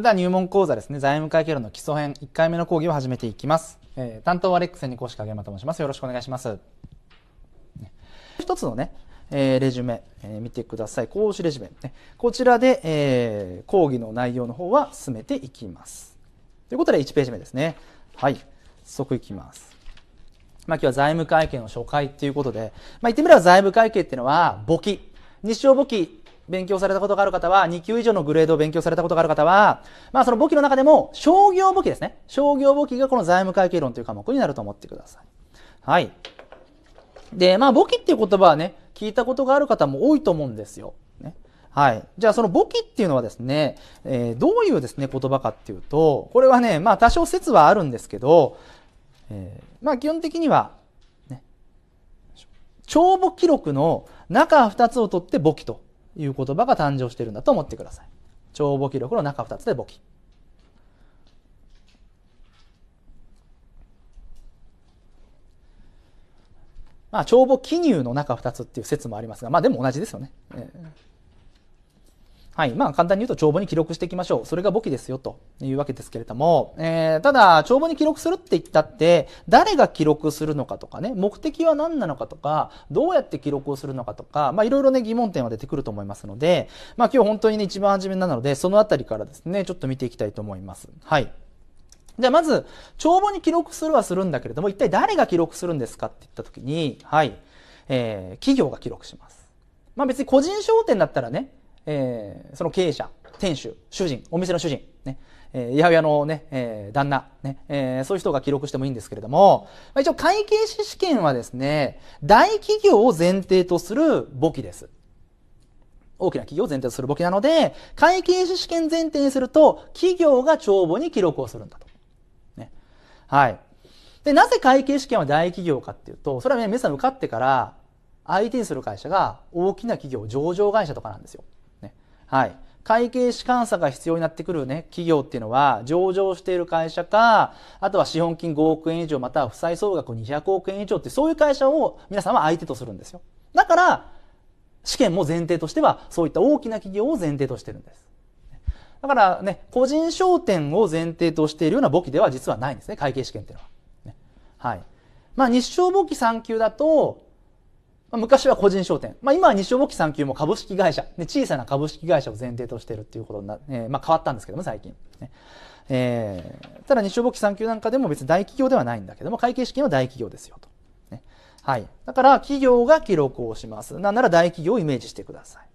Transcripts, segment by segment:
れでは入門講座ですね、財務会計論の基礎編、1回目の講義を始めていきます。えー、担当はレックスに講師影山と申します。よろしくお願いします。一つのね、えー、レジュメ、えー、見てください。講師レジュメ。ね、こちらで、えー、講義の内容の方は進めていきます。ということで1ページ目ですね。はい。早速いきます。まあ、今日は財務会計の初回ということで、まあ、言ってみれば財務会計っていうのは簿記日照簿記勉強されたことがある方は、2級以上のグレードを勉強されたことがある方は、まあその簿記の中でも、商業簿記ですね。商業簿記がこの財務会計論という科目になると思ってください。はい。で、まあ簿記っていう言葉はね、聞いたことがある方も多いと思うんですよ。ね、はい。じゃあその簿記っていうのはですね、えー、どういうですね、言葉かっていうと、これはね、まあ多少説はあるんですけど、えー、まあ基本的には、ね、帳簿記録の中2つを取って簿記という言葉が誕生しているんだと思ってください。帳簿記録の中2つで簿記。まあ、帳簿記入の中2つっていう説もありますが、まあでも同じですよね。えーはい。まあ、簡単に言うと帳簿に記録していきましょう。それが簿記ですよ、というわけですけれども、えー、ただ、帳簿に記録するって言ったって、誰が記録するのかとかね、目的は何なのかとか、どうやって記録をするのかとか、まあ、いろいろね、疑問点は出てくると思いますので、まあ、今日本当にね、一番初めなので、そのあたりからですね、ちょっと見ていきたいと思います。はい。じゃあまず、帳簿に記録するはするんだけれども、一体誰が記録するんですかって言った時に、はい、えー、企業が記録します。まあ別に個人商店だったらね、えー、その経営者、店主、主人、お店の主人、ね、えー、八百屋のね、えー、旦那、ね、えー、そういう人が記録してもいいんですけれども、まあ、一応会計士試験はですね、大企業を前提とする簿記です。大きな企業を前提とする簿記なので、会計士試験前提にすると、企業が帳簿に記録をするんだと。ね。はい。で、なぜ会計試験は大企業かっていうと、それはね、皆さん受かってから、相手にする会社が大きな企業、上場会社とかなんですよ。はい、会計士監査が必要になってくる、ね、企業っていうのは上場している会社かあとは資本金5億円以上または負債総額200億円以上ってそういう会社を皆さんは相手とするんですよだから試験も前提としてはそういった大きな企業を前提としてるんですだからね個人商店を前提としているような簿記では実はないんですね会計試験っていうのは、ね、はいまあ日照簿記3級だとまあ、昔は個人商店。まあ、今は日簿記3級も株式会社、で小さな株式会社を前提としているっていうことにな、えー、まあ、変わったんですけども、最近。ねえー、ただ簿記3級なんかでも別に大企業ではないんだけども、会計資金は大企業ですよと。ね、はい。だから企業が記録をします。なんなら大企業をイメージしてください。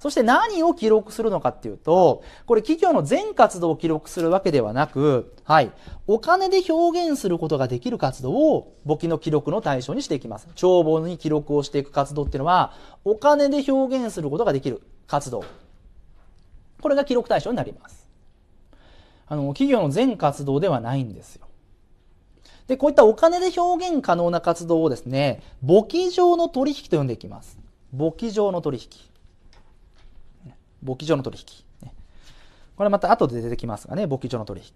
そして何を記録するのかっていうと、これ企業の全活動を記録するわけではなく、はい、お金で表現することができる活動を簿記の記録の対象にしていきます。帳簿に記録をしていく活動っていうのは、お金で表現することができる活動。これが記録対象になります。あの、企業の全活動ではないんですよ。で、こういったお金で表現可能な活動をですね、簿記上の取引と呼んでいきます。簿記上の取引。簿記上の取引、ね。これまた後で出てきますがね、簿記上の取引。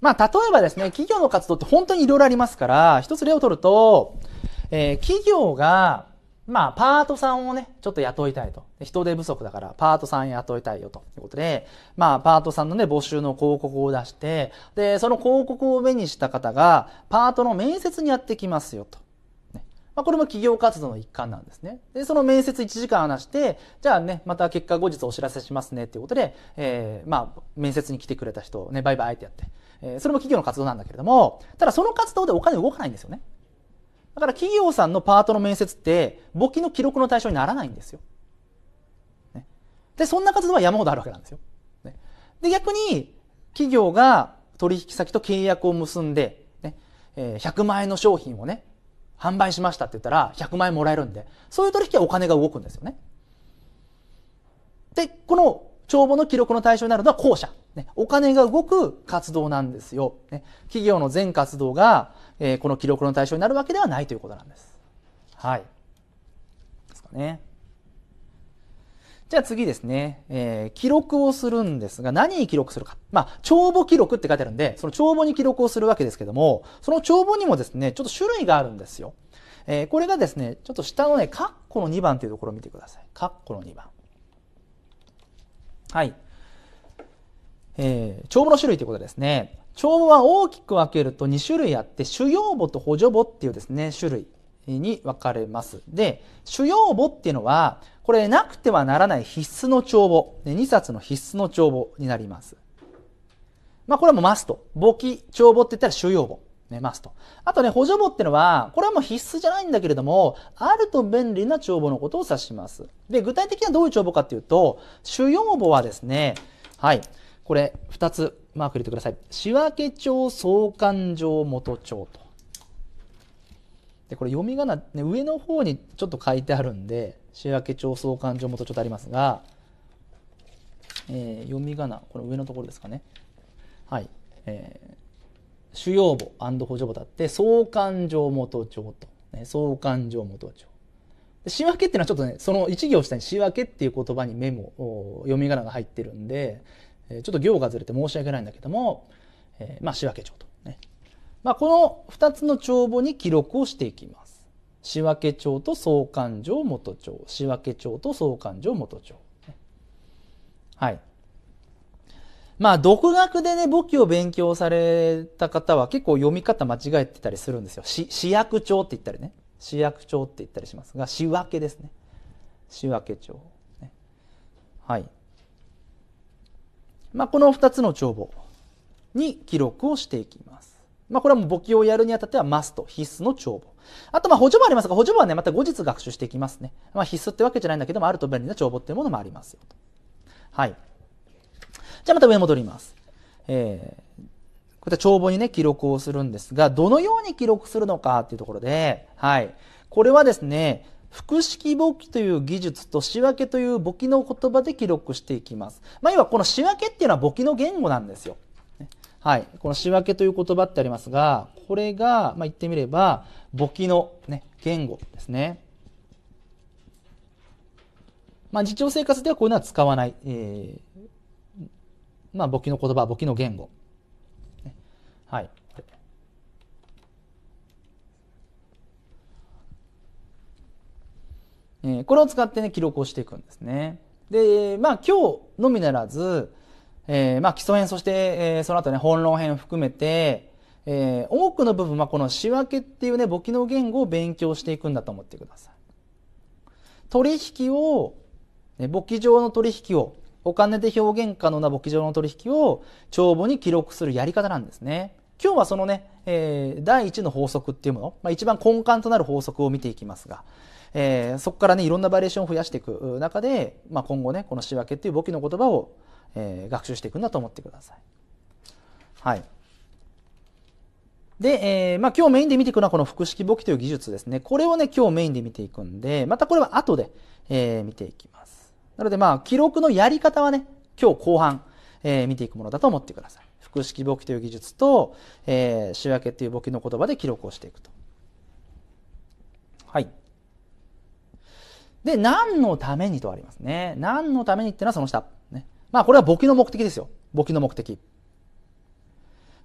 まあ、例えばですね、企業の活動って本当にいろいろありますから、一つ例を取ると、えー、企業が、まあ、パートさんをね、ちょっと雇いたいと。人手不足だから、パートさん雇いたいよということで、まあ、パートさんのね、募集の広告を出して、で、その広告を目にした方が、パートの面接にやってきますよと。まあ、これも企業活動の一環なんですね。で、その面接1時間話して、じゃあね、また結果後日お知らせしますねっていうことで、えー、まあ、面接に来てくれた人をね、バイバイってやって、えー、それも企業の活動なんだけれども、ただその活動でお金動かないんですよね。だから企業さんのパートの面接って、簿記の記録の対象にならないんですよ。ね、で、そんな活動は山ほどあるわけなんですよ。ね、で、逆に、企業が取引先と契約を結んで、ね、えー、100万円の商品をね、販売しましたって言ったら100万円もらえるんでそういう取引はお金が動くんですよね。でこの帳簿の記録の対象になるのは後者、ね、お金が動く活動なんですよ、ね、企業の全活動が、えー、この記録の対象になるわけではないということなんです。はいですかね。じゃあ次ですね、えー、記録をするんですが、何に記録するか。まあ、帳簿記録って書いてあるんで、その帳簿に記録をするわけですけども、その帳簿にもですね、ちょっと種類があるんですよ。えー、これがですね、ちょっと下のね、カッコの2番というところを見てください。カッコの2番。はい。えー、帳簿の種類ということですね。帳簿は大きく分けると2種類あって、主要簿と補助簿っていうですね、種類。に分かれます。で、主要簿っていうのは、これなくてはならない必須の帳簿。2冊の必須の帳簿になります。まあこれはもうマスト。簿記帳簿って言ったら主要簿。ね、マスト。あとね、補助簿ってのは、これはもう必須じゃないんだけれども、あると便利な帳簿のことを指します。で、具体的にはどういう帳簿かっていうと、主要簿はですね、はい、これ2つマーク入れてください。仕分帳、総勘定、元帳と。でこれ読み仮名、ね、上の方にちょっと書いてあるんで仕分け調総勘定元ちょっとありますが、えー、読み仮名これ上のところですかねはい、えー、主要簿補助簿だって総勘定元帳と、ね、総勘定元帳で仕分けっていうのはちょっとねその1行下に仕分けっていう言葉にメモ読み仮名が入ってるんで、えー、ちょっと行がずれて申し訳ないんだけども、えー、まあ仕分け帳とねまあ、この2つの帳簿に記録をしていきます。仕分帳と総勘定元帳、仕分帳と総勘定元帳。はい。まあ、独学でね、簿記を勉強された方は結構読み方間違えてたりするんですよ。し、市役帳って言ったりね。市役帳って言ったりしますが、仕分ですね。仕分帳、はい。まあ、この2つの帳簿に記録をしていきまあ、これはもう簿記をやるにあたってはマスト、必須の帳簿。あと、まあ、補助もありますが、補助はね、また後日学習していきますね。まあ、必須ってわけじゃないんだけども、あると便利な帳簿っていうものもありますよと。はい。じゃあ、また上に戻ります。えー、こういった帳簿にね、記録をするんですが、どのように記録するのかっていうところで、はい。これはですね、複式簿記という技術と仕分けという簿記の言葉で記録していきます。まあ、要はこの仕分けっていうのは簿記の言語なんですよ。はい、この仕分けという言葉ってありますが、これが、まあ、言ってみれば、簿記の、ね、言語ですね。まあ、日常生活ではこういうのは使わない、えー、まあ、簿記の言葉、簿記の言語。はい。えー、これを使ってね、記録をしていくんですね。で、まあ、今日のみならず、えー、まあ基礎編、そして、えー、その後ね、本論編を含めて、えー、多くの部分はこの仕分けっていうね、簿記の言語を勉強していくんだと思ってください。取引を、ね、簿記上の取引を、お金で表現可能な簿記上の取引を帳簿に記録するやり方なんですね。今日はそのね、えー、第一の法則っていうもの、まあ、一番根幹となる法則を見ていきますが、えー、そこからね、いろんなバリエーションを増やしていく中で、まあ、今後ね、この仕分けっていう簿記の言葉をえー、学習していくんだと思ってください。はい。で、えー、まあ、今日メインで見ていくのはこの複式簿記という技術ですね。これをね、今日メインで見ていくんで、またこれは後で、えー、見ていきます。なので、まあ、記録のやり方はね、今日後半、えー、見ていくものだと思ってください。複式簿記という技術と、えー、仕分けという簿記の言葉で記録をしていくと。はい。で、何のためにとありますね。何のためにっていうのはその下。まあこれは簿記の目的ですよ。簿記の目的。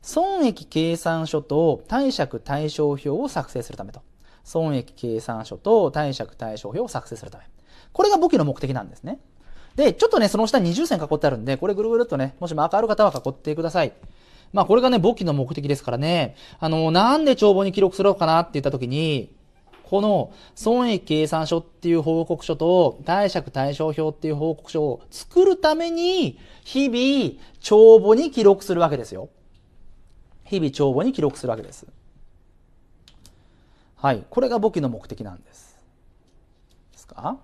損益計算書と貸借対照表を作成するためと。損益計算書と貸借対照表を作成するため。これが簿記の目的なんですね。で、ちょっとね、その下20線囲ってあるんで、これぐるぐるっとね、もしマーある方は囲ってください。まあこれがね、簿記の目的ですからね、あの、なんで帳簿に記録するのかなって言った時に、この損益計算書っていう報告書と貸借対照表っていう報告書を作るために日々帳簿に記録するわけですよ。日々帳簿に記録するわけです。はい。これが簿記の目的なんです。ですか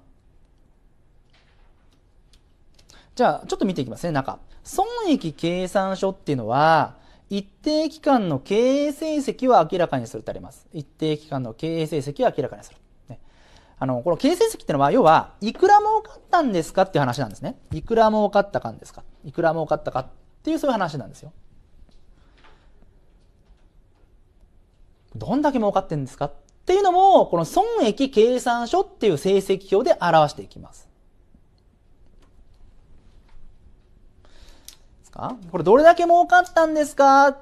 じゃあ、ちょっと見ていきますね、中。損益計算書っていうのは、一定期間の経営成績を明らかにするとあります。一定期間の経営成績は明らかにする。ね、あの、この経営成績っていうのは、要は、いくら儲かったんですかっていう話なんですね。いくら儲かったかんですか。いくら儲かったかっていうそういう話なんですよ。どんだけ儲かってんですかっていうのも、この損益計算書っていう成績表で表していきます。かこれどれだけ儲かったんですかっ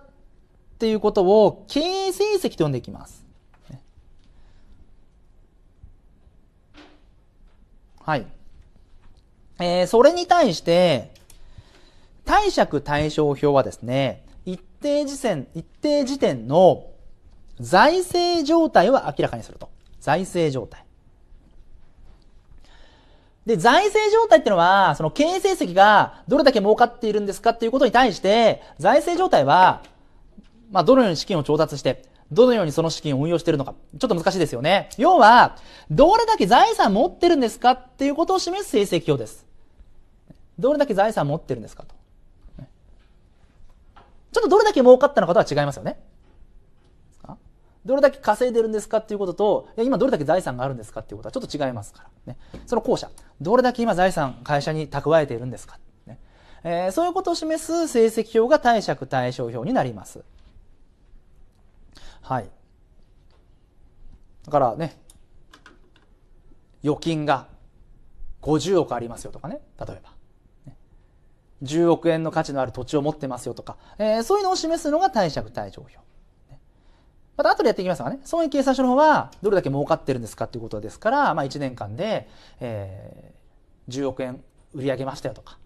ていうことを経営成績と呼んでいきます。はい。えー、それに対して、貸借対照表はですね、一定時点、一定時点の財政状態を明らかにすると。財政状態。で、財政状態っていうのは、その経営成績がどれだけ儲かっているんですかっていうことに対して、財政状態は、まあ、どのように資金を調達して、どのようにその資金を運用しているのか、ちょっと難しいですよね。要は、どれだけ財産持ってるんですかっていうことを示す成績表です。どれだけ財産持ってるんですかと。ちょっとどれだけ儲かったのかとは違いますよね。どれだけ稼いでるんですかっていうことと、今どれだけ財産があるんですかっていうことはちょっと違いますから。ね。その後者。どれだけ今財産、会社に蓄えているんですか。ね。えー、そういうことを示す成績表が貸借対照表になります。はい。だからね、預金が50億ありますよとかね、例えば。10億円の価値のある土地を持ってますよとか、えー、そういうのを示すのが貸借対照表。また後でやっていきますがね、損益計算書の方はどれだけ儲かってるんですかっていうことですから、まあ1年間で、えー、10億円売り上げましたよとか、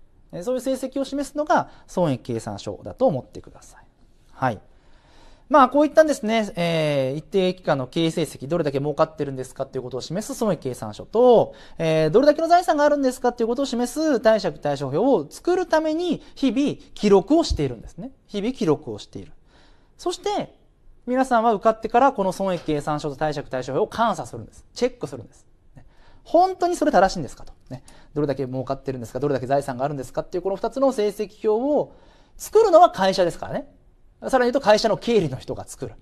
そういう成績を示すのが損益計算書だと思ってください。はい。まあこういったんですね、えー、一定期間の経営成績、どれだけ儲かってるんですかっていうことを示す損益計算書と、えー、どれだけの財産があるんですかっていうことを示す貸借対照表を作るために日々記録をしているんですね。日々記録をしている。そして皆さんは受かってからこの損益計算書と貸借対照表を監査するんです。チェックするんです。本当にそれ正しいんですかと。ね、どれだけ儲かってるんですかどれだけ財産があるんですかっていうこの2つの成績表を作るのは会社ですからね。さらに言うと会社の経理の人が作る。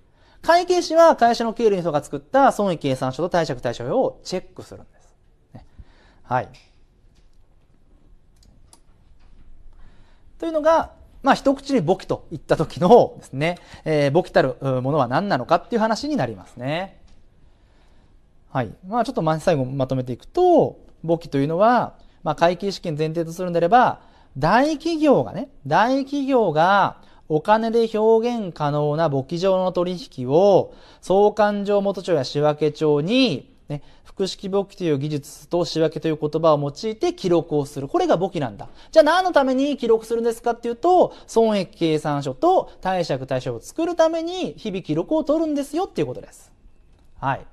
会計士は会社の経理の人が作った損益計算書と貸借対照表をチェックするんです。はい。というのがまあ、一口に簿記と言った時のですね、えー、簿記たるものは何なのかっていう話になりますね。はい。まあ、ちょっと最後まとめていくと、簿記というのは、まあ、会計資金前提とするんであれば、大企業がね、大企業がお金で表現可能な簿記上の取引を、総勘定元帳や仕分け帳に、ね、複式簿記という技術と仕分けという言葉を用いて記録をする。これが簿記なんだ。じゃあ何のために記録するんですかっていうと、損益計算書と貸借対象を作るために日々記録を取るんですよっていうことです。はい。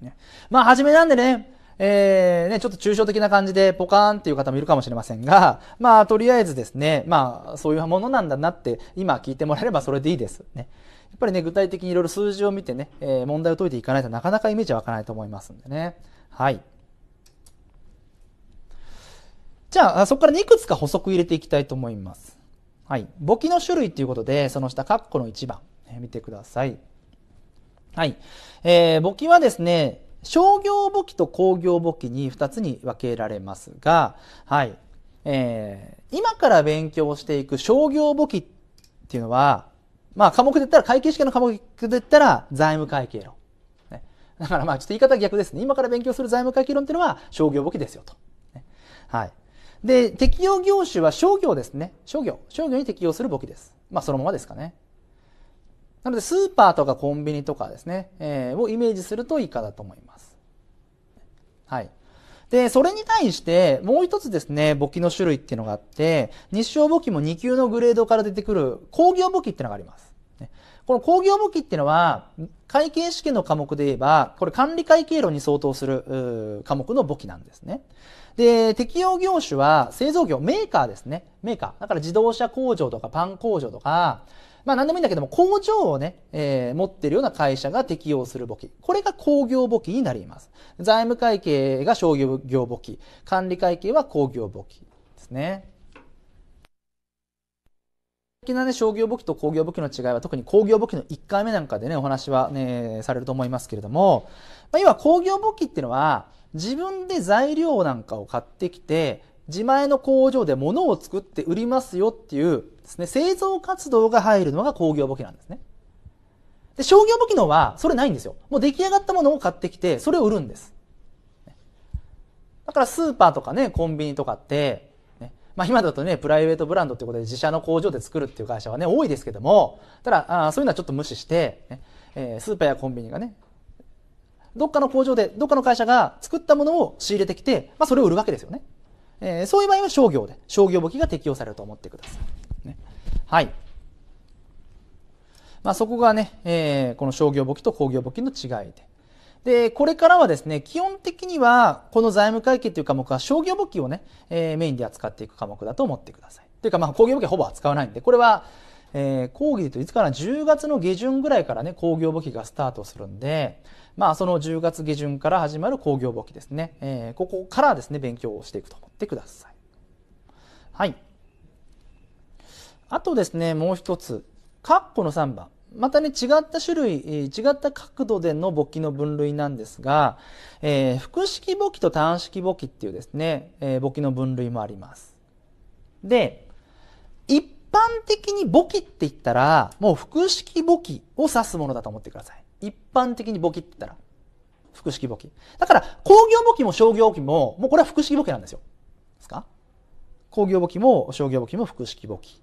ね、まあ、初めなんでね、えー、ね、ちょっと抽象的な感じでポカーンっていう方もいるかもしれませんが、まあ、とりあえずですね、まあ、そういうものなんだなって、今聞いてもらえればそれでいいです。ね。やっぱりね具体的にいろいろ数字を見てね、えー、問題を解いていかないとなかなかイメージは湧かないと思いますんでねはいじゃあそこから、いくつか補足入れていきたいと思いますはい簿記の種類ということでその下括弧の1番、えー、見てくださいはい、えー、簿記はですね商業簿記と工業簿記に2つに分けられますが、はいえー、今から勉強していく商業簿記っていうのはまあ科目で言ったら会計試験の科目で言ったら財務会計論。ね、だからまあちょっと言い方逆ですね。今から勉強する財務会計論っていうのは商業簿記ですよと。ね、はい。で、適用業種は商業ですね。商業。商業に適用する簿記です。まあそのままですかね。なのでスーパーとかコンビニとかですね、えー、をイメージするといいかだと思います。はい。で、それに対して、もう一つですね、簿記の種類っていうのがあって、日照簿記も2級のグレードから出てくる工業簿記っていうのがあります。この工業簿記っていうのは、会計試験の科目で言えば、これ管理会計論に相当する科目の簿記なんですね。で、適用業種は製造業、メーカーですね。メーカー。だから自動車工場とかパン工場とか、まあ何でもいいんだけども、工場をね、えー、持ってるような会社が適用する簿記。これが工業簿記になります。財務会計が商業簿記、管理会計は工業簿記ですね。的なね、商業簿記と工業簿記の違いは特に工業簿記の1回目なんかでね、お話はね、されると思いますけれども、まあ、要は工業簿記っていうのは、自分で材料なんかを買ってきて、自前の工場で物を作って売りますよっていうですね。製造活動が入るのが工業簿記なんですね。で、商業簿記のは、それないんですよ。もう出来上がったものを買ってきて、それを売るんです。だからスーパーとかね、コンビニとかって、ね、まあ今だとね、プライベートブランドってことで自社の工場で作るっていう会社はね、多いですけども、ただ、あそういうのはちょっと無視して、ね、えー、スーパーやコンビニがね、どっかの工場で、どっかの会社が作ったものを仕入れてきて、まあそれを売るわけですよね。えー、そういう場合は商業で、商業簿記が適用されると思ってください。はい。まあ、そこがね、えー、この商業簿記と工業簿記の違いで。で、これからはですね、基本的には、この財務会計という科目は商業簿記をね、えー、メインで扱っていく科目だと思ってください。というか、まあ、工業簿記はほぼ扱わないんで、これは、えー、講義で言うといつから10月の下旬ぐらいからね、工業簿記がスタートするんで、まあ、その10月下旬から始まる工業簿記ですね、えー、ここからですね、勉強をしていくと思ってください。はい。あとですね、もう一つ。カッコの3番。またね、違った種類、違った角度での簿記の分類なんですが、えー、複式簿記と単式簿記っていうですね、えー、簿記の分類もあります。で、一般的に簿記って言ったら、もう複式簿記を指すものだと思ってください。一般的に簿記って言ったら、複式簿記。だから、工業簿記も商業簿記も、もうこれは複式簿記なんですよ。ですか工業簿記も商業簿記も複式簿記。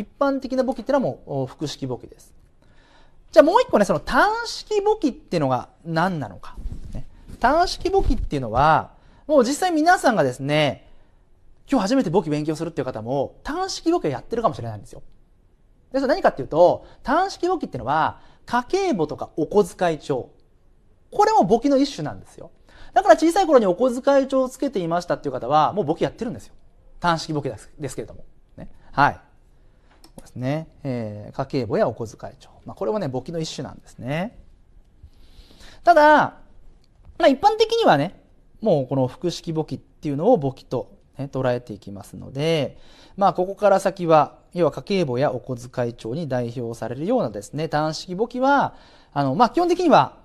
一般的な簿記っていうのはもう複式簿記です。じゃあもう一個ね、その単式簿記っていうのが何なのか。ね、単式簿記っていうのは、もう実際皆さんがですね、今日初めて簿記勉強するっていう方も、単式簿記をやってるかもしれないんですよ。で、それ何かっていうと、単式簿記っていうのは、家計簿とかお小遣い帳。これも簿記の一種なんですよ。だから小さい頃にお小遣い帳をつけていましたっていう方は、もう簿記やってるんですよ。単式簿記ですけれども。ね。はい。ですね、えー、家計簿やお小遣い帳、まあ、これもね簿記の一種なんですねただ、まあ、一般的にはねもうこの複式簿記っていうのを簿記と、ね、捉えていきますので、まあ、ここから先は要は家計簿やお小遣い帳に代表されるようなですね単式簿記はあの、まあ、基本的には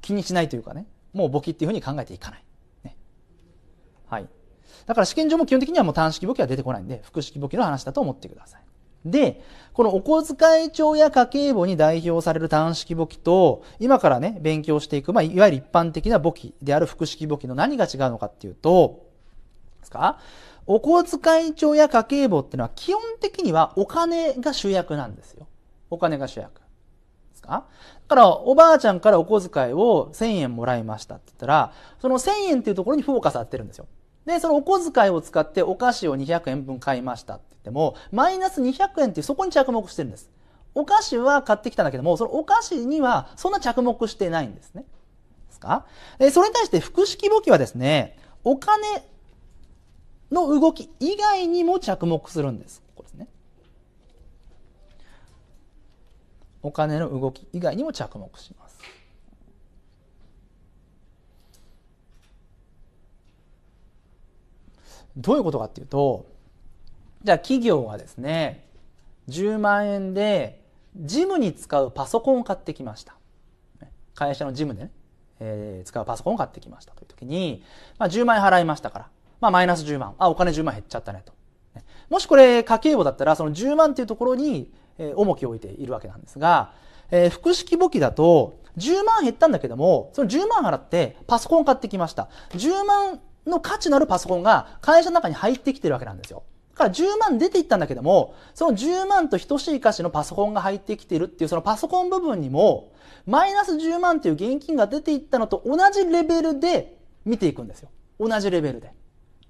気にしないというかねもう簿記っていうふうに考えていかない、ね、はい、だから試験上も基本的にはもう単式簿記は出てこないんで複式簿記の話だと思ってください。で、このお小遣い帳や家計簿に代表される単式簿記と、今からね、勉強していく、まあ、いわゆる一般的な簿記である複式簿記の何が違うのかっていうと、ですかお小遣い帳や家計簿っていうのは基本的にはお金が主役なんですよ。お金が主役。ですかだから、おばあちゃんからお小遣いを1000円もらいましたって言ったら、その1000円っていうところにフォーカス当てるんですよ。で、そのお小遣いを使ってお菓子を200円分買いましたって言っても、マイナス200円ってそこに着目してるんです。お菓子は買ってきたんだけども、そのお菓子にはそんな着目してないんですね。ですかでそれに対して複式簿記はですね、お金の動き以外にも着目するんです。ここですね。お金の動き以外にも着目します。どういうことかっていうとじゃあ企業はですね10万円でジムに使うパソコンを買ってきました会社のジムでね、えー、使うパソコンを買ってきましたという時に、まあ、10万円払いましたから、まあ、マイナス10万あお金10万減っちゃったねともしこれ家計簿だったらその10万っていうところに、え重きを置いているわけなんですが、えー、複式簿記だと10万減ったんだけどもその10万払ってパソコン買ってきました10万の価値のあるパソコンが会社の中に入ってきてるわけなんですよ。から10万出ていったんだけども、その10万と等しい価値のパソコンが入ってきてるっていうそのパソコン部分にも、マイナス10万という現金が出ていったのと同じレベルで見ていくんですよ。同じレベルで。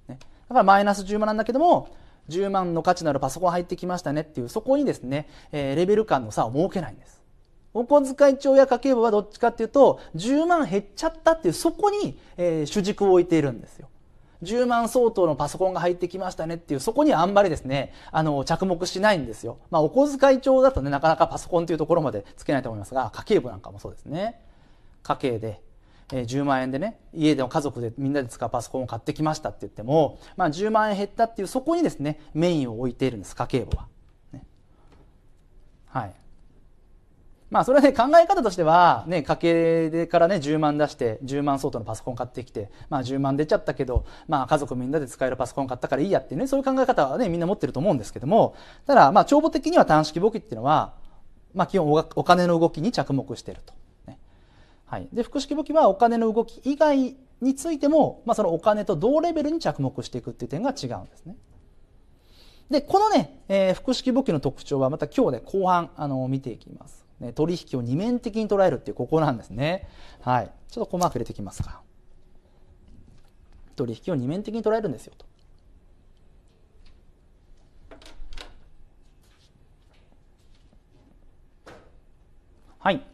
ね、だからマイナス10万なんだけども、10万の価値のあるパソコン入ってきましたねっていう、そこにですね、えー、レベル間の差を設けないんです。お小遣い帳や家計簿はどっちかっていうと、10万減っちゃったっていう、そこに、えー、主軸を置いているんですよ。10万相当のパソコンが入ってきましたねっていう、そこにあんまりですね、あの、着目しないんですよ。まあ、お小遣い帳だとね、なかなかパソコンというところまでつけないと思いますが、家計簿なんかもそうですね。家計で。えー、10万円でね家での家族でみんなで使うパソコンを買ってきましたって言っても、まあ、10万円減ったっていうそこにですねメインを置いているんです家計簿は、ね、はいまあそれはね考え方としてはね家計からね10万出して10万相当のパソコン買ってきてまあ10万出ちゃったけどまあ家族みんなで使えるパソコン買ったからいいやってねそういう考え方はねみんな持ってると思うんですけどもただまあ帳簿的には短式簿記っていうのはまあ基本お金の動きに着目してると。ね、はい、で複式簿記はお金の動き以外についても、まあ、そのお金と同レベルに着目していくっていう点が違うんですね。で、このね、えー、複式簿記の特徴はまた今日ね、後半、あの、見ていきます。ね、取引を二面的に捉えるっていうここなんですね。はい、ちょっと細かく入れてきますか。取引を二面的に捉えるんですよと。はい。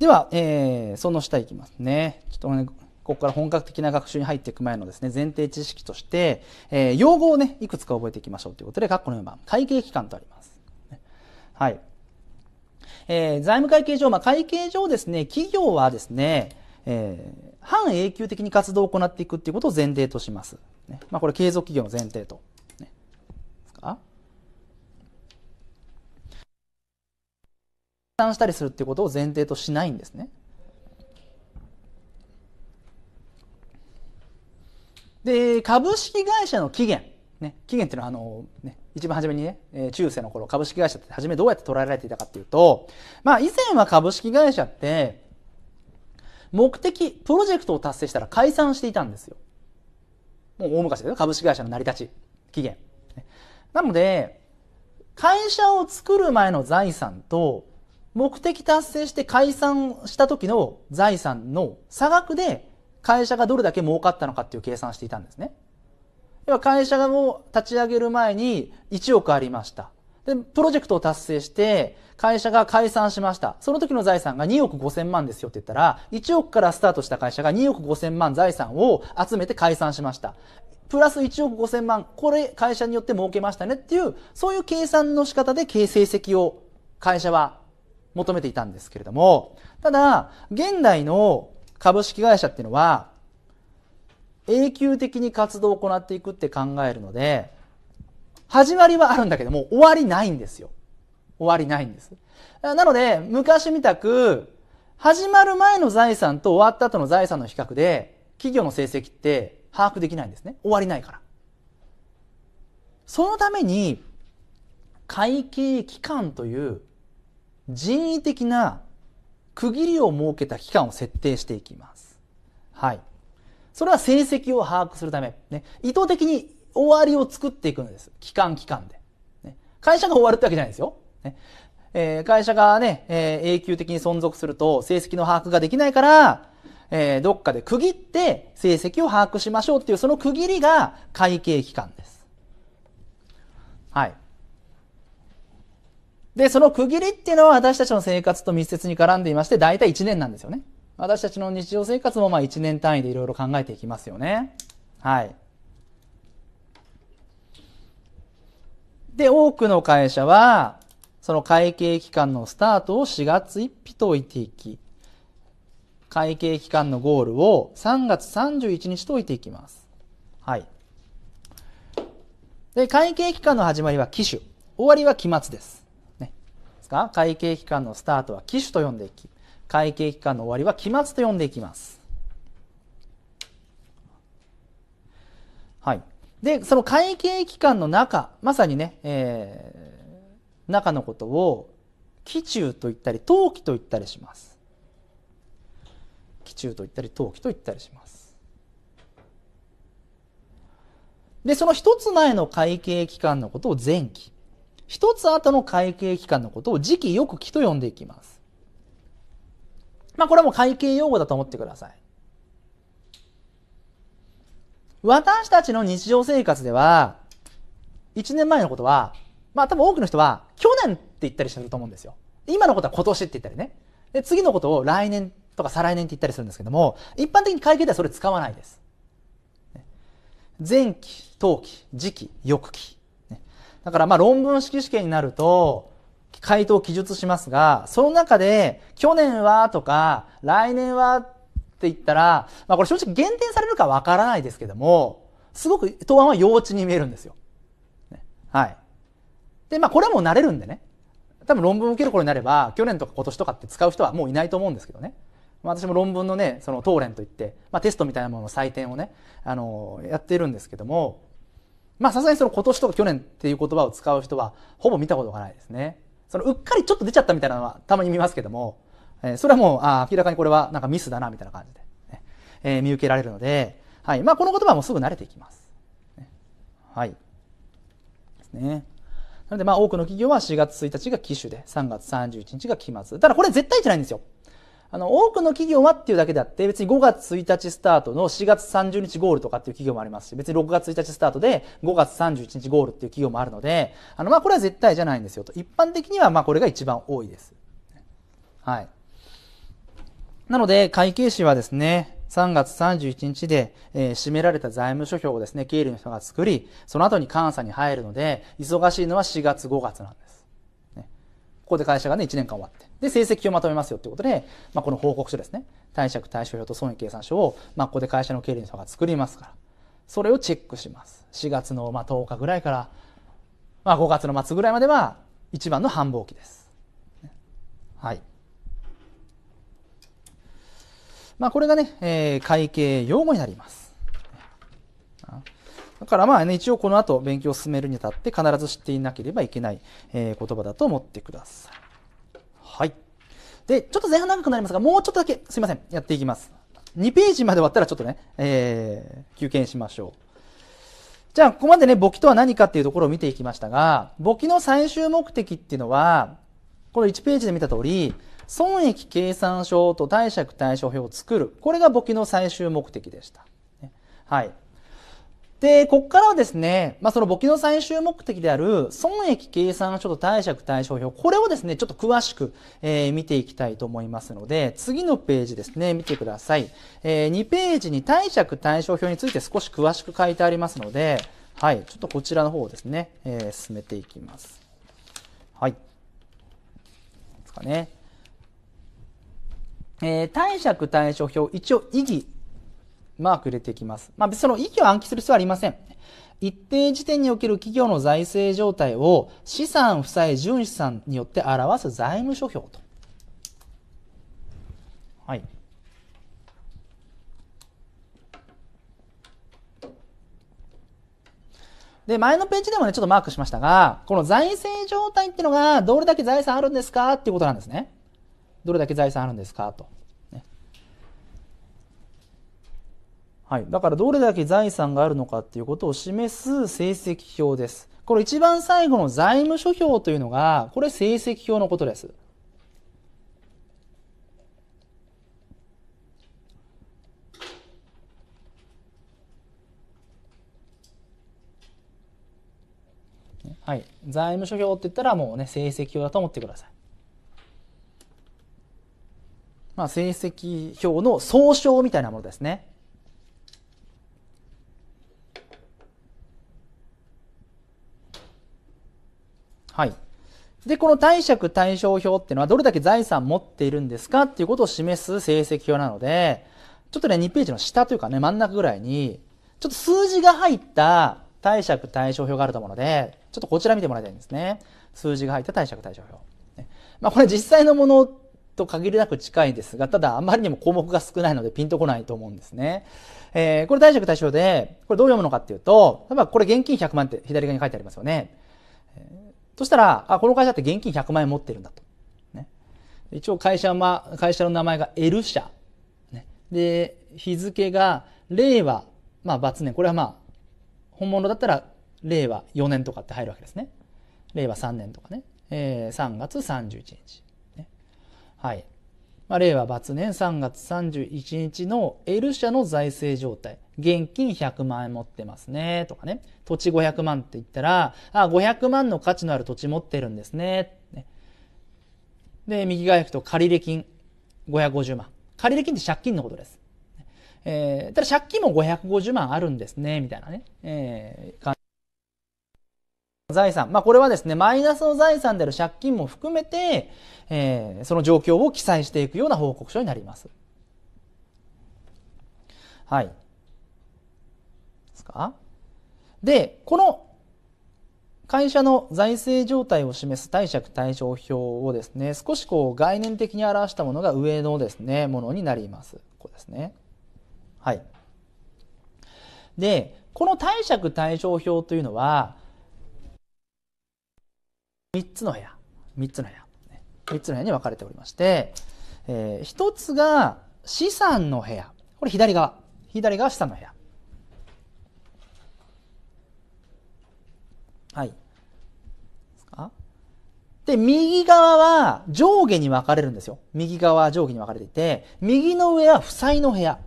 では、えー、その下いきますね。ちょっとね、ここから本格的な学習に入っていく前のですね、前提知識として、えー、用語をね、いくつか覚えていきましょうということで、括弧の4番、会計期間とあります。はい。えー、財務会計上、まあ、会計上ですね、企業はですね、えー、半永久的に活動を行っていくっていうことを前提とします。ね、まあ、これ継続企業の前提と。ね、ですかしたりするっていうことを前提としないんですね。で、株式会社の期限。ね、期限っていうのはあの、ね、一番初めにね、えー、中世の頃株式会社って初めどうやって捉えられていたかっていうと、まあ、以前は株式会社って目的プロジェクトを達成したら解散していたんですよもう大昔だよ株式会社の成り立ち期限なので会社を作る前の財産と目的達成して解散した時の財産の差額で会社がどれだけ儲かったのかっていう計算していたんですね。要は会社を立ち上げる前に1億ありました。で、プロジェクトを達成して、会社が解散しました。その時の財産が2億5千万ですよって言ったら、1億からスタートした会社が2億5千万財産を集めて解散しました。プラス1億5千万、これ会社によって儲けましたねっていう、そういう計算の仕方で経営成績を会社は求めていたんですけれども、ただ、現代の株式会社っていうのは、永久的に活動を行っていくって考えるので、始まりはあるんだけども、終わりないんですよ。終わりないんです。なので、昔みたく、始まる前の財産と終わった後の財産の比較で、企業の成績って把握できないんですね。終わりないから。そのために、会計期間という人為的な区切りを設けた期間を設定していきます。はい。それは成績を把握するため、ね、意図的に終わりを作っていくんです。期間期間で。ね、会社が終わるってわけじゃないですよ。ねえー、会社がね、えー、永久的に存続すると成績の把握ができないから、えー、どっかで区切って成績を把握しましょうっていうその区切りが会計期間です。はい。で、その区切りっていうのは私たちの生活と密接に絡んでいまして、大体1年なんですよね。私たちの日常生活もまあ1年単位でいろいろ考えていきますよね。はい。で、多くの会社は、その会計期間のスタートを4月1日と置いていき、会計期間のゴールを3月31日と置いていきます。はい。で、会計期間の始まりは期首、終わりは期末です。ね。ですか会計期間のスタートは期首と呼んでいき、会計期間の終わりは期末と呼んでいきます。はい。で、その会計期間の中、まさにね、えー、中のことを期中と言ったり、当期と言ったりします。期中と言ったり、当期と言ったりします。で、その一つ前の会計期間のことを前期。一つ後の会計期間のことを時期よく期と呼んでいきます。まあこれも会計用語だと思ってください。私たちの日常生活では、1年前のことは、まあ多分多くの人は去年って言ったりすると思うんですよ。今のことは今年って言ったりね。で、次のことを来年とか再来年って言ったりするんですけども、一般的に会計ではそれ使わないです。前期、当期、時期、翌期。だからまあ論文式試験になると、回答を記述しますが、その中で、去年はとか、来年はって言ったら、まあこれ正直減点されるかわからないですけども、すごく答案は幼稚に見えるんですよ。ね、はい。で、まあこれはもう慣れるんでね。多分論文を受ける頃になれば、去年とか今年とかって使う人はもういないと思うんですけどね。私も論文のね、その答練といって、まあ、テストみたいなものの採点をね、あのー、やってるんですけども、まあさすがにその今年とか去年っていう言葉を使う人はほぼ見たことがないですね。そのうっかりちょっと出ちゃったみたいなのはたまに見ますけども、えそれはもうあ明らかにこれはなんかミスだなみたいな感じで、ねえー、見受けられるので、はいまあ、この言葉もすぐ慣れていきます。はい。ですね。なのでまあ多くの企業は4月1日が機種で3月31日が期末。ただこれ絶対じゃないんですよ。あの、多くの企業はっていうだけであって、別に5月1日スタートの4月30日ゴールとかっていう企業もありますし、別に6月1日スタートで5月31日ゴールっていう企業もあるので、あの、まあ、これは絶対じゃないんですよと。一般的には、ま、これが一番多いです。はい。なので、会計士はですね、3月31日で、えー、締められた財務諸表をですね、経理の人が作り、その後に監査に入るので、忙しいのは4月5月なんです。ね、ここで会社がね、1年間終わって。で、成績をまとめますよということで、まあ、この報告書ですね。貸借対照表と損益計算書を、まあ、ここで会社の経理の人が作りますから、それをチェックします。4月の、まあ、10日ぐらいから、まあ、5月の末ぐらいまでは、一番の繁忙期です。はい。まあ、これがね、えー、会計用語になります。だからまあね、一応この後勉強を進めるにあたって必ず知っていなければいけない、えー、言葉だと思ってください。はい。で、ちょっと前半長くなりますが、もうちょっとだけ、すいません、やっていきます。2ページまで終わったらちょっとね、えー、休憩しましょう。じゃあ、ここまでね、簿記とは何かっていうところを見ていきましたが、簿記の最終目的っていうのは、この1ページで見た通り、損益計算書と貸借対照表を作る。これが簿記の最終目的でした。はい。で、ここからはですね、まあ、その簿記の最終目的である損益計算書と貸借対照表、これをですね、ちょっと詳しく、えー、見ていきたいと思いますので、次のページですね、見てください。えー、2ページに貸借対照表について少し詳しく書いてありますので、はい、ちょっとこちらの方をですね、えー、進めていきます。はい。ですかね。えー、貸借対照表、一応意義マーク入れていきます。まあ、その意義を暗記する必要はありません。一定時点における企業の財政状態を資産、負債、純資産によって表す財務諸表と。はい。で、前のページでもね、ちょっとマークしましたが、この財政状態っていうのが、どれだけ財産あるんですかっていうことなんですね。どれだけ財産あるんですかと。はい、だからどれだけ財産があるのかっていうことを示す成績表です。これ一番最後の財務諸表というのが、これ成績表のことです。はい、財務諸表って言ったらもうね成績表だと思ってください。まあ、成績表の総称みたいなものですね。はい。で、この貸借対照表っていうのはどれだけ財産持っているんですかっていうことを示す成績表なので、ちょっとね、2ページの下というかね、真ん中ぐらいに、ちょっと数字が入った貸借対照表があると思うので、ちょっとこちら見てもらいたいんですね。数字が入った貸借対照表。ね、まあ、これ実際のものと限りなく近いですが、ただあまりにも項目が少ないのでピンとこないと思うんですね。えー、これ貸借対照で、これどう読むのかっていうと、例えばこれ現金100万って左側に書いてありますよね。そしたら、あ、この会社って現金100万円持ってるんだと。ね、一応会社は、会社の名前が L 社。ね、で、日付が令和、まあ、罰年。これはまあ、本物だったら令和4年とかって入るわけですね。令和3年とかね。えー、3月31日。ね、はい。まあ、令和罰年3月31日の L 社の財政状態。現金100万円持ってますね、とかね。土地500万って言ったら、あ、500万の価値のある土地持ってるんですね。ねで、右側行くと借入金550万。借入金って借金のことです。えー、ただ借金も550万あるんですね、みたいなね。えー、財産。まあ、これはですね、マイナスの財産である借金も含めて、えー、その状況を記載していくような報告書になります。はい。ですかで、この会社の財政状態を示す貸借対照表をですね、少しこう概念的に表したものが上のですね、ものになります。こですね。はい。で、この貸借対照表というのは、3つの部屋、3つの部屋、3つの部屋に分かれておりまして、えー、1つが資産の部屋。これ左側。左側資産の部屋。はい。で、右側は上下に分かれるんですよ。右側は上下に分かれていて、右の上は負債の部屋。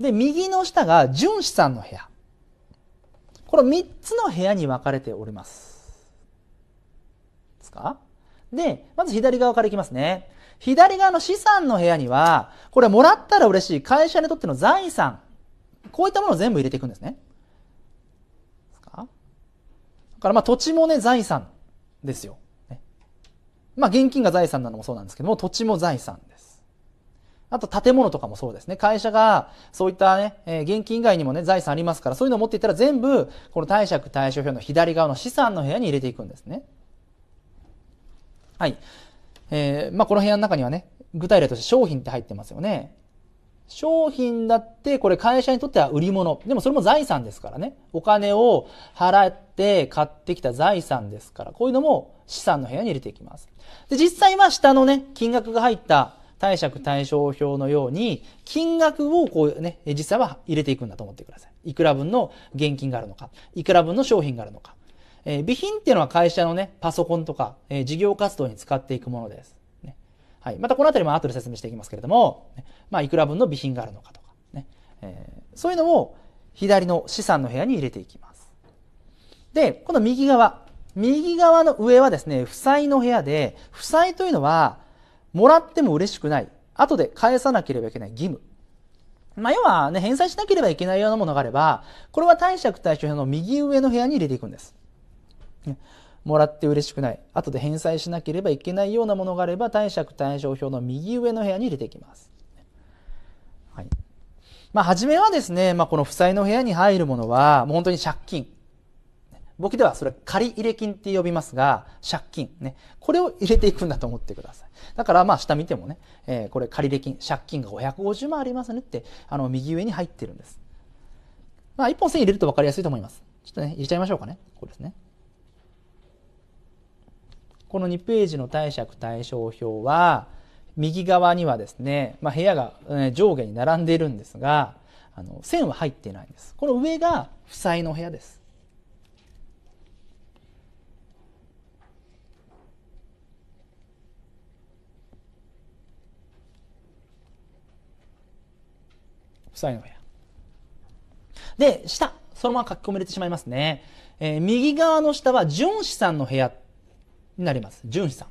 で、右の下が純資産の部屋。この3つの部屋に分かれております。ですかで、まず左側からいきますね。左側の資産の部屋には、これもらったら嬉しい会社にとっての財産。こういったものを全部入れていくんですね。だからまあ土地もね、財産ですよ。ね、まあ現金が財産なのもそうなんですけども、土地も財産です。あと建物とかもそうですね。会社がそういったね、え現金以外にもね、財産ありますから、そういうのを持っていったら全部、この貸借対照表の左側の資産の部屋に入れていくんですね。はい。えー、まあこの部屋の中にはね、具体例として商品って入ってますよね。商品だってこれ会社にとっては売り物。でもそれも財産ですからね。お金を払って買ってきた財産ですから、こういうのも資産の部屋に入れていきます。で、実際は下のね、金額が入った貸借対照表のように、金額をこうね、実際は入れていくんだと思ってください。いくら分の現金があるのか、いくら分の商品があるのか。えー、備品っていうのは会社のね、パソコンとか、えー、事業活動に使っていくものです。はい、またこの辺りも後で説明していきますけれども、まあ、いくら分の備品があるのかとかね、えー、そういうのを左の資産の部屋に入れていきます。で、この右側、右側の上はですね、負債の部屋で、負債というのは、もらっても嬉しくない、後で返さなければいけない義務。まあ、要はね、返済しなければいけないようなものがあれば、これは貸借対照表の右上の部屋に入れていくんです。もらって嬉しくない後で返済しなければいけないようなものがあれば貸借対照表の右上の部屋に入れていきます。はいまあ、初めはですね、まあ、この負債の部屋に入るものはもう本当に借金僕ではそれ借入金って呼びますが借金ねこれを入れていくんだと思ってくださいだからまあ下見てもね、えー、これ借入金借金が550万ありますねってあの右上に入ってるんですまあ一本線入れると分かりやすいと思いますちょっとね入れちゃいましょうかねここですねこの2ページの貸借対照表は右側にはですね、まあ、部屋が上下に並んでいるんですがあの線は入っていないんですこの上が負債の部屋です負債の部屋で下そのまま書き込めれてしまいますね、えー、右側の下は純資産の部屋になります。純資産。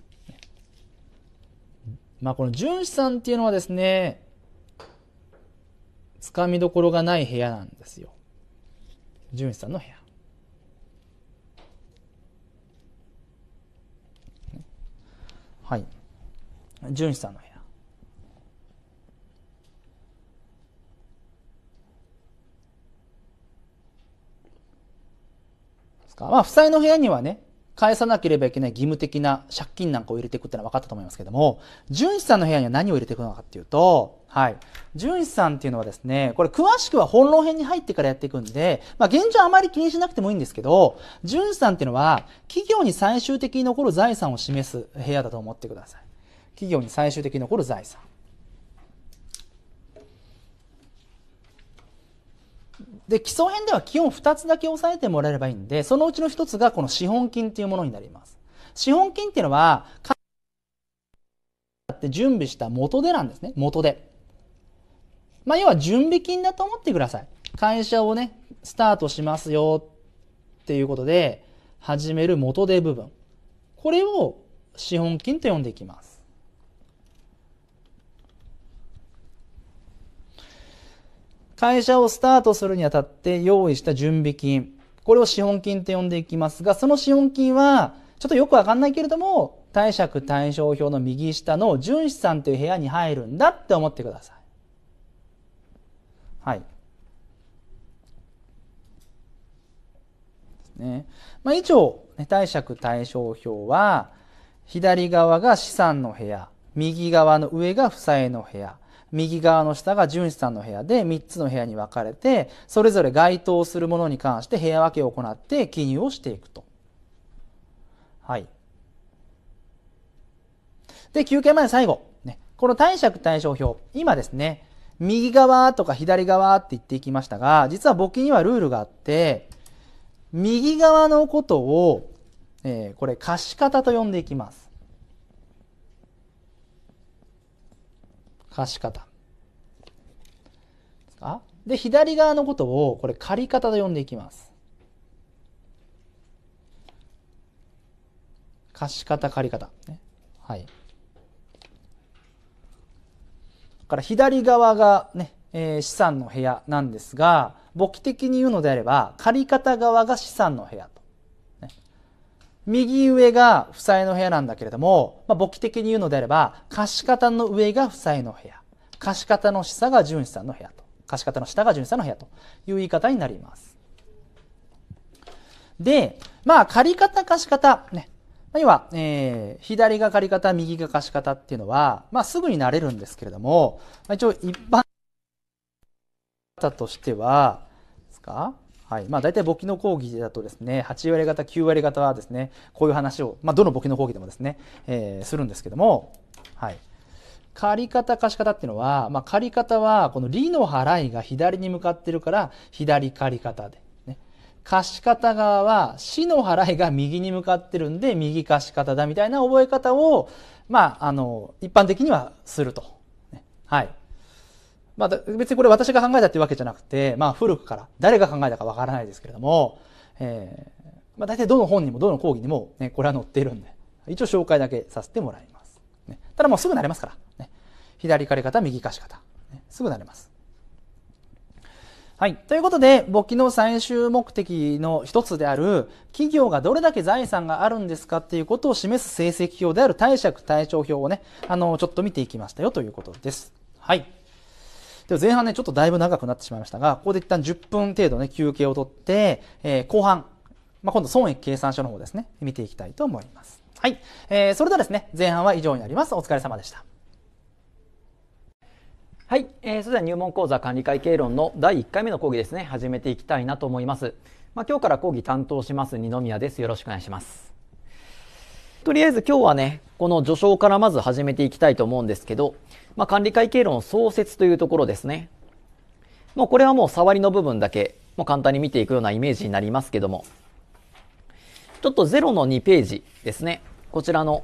まあ、この純資産っていうのはですね、つかみどころがない部屋なんですよ。純資産の部屋。はい。純資産の部屋。ですか。まあ、負債の部屋にはね、返さなければいけない義務的な借金なんかを入れていくってのは分かったと思いますけども、純一さんの部屋には何を入れていくのかっていうと、はい。純一さんっていうのはですね、これ詳しくは本論編に入ってからやっていくんで、まあ現状あまり気にしなくてもいいんですけど、純一さんっていうのは企業に最終的に残る財産を示す部屋だと思ってください。企業に最終的に残る財産。で、基礎編では基本2つだけ押さえてもらえればいいんで、そのうちの1つがこの資本金というものになります。資本金っていうのは、って準備した元手なんですね。元手。まあ、要は準備金だと思ってください。会社をね、スタートしますよっていうことで、始める元手部分。これを資本金と呼んでいきます。会社をスタートするにあたって用意した準備金、これを資本金と呼んでいきますが、その資本金は、ちょっとよくわかんないけれども、貸借対照表の右下の純資産という部屋に入るんだって思ってください。はい。ね。まあ、以上、ね、貸借対照表は、左側が資産の部屋、右側の上が負債の部屋、右側の下が純資さんの部屋で3つの部屋に分かれてそれぞれ該当するものに関して部屋分けを行って記入をしていくと。はい、で休憩前最後、ね、この貸借対照表今ですね右側とか左側って言っていきましたが実は簿記にはルールがあって右側のことを、えー、これ貸方と呼んでいきます。貸方でで左側のことをこれ借方と呼んでいきます貸方借方、ね、はいから左側がね、えー、資産の部屋なんですが簿記的に言うのであれば借方側が資産の部屋右上が負債の部屋なんだけれども、まあ、簿記的に言うのであれば、貸方の上が負債の部屋、貸方の下が純資産の部屋と、貸方の下が純資産の部屋という言い方になります。で、まあ、借方、貸方、ね。要は、えー、左が借方、右が貸方っていうのは、まあ、すぐになれるんですけれども、まあ、一応一般方としては、ですかはいまあ、大体簿記の講義だとですね8割方9割方はですねこういう話を、まあ、どの簿記の講義でもですね、えー、するんですけども、はい、借方貸方っていうのは、まあ、借方はこの利の払いが左に向かってるから左借方で、ね、貸方側は死の払いが右に向かってるんで右貸方だみたいな覚え方を、まあ、あの一般的にはすると。ね、はいまあ、別にこれ私が考えたっていうわけじゃなくて、まあ、古くから誰が考えたかわからないですけれども、えーまあ、大体どの本にもどの講義にも、ね、これは載っているんで一応紹介だけさせてもらいます、ね、ただもうすぐ慣れますから、ね、左借り方右貸し方、ね、すぐ慣れますはい。ということで、簿記の最終目的の一つである、企業がどれだけ財産があるんですかっていうことを示す成績表である貸借対照表をね、あの、ちょっと見ていきましたよということです。はい。では前半ね、ちょっとだいぶ長くなってしまいましたが、ここで一旦10分程度ね、休憩をとって、えー、後半、まあ、今度損益計算書の方ですね、見ていきたいと思います。はい。えー、それではですね、前半は以上になります。お疲れ様でした。はい、えー、それでは入門講座管理会計論の第1回目の講義ですね始めていきたいなと思います、まあ、今日から講義担当します二宮ですよろしくお願いしますとりあえず今日はね、この序章からまず始めていきたいと思うんですけど、まあ、管理会計論創設というところですね。もうこれはもう触りの部分だけ、もう簡単に見ていくようなイメージになりますけども、ちょっと0の2ページですね。こちらの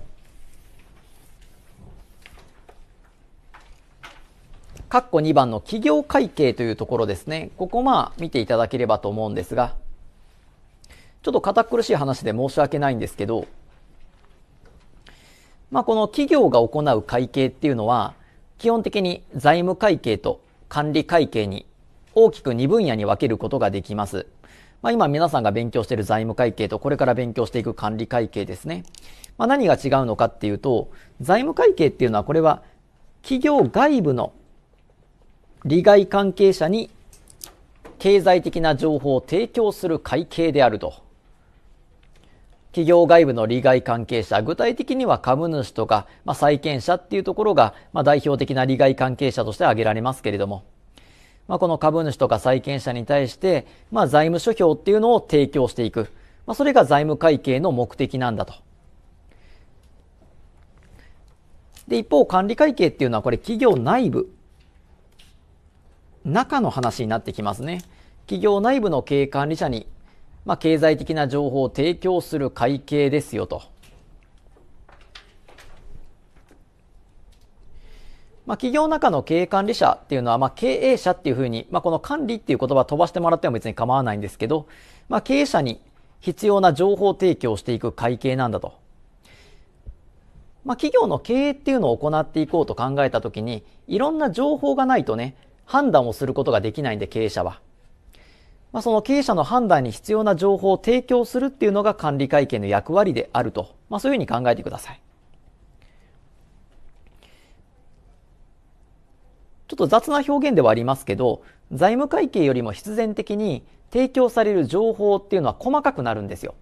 括弧2番の企業会計というところですね。ここまあ見ていただければと思うんですが、ちょっと堅苦しい話で申し訳ないんですけど、まあ、この企業が行う会計っていうのは、基本的に財務会計と管理会計に大きく2分野に分けることができます。まあ、今皆さんが勉強している財務会計とこれから勉強していく管理会計ですね。まあ、何が違うのかっていうと、財務会計っていうのはこれは企業外部の利害関係者に経済的な情報を提供する会計であると企業外部の利害関係者、具体的には株主とか、まあ、債権者っていうところが、まあ、代表的な利害関係者として挙げられますけれども、まあ、この株主とか債権者に対して、まあ、財務諸表っていうのを提供していく。まあ、それが財務会計の目的なんだと。で、一方、管理会計っていうのは、これ企業内部、中の話になってきますね。企業内部の経営管理者にまあ、経済的な情報を提供する会計ですよと。まあ、企業の中の経営管理者っていうのは、まあ、経営者っていうふうに、まあ、この管理っていう言葉飛ばしてもらっても別に構わないんですけど、まあ、経営者に必要な情報提供をしていく会計なんだと。まあ、企業の経営っていうのを行っていこうと考えたときに、いろんな情報がないとね、判断をすることができないんで、経営者は。まあ、その経営者の判断に必要な情報を提供するっていうのが管理会計の役割であると、まあ、そういうふうに考えてください。ちょっと雑な表現ではありますけど、財務会計よりも必然的に提供される情報っていうのは細かくなるんですよ。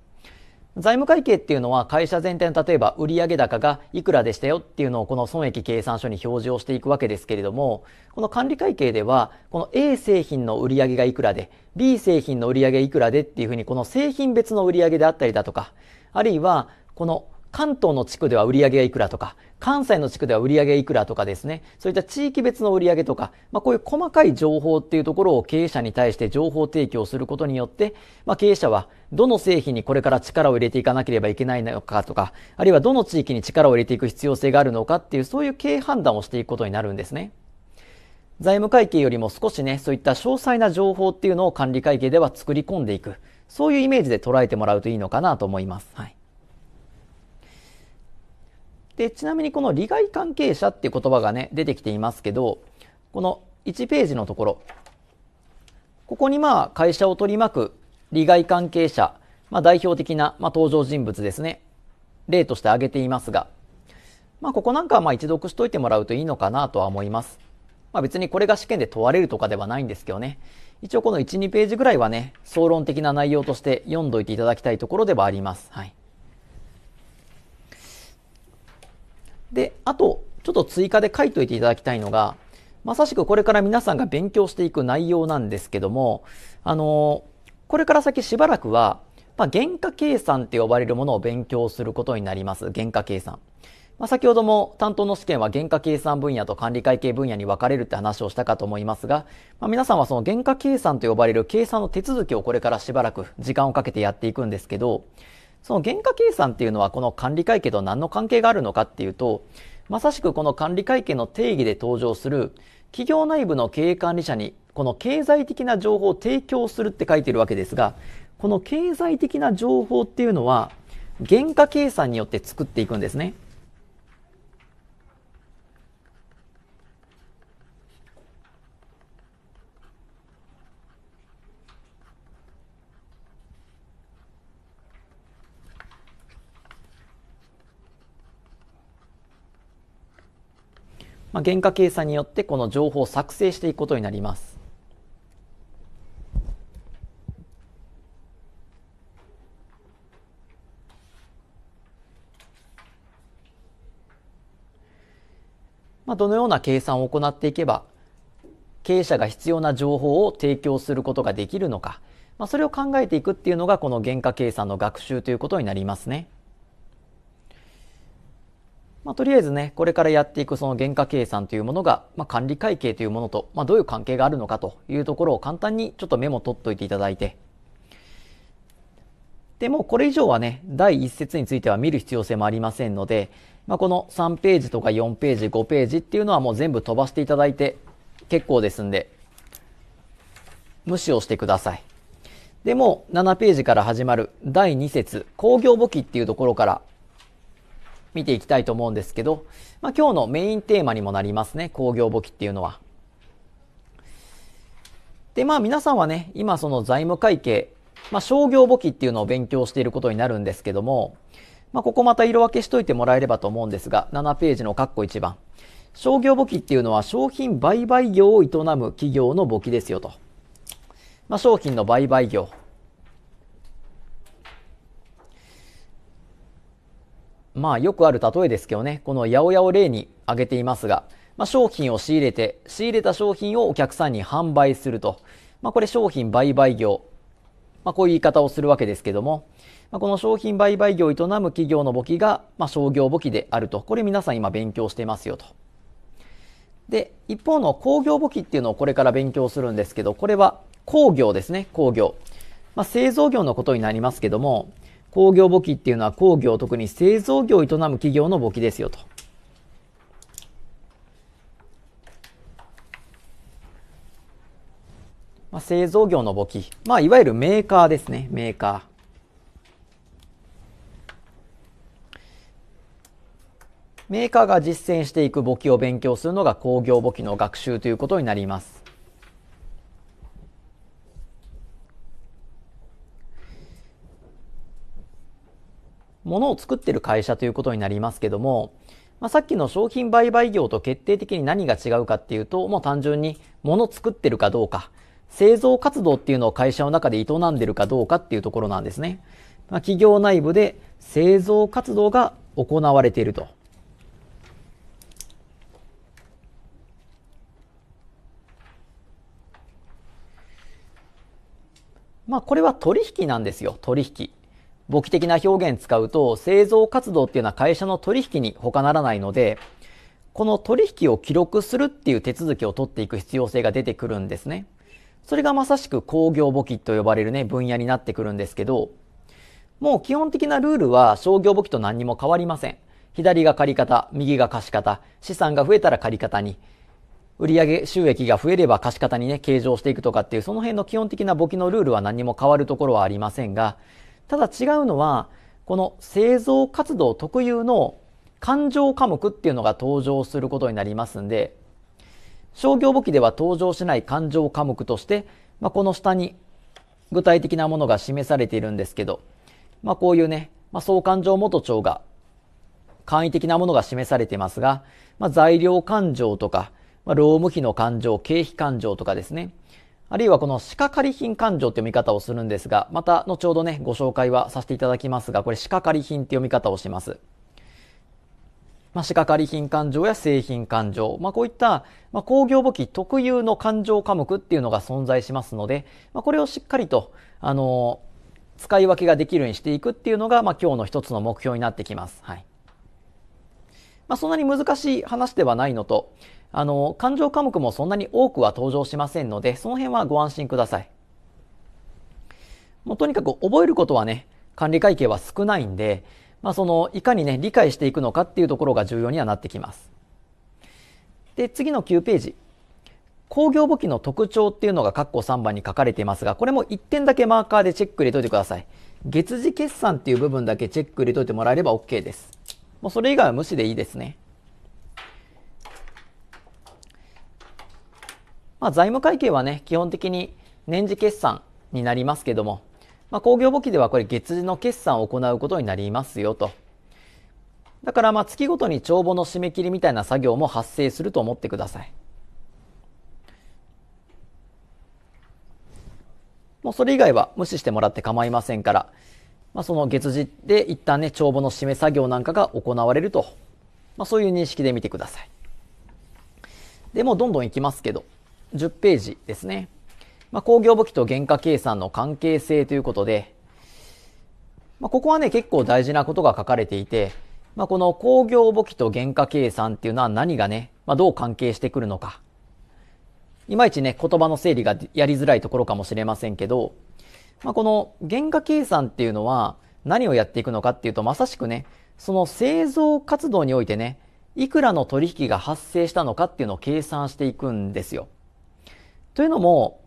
財務会計っていうのは会社全体の例えば売上高がいくらでしたよっていうのをこの損益計算書に表示をしていくわけですけれども、この管理会計ではこの A 製品の売上がいくらで、B 製品の売上いくらでっていうふうにこの製品別の売上であったりだとか、あるいはこの関東の地区では売り上げがいくらとか、関西の地区では売り上げいくらとかですね、そういった地域別の売り上げとか、まあ、こういう細かい情報っていうところを経営者に対して情報提供することによって、まあ、経営者はどの製品にこれから力を入れていかなければいけないのかとか、あるいはどの地域に力を入れていく必要性があるのかっていう、そういう経営判断をしていくことになるんですね。財務会計よりも少しね、そういった詳細な情報っていうのを管理会計では作り込んでいく。そういうイメージで捉えてもらうといいのかなと思います。はい。で、ちなみにこの利害関係者っていう言葉がね、出てきていますけど、この1ページのところ、ここにまあ会社を取り巻く利害関係者、まあ、代表的な、まあ、登場人物ですね。例として挙げていますが、まあ、ここなんかはまあ一読しといてもらうといいのかなとは思います。まあ、別にこれが試験で問われるとかではないんですけどね。一応この1、2ページぐらいはね、総論的な内容として読んどいていただきたいところではあります。はい。で、あと、ちょっと追加で書いといていただきたいのが、まさしくこれから皆さんが勉強していく内容なんですけども、あのこれから先しばらくは、まあ、原価計算って呼ばれるものを勉強することになります。原価計算。まあ、先ほども担当の試験は原価計算分野と管理会計分野に分かれるって話をしたかと思いますが、まあ、皆さんはその原価計算と呼ばれる計算の手続きをこれからしばらく時間をかけてやっていくんですけど、その原価計算っていうのはこの管理会計と何の関係があるのかっていうと、まさしくこの管理会計の定義で登場する企業内部の経営管理者にこの経済的な情報を提供するって書いてるわけですが、この経済的な情報っていうのは原価計算によって作っていくんですね。まあ、原価計算によってこの情報を作成していくことになります。まあ、どのような計算を行っていけば経営者が必要な情報を提供することができるのか、まあ、それを考えていくっていうのがこの原価計算の学習ということになりますね。まあ、とりあえずね、これからやっていくその原価計算というものが、まあ、管理会計というものと、まあ、どういう関係があるのかというところを簡単にちょっとメモ取っといていただいて、でもこれ以上はね、第1節については見る必要性もありませんので、まあ、この3ページとか4ページ、5ページっていうのはもう全部飛ばしていただいて結構ですんで、無視をしてください。でも7ページから始まる第2節、工業簿記っていうところから見ていきたいと思うんですけど、まあ、今日のメインテーマにもなりますね、工業簿記っていうのは。で、まあ皆さんはね、今その財務会計、まあ、商業簿記っていうのを勉強していることになるんですけども、まあ、ここまた色分けしといてもらえればと思うんですが、7ページの括弧1番。商業簿記っていうのは商品売買業を営む企業の簿記ですよと。まあ、商品の売買業。まあよくある例えですけどね、この八百屋を例に挙げていますが、まあ、商品を仕入れて、仕入れた商品をお客さんに販売すると。まあ、これ商品売買業。まあ、こういう言い方をするわけですけども、まあ、この商品売買業を営む企業の簿記が、まあ、商業簿記であると。これ皆さん今勉強してますよと。で、一方の工業簿記っていうのをこれから勉強するんですけど、これは工業ですね、工業。まあ、製造業のことになりますけども、工業簿記っていうのは工業、特に製造業を営む企業の簿記ですよと。まあ、製造業の簿記。まあ、いわゆるメーカーですね、メーカー。メーカーが実践していく簿記を勉強するのが工業簿記の学習ということになります。ものを作ってる会社ということになりますけども、まあ、さっきの商品売買業と決定的に何が違うかっていうと、もう単純に物を作ってるかどうか、製造活動っていうのを会社の中で営んでるかどうかっていうところなんですね。まあ、企業内部で製造活動が行われていると。まあこれは取引なんですよ、取引。簿記的な表現使うと、製造活動っていうのは会社の取引に他ならないので、この取引を記録するっていう手続きを取っていく必要性が出てくるんですね。それがまさしく工業簿記と呼ばれるね、分野になってくるんですけど、もう基本的なルールは商業簿記と何にも変わりません。左が借方、右が貸方、資産が増えたら借方に、売上収益が増えれば貸方にね、計上していくとかっていう、その辺の基本的な簿記のルールは何も変わるところはありませんが、ただ違うのは、この製造活動特有の勘定科目っていうのが登場することになりますんで、商業簿記では登場しない勘定科目として、まあ、この下に具体的なものが示されているんですけど、まあ、こういうね、まあ、総勘定元帳が簡易的なものが示されていますが、まあ、材料勘定とか、まあ、労務費の勘定、経費勘定とかですね、あるいはこの鹿科仮品勘定って読み方をするんですが、また後ほどね、ご紹介はさせていただきますが、これ鹿科仮品って読み方をします。まあ、歯科仮品勘定や製品勘定、まあ、こういった、まあ、工業簿記特有の勘定科目っていうのが存在しますので、まあ、これをしっかりと、あのー、使い分けができるようにしていくっていうのが、まあ、今日の一つの目標になってきます。はい。まあ、そんなに難しい話ではないのと、あの、感情科目もそんなに多くは登場しませんので、その辺はご安心ください。もうとにかく覚えることはね、管理会計は少ないんで、まあその、いかにね、理解していくのかっていうところが重要にはなってきます。で、次の9ページ。工業簿記の特徴っていうのが括弧3番に書かれていますが、これも1点だけマーカーでチェック入れといてください。月次決算っていう部分だけチェック入れといてもらえれば OK です。もうそれ以外は無視でいいですね。まあ、財務会計はね、基本的に年次決算になりますけども、まあ、工業簿記ではこれ月次の決算を行うことになりますよと。だからまあ月ごとに帳簿の締め切りみたいな作業も発生すると思ってください。もうそれ以外は無視してもらって構いませんから、まあ、その月次で一旦ね、帳簿の締め作業なんかが行われると、まあ、そういう認識で見てください。でもどんどんいきますけど、10ページですね。まあ、工業簿記と原価計算の関係性ということで、まあ、ここはね、結構大事なことが書かれていて、まあ、この工業簿記と原価計算っていうのは何がね、まあ、どう関係してくるのか。いまいちね、言葉の整理がやりづらいところかもしれませんけど、まあ、この原価計算っていうのは何をやっていくのかっていうと、まさしくね、その製造活動においてね、いくらの取引が発生したのかっていうのを計算していくんですよ。というのも、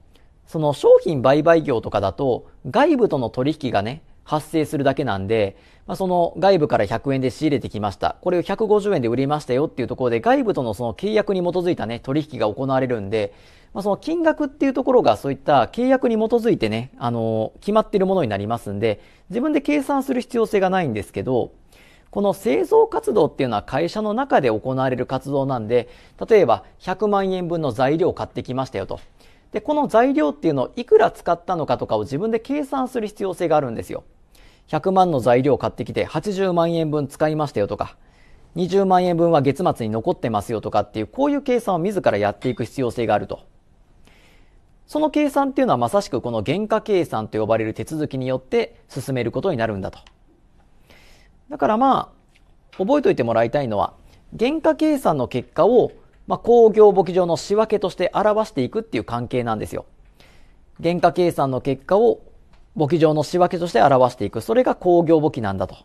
その商品売買業とかだと、外部との取引がね、発生するだけなんで、まあ、その外部から100円で仕入れてきました。これを150円で売りましたよっていうところで、外部とのその契約に基づいたね、取引が行われるんで、まあ、その金額っていうところがそういった契約に基づいてね、あのー、決まってるものになりますんで、自分で計算する必要性がないんですけど、この製造活動っていうのは会社の中で行われる活動なんで、例えば100万円分の材料を買ってきましたよと。で、この材料っていうのをいくら使ったのかとかを自分で計算する必要性があるんですよ。100万の材料を買ってきて80万円分使いましたよとか、20万円分は月末に残ってますよとかっていう、こういう計算を自らやっていく必要性があると。その計算っていうのはまさしくこの原価計算と呼ばれる手続きによって進めることになるんだと。だからまあ、覚えておいてもらいたいのは、原価計算の結果をまあ、工業簿記上の仕分けとして表していくっていう関係なんですよ。原価計算の結果を簿記上の仕分けとして表していく。それが工業簿記なんだと。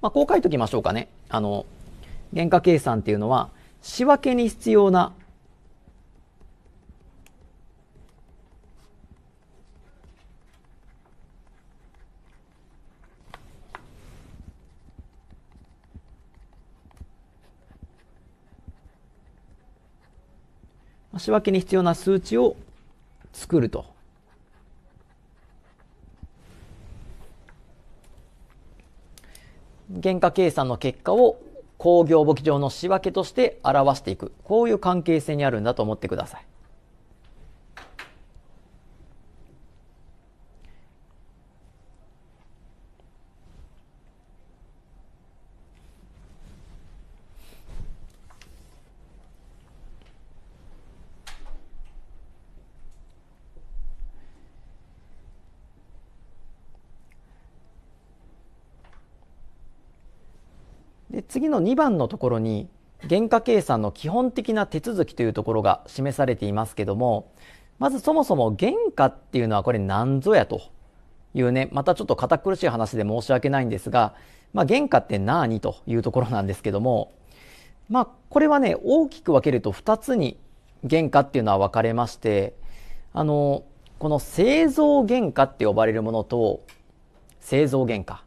まあ、こう書いときましょうかね。あの、原価計算っていうのは、仕分けに必要な仕分けに必要な数値を作ると。原価計算の結果を工業簿記上の仕分けとして表していく。こういう関係性にあるんだと思ってください。次の2番のところに原価計算の基本的な手続きというところが示されていますけどもまずそもそも原価っていうのはこれ何ぞやというねまたちょっと堅苦しい話で申し訳ないんですが、まあ、原価って何というところなんですけどもまあこれはね大きく分けると2つに原価っていうのは分かれましてあのこの製造原価って呼ばれるものと製造原価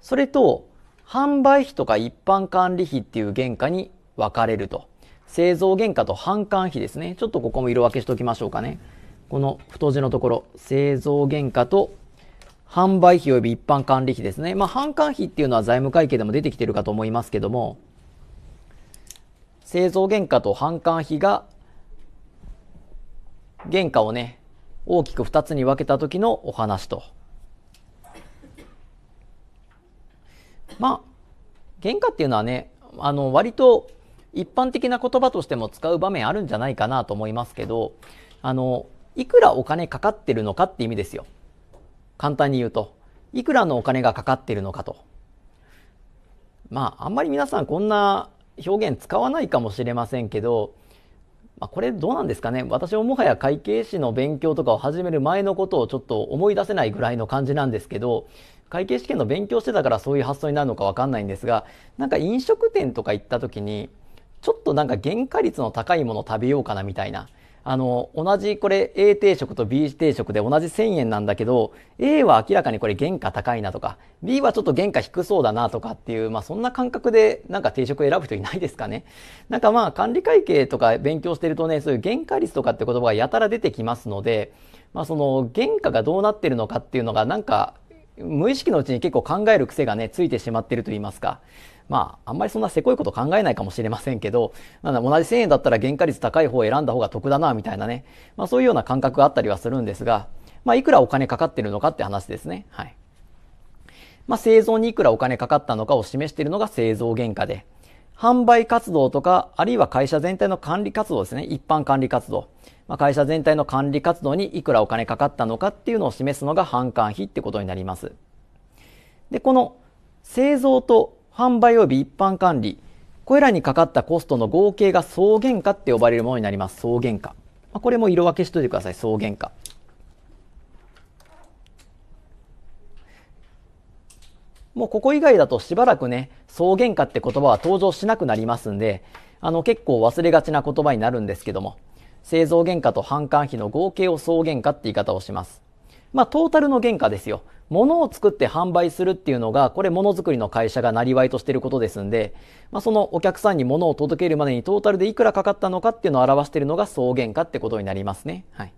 それと販売費とか一般管理費っていう原価に分かれると。製造原価と販管費ですね。ちょっとここも色分けしておきましょうかね。この太字のところ、製造原価と販売費及び一般管理費ですね。まあ、販管費っていうのは財務会計でも出てきてるかと思いますけども、製造原価と販管費が、原価をね、大きく2つに分けた時のお話と。まあ原価っていうのはねあの割と一般的な言葉としても使う場面あるんじゃないかなと思いますけどあのいくらお金かかってるのかって意味ですよ簡単に言うといくらのお金がかかってるのかとまああんまり皆さんこんな表現使わないかもしれませんけど、まあ、これどうなんですかね私ももはや会計士の勉強とかを始める前のことをちょっと思い出せないぐらいの感じなんですけど会計試験の勉強してたからそういう発想になるのか分かんないんですがなんか飲食店とか行った時にちょっとなんか原価率の高いもの食べようかなみたいなあの同じこれ A 定食と B 定食で同じ1000円なんだけど A は明らかにこれ原価高いなとか B はちょっと原価低そうだなとかっていう、まあ、そんな感覚でなんか定食選ぶ人いないですかねなんかまあ管理会計とか勉強してるとねそういう原価率とかって言葉がやたら出てきますので、まあ、その原価がどうなってるのかっていうのがなんか無意識のうちに結構考える癖がね、ついてしまってると言いますか。まあ、あんまりそんなせこいこと考えないかもしれませんけど、なんだ、同じ1000円だったら原価率高い方を選んだ方が得だな、みたいなね。まあ、そういうような感覚があったりはするんですが、まあ、いくらお金かかってるのかって話ですね。はい。まあ、製造にいくらお金かかったのかを示しているのが製造原価で、販売活動とか、あるいは会社全体の管理活動ですね。一般管理活動。まあ、会社全体の管理活動にいくらお金かかったのかっていうのを示すのが販管費ってことになります。で、この製造と販売及び一般管理、これらにかかったコストの合計が総原価って呼ばれるものになります。総原価。まあ、これも色分けしといてください。総原価。もうここ以外だとしばらくね、総原価って言葉は登場しなくなりますんで、あの結構忘れがちな言葉になるんですけども、製造原価と販管費の合計を総原価って言い方をします。まあ、トータルの原価ですよ。物を作って販売するっていうのが、これ物作づくりの会社がなりわいとしてることですんで、まあ、そのお客さんに物を届けるまでにトータルでいくらかかったのかっていうのを表しているのが総原価ってことになりますね。はい。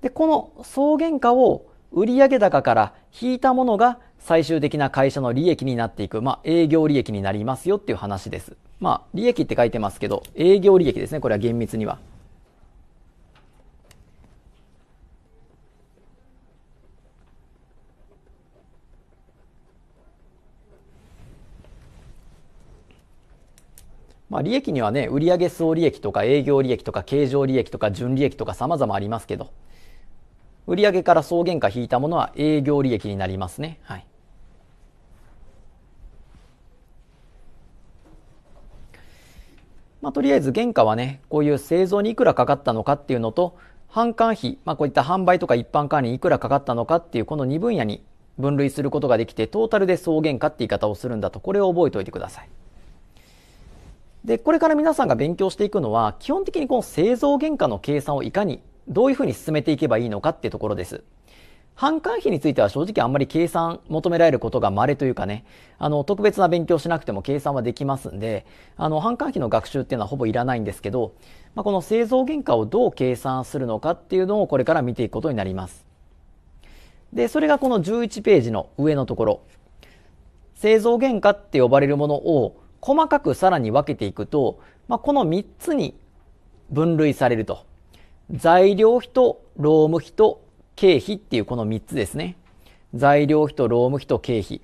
で、この総原価を売上高から引いたものが最終的な会社の利益になっていく、まあ、営業利益になりますよっていう話です。まあ、利益って書いてますけど、営業利益ですね。これは厳密には。まあ、利益にはね、売上総利益とか営業利益とか経常利益とか純利益とか様々ありますけど、売上から総原価引いたものは営業利益になりますね。はい。まあ、とりあえず原価はね、こういう製造にいくらかかったのかっていうのと、販管費、まあ、こういった販売とか一般管理にいくらかかったのかっていうこの2分野に分類することができて、トータルで総原価って言い方をするんだと、これを覚えておいてください。で、これから皆さんが勉強していくのは、基本的にこの製造原価の計算をいかに、どういうふうに進めていけばいいのかっていうところです。販管費については正直あんまり計算求められることが稀というかね、あの、特別な勉強しなくても計算はできますんで、あの、販管費の学習っていうのはほぼいらないんですけど、まあ、この製造原価をどう計算するのかっていうのをこれから見ていくことになります。で、それがこの11ページの上のところ、製造原価って呼ばれるものを細かくさらに分けていくと、まあ、この3つに分類されると。材料費と労務費と経費っていうこの3つですね。材料費と労務費と経費。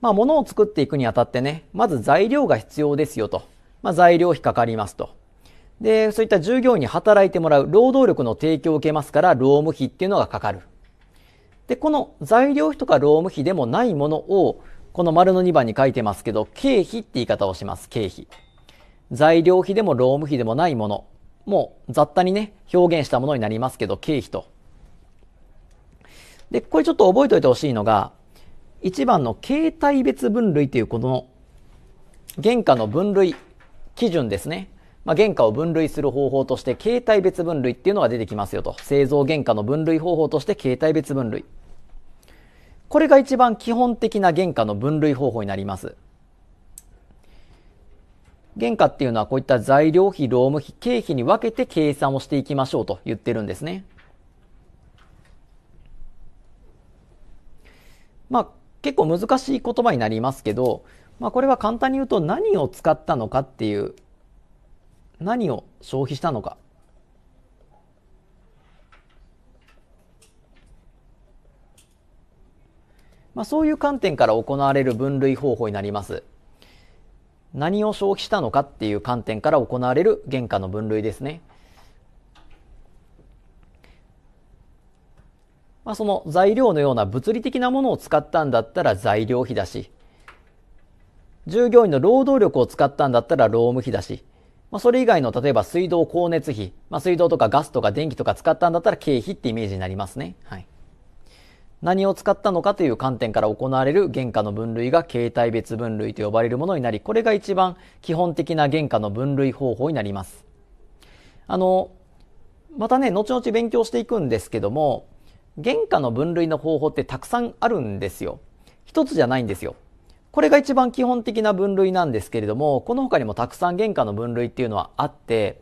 まあ、物を作っていくにあたってね、まず材料が必要ですよと。まあ、材料費かかりますと。で、そういった従業員に働いてもらう労働力の提供を受けますから、労務費っていうのがかかる。で、この材料費とか労務費でもないものを、この丸の2番に書いてますけど、経費って言い方をします。経費。材料費でも労務費でもないもの。もう雑多にね、表現したものになりますけど、経費と。で、これちょっと覚えておいてほしいのが、1番の形態別分類というこの原価の分類基準ですね。まあ、原価を分類する方法として形態別分類っていうのが出てきますよと。製造原価の分類方法として形態別分類。これが一番基本的な原価の分類方法になります。原価っていうのはこういった材料費、労務費、経費に分けて計算をしていきましょうと言ってるんですね。まあ結構難しい言葉になりますけど、まあこれは簡単に言うと何を使ったのかっていう、何を消費したのか。まあそういう観点から行われる分類方法になります。何を消費したのかっていう観点から行われる原価の分類ですね。まあ、その材料のような物理的なものを使ったんだったら材料費だし、従業員の労働力を使ったんだったら労務費だし、まあ、それ以外の例えば水道光熱費、まあ、水道とかガスとか電気とか使ったんだったら経費ってイメージになりますね。はい。何を使ったのかという観点から行われる原価の分類が形態別分類と呼ばれるものになり、これが一番基本的な原価の分類方法になります。あの、またね、後々勉強していくんですけども、原価の分類の方法ってたくさんあるんですよ。一つじゃないんですよ。これが一番基本的な分類なんですけれども、この他にもたくさん原価の分類っていうのはあって、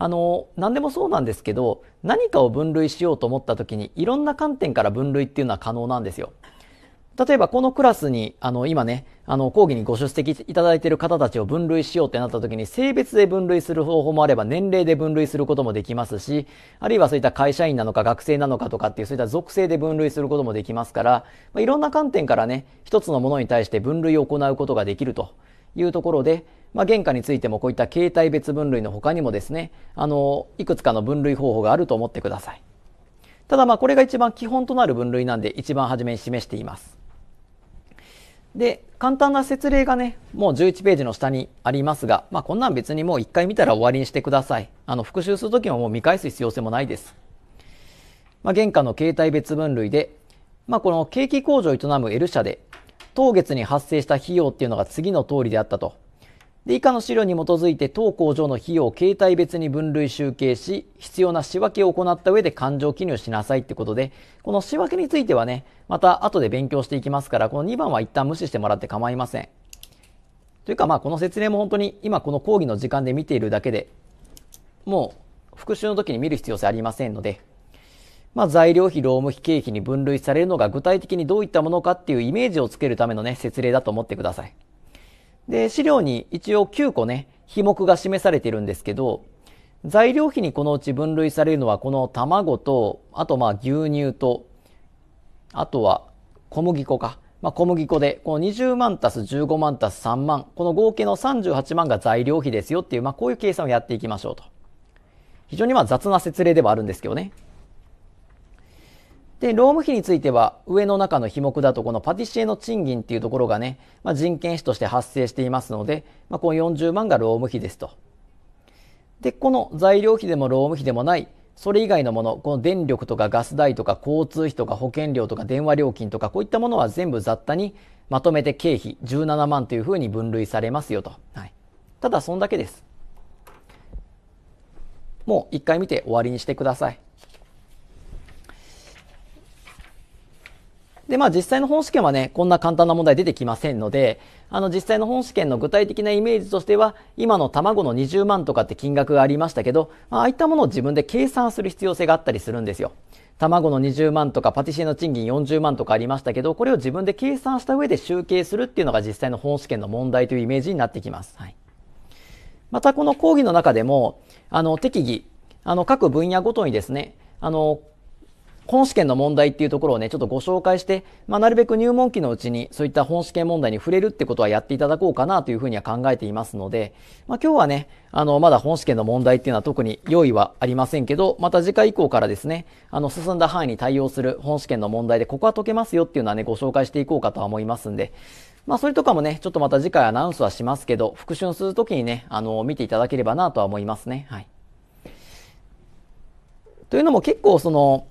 あの何でもそうなんですけど何かを分類しようと思った時にいろんな観点から分類っていうのは可能なんですよ。例えばこのクラスにあの今ねあの講義にご出席いただいている方たちを分類しようってなった時に性別で分類する方法もあれば年齢で分類することもできますしあるいはそういった会社員なのか学生なのかとかっていうそういった属性で分類することもできますから、まあ、いろんな観点からね一つのものに対して分類を行うことができるというところでまあ、原価についてもこういった形態別分類の他にもですね、あの、いくつかの分類方法があると思ってください。ただまあこれが一番基本となる分類なんで一番初めに示しています。で、簡単な説明がね、もう11ページの下にありますが、まあこんなん別にもう1回見たら終わりにしてください。あの復習するときももう見返す必要性もないです。まあ原価の形態別分類で、まあこの景気工場を営む L 社で、当月に発生した費用っていうのが次の通りであったと。で以下の資料に基づいて当工場の費用を形態別に分類集計し必要な仕分けを行った上で勘定記入しなさいってことでこの仕分けについてはねまた後で勉強していきますからこの2番は一旦無視してもらって構いませんというかまあこの説明も本当に今この講義の時間で見ているだけでもう復習の時に見る必要性ありませんのでまあ、材料費、労務費、経費に分類されるのが具体的にどういったものかっていうイメージをつけるためのね、説明だと思ってください。で、資料に一応9個ね、費目が示されているんですけど、材料費にこのうち分類されるのはこの卵と、あとまあ牛乳と、あとは小麦粉か。まあ、小麦粉で、この20万足す15万足す3万、この合計の38万が材料費ですよっていう、まあ、こういう計算をやっていきましょうと。非常にまあ雑な説例ではあるんですけどね。で、労務費については、上の中の費目だと、このパティシエの賃金っていうところがね、まあ、人件費として発生していますので、まあ、この40万が労務費ですと。で、この材料費でも労務費でもない、それ以外のもの、この電力とかガス代とか交通費とか保険料とか電話料金とか、こういったものは全部雑多にまとめて経費17万というふうに分類されますよと。はい、ただ、そんだけです。もう一回見て終わりにしてください。で、まあ実際の本試験はね、こんな簡単な問題出てきませんので、あの実際の本試験の具体的なイメージとしては、今の卵の20万とかって金額がありましたけど、まあ、ああいったものを自分で計算する必要性があったりするんですよ。卵の20万とかパティシエの賃金40万とかありましたけど、これを自分で計算した上で集計するっていうのが実際の本試験の問題というイメージになってきます。はい、またこの講義の中でも、あの適宜、あの各分野ごとにですね、あの本試験の問題っていうところをね、ちょっとご紹介して、まあ、なるべく入門期のうちにそういった本試験問題に触れるってことはやっていただこうかなというふうには考えていますので、まあ、今日はね、あの、まだ本試験の問題っていうのは特に用意はありませんけど、また次回以降からですね、あの、進んだ範囲に対応する本試験の問題で、ここは解けますよっていうのはね、ご紹介していこうかとは思いますんで、まあ、それとかもね、ちょっとまた次回アナウンスはしますけど、復習するときにね、あの、見ていただければなとは思いますね。はい。というのも結構その、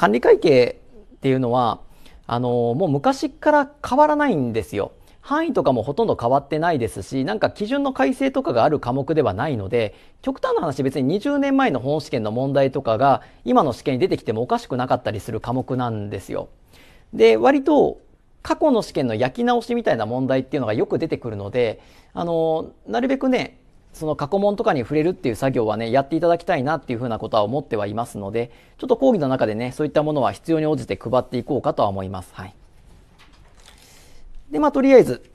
管理会計っていうのはあのもう昔から変わらないんですよ。範囲とかもほとんど変わってないですしなんか基準の改正とかがある科目ではないので極端な話別に20年前の本試験の問題とかが今の試験に出てきてもおかしくなかったりする科目なんですよ。で割と過去の試験の焼き直しみたいな問題っていうのがよく出てくるのであのなるべくねその過去問とかに触れるっていう作業はね、やっていただきたいなっていうふうなことは思ってはいますので、ちょっと講義の中でね、そういったものは必要に応じて配っていこうかとは思います。はい。で、まあ、とりあえず、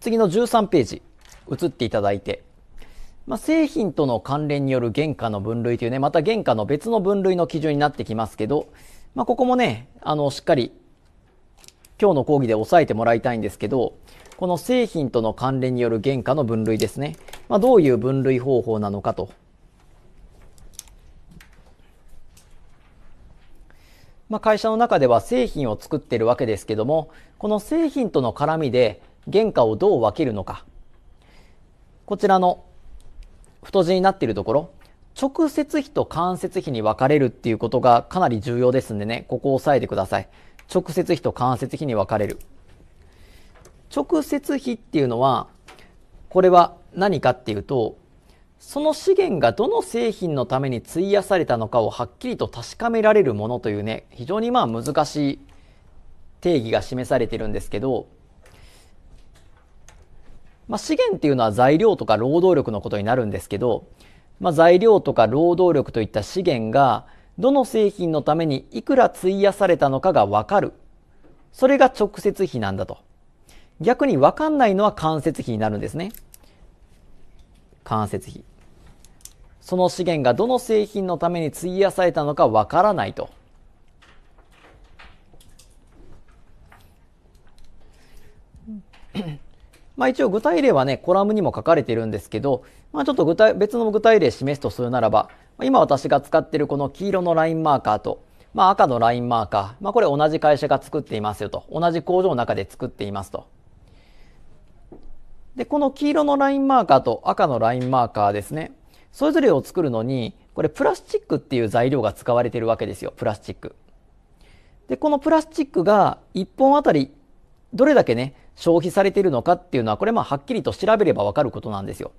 次の13ページ、移っていただいて、まあ、製品との関連による原価の分類というね、また原価の別の分類の基準になってきますけど、まあ、ここもね、あの、しっかり、今日の講義で押さえてもらいたいんですけど、この製品との関連による原価の分類ですね。まあ、どういう分類方法なのかと。まあ、会社の中では製品を作っているわけですけども、この製品との絡みで原価をどう分けるのか。こちらの太字になっているところ、直接費と間接費に分かれるっていうことがかなり重要ですんでね、ここを押さえてください。直接費と間接費に分かれる。直接費っていうのはこれは何かっていうとその資源がどの製品のために費やされたのかをはっきりと確かめられるものというね非常にまあ難しい定義が示されてるんですけど、まあ、資源っていうのは材料とか労働力のことになるんですけど、まあ、材料とか労働力といった資源がどの製品のためにいくら費やされたのかが分かるそれが直接費なんだと。逆に分かんないのは間接費になるんですね。間接費。その資源がどの製品のために費やされたのか分からないと。まあ一応具体例はね、コラムにも書かれているんですけど、まあちょっと具体、別の具体例示すとするならば、今私が使っているこの黄色のラインマーカーと、まあ赤のラインマーカー、まあこれ同じ会社が作っていますよと、同じ工場の中で作っていますと。で、この黄色のラインマーカーと赤のラインマーカーですね。それぞれを作るのに、これプラスチックっていう材料が使われてるわけですよ。プラスチック。で、このプラスチックが1本あたりどれだけね、消費されてるのかっていうのは、これまあはっきりと調べればわかることなんですよ。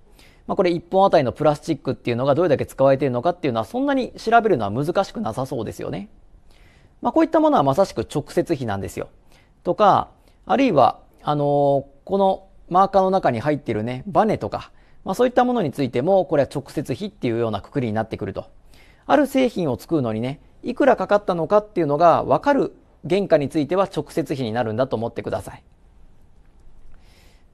まあこれ1本あたりのプラスチックっていうのがどれだけ使われてるのかっていうのは、そんなに調べるのは難しくなさそうですよね。まあこういったものはまさしく直接費なんですよ。とか、あるいは、あのー、このマーカーの中に入ってるね、バネとか、まあそういったものについても、これは直接比っていうようなくくりになってくると。ある製品を作るのにね、いくらかかったのかっていうのがわかる原価については直接比になるんだと思ってください。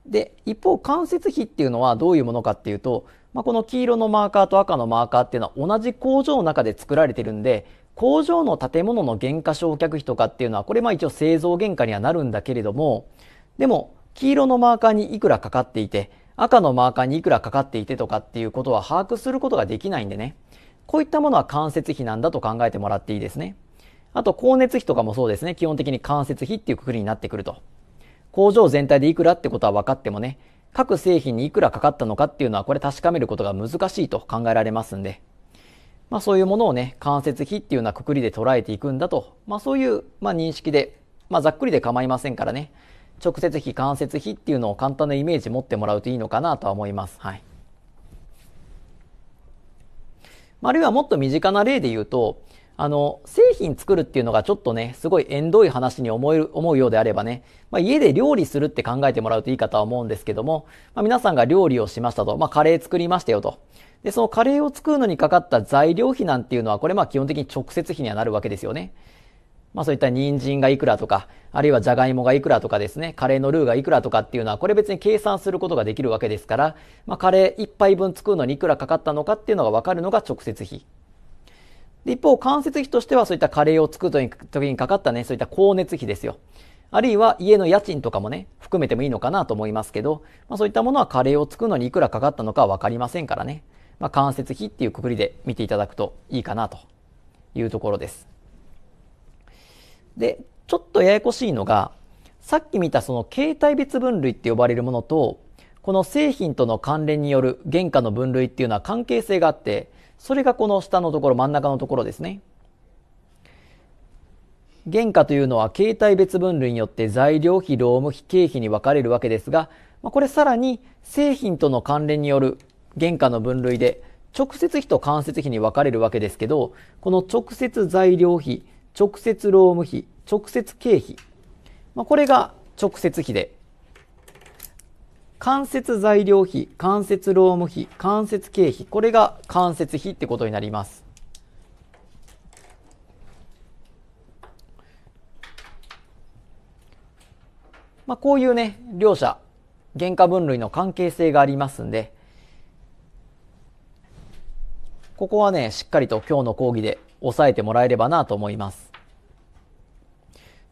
で、一方、間接比っていうのはどういうものかっていうと、まあ、この黄色のマーカーと赤のマーカーっていうのは同じ工場の中で作られてるんで、工場の建物の原価償却費とかっていうのは、これまあ一応製造原価にはなるんだけれども、でも、黄色のマーカーにいくらかかっていて、赤のマーカーにいくらかかっていてとかっていうことは把握することができないんでね。こういったものは間接費なんだと考えてもらっていいですね。あと、光熱費とかもそうですね。基本的に間接費っていうくくりになってくると。工場全体でいくらってことは分かってもね、各製品にいくらかかったのかっていうのはこれ確かめることが難しいと考えられますんで。まあそういうものをね、間接費っていうようなくくりで捉えていくんだと、まあそういう、まあ、認識で、まあざっくりで構いませんからね。直接費間接費っていうのを簡単なイメージ持ってもらうといいのかなとは思います。はい、あるいはもっと身近な例で言うとあの製品作るっていうのがちょっとねすごい縁遠い話に思える思うようであればね、まあ、家で料理するって考えてもらうといいかとは思うんですけども、まあ、皆さんが料理をしましたと、まあ、カレー作りましたよとでそのカレーを作るのにかかった材料費なんていうのはこれまあ基本的に直接費にはなるわけですよね。まあそういった人参がいくらとか、あるいはじゃがいもがいくらとかですね、カレーのルーがいくらとかっていうのは、これ別に計算することができるわけですから、まあカレー一杯分作るのにいくらかかったのかっていうのがわかるのが直接費。で、一方、間接費としてはそういったカレーを作る時にかかったね、そういった光熱費ですよ。あるいは家の家賃とかもね、含めてもいいのかなと思いますけど、まあそういったものはカレーを作るのにいくらかかったのかわかりませんからね。まあ間接費っていうくくりで見ていただくといいかなというところです。でちょっとややこしいのがさっき見たその携帯別分類って呼ばれるものとこの製品との関連による原価の分類っていうのは関係性があってそれがこの下のところ真ん中のところですね。原価というのは携帯別分類によって材料費労務費経費に分かれるわけですがこれさらに製品との関連による原価の分類で直接費と間接費に分かれるわけですけどこの直接材料費直接労務費、直接経費。まあ、これが直接費で、間接材料費、間接労務費、間接経費。これが間接費ってことになります。まあ、こういうね、両者、原価分類の関係性がありますんで、ここはね、しっかりと今日の講義で抑えてもらえればなと思います。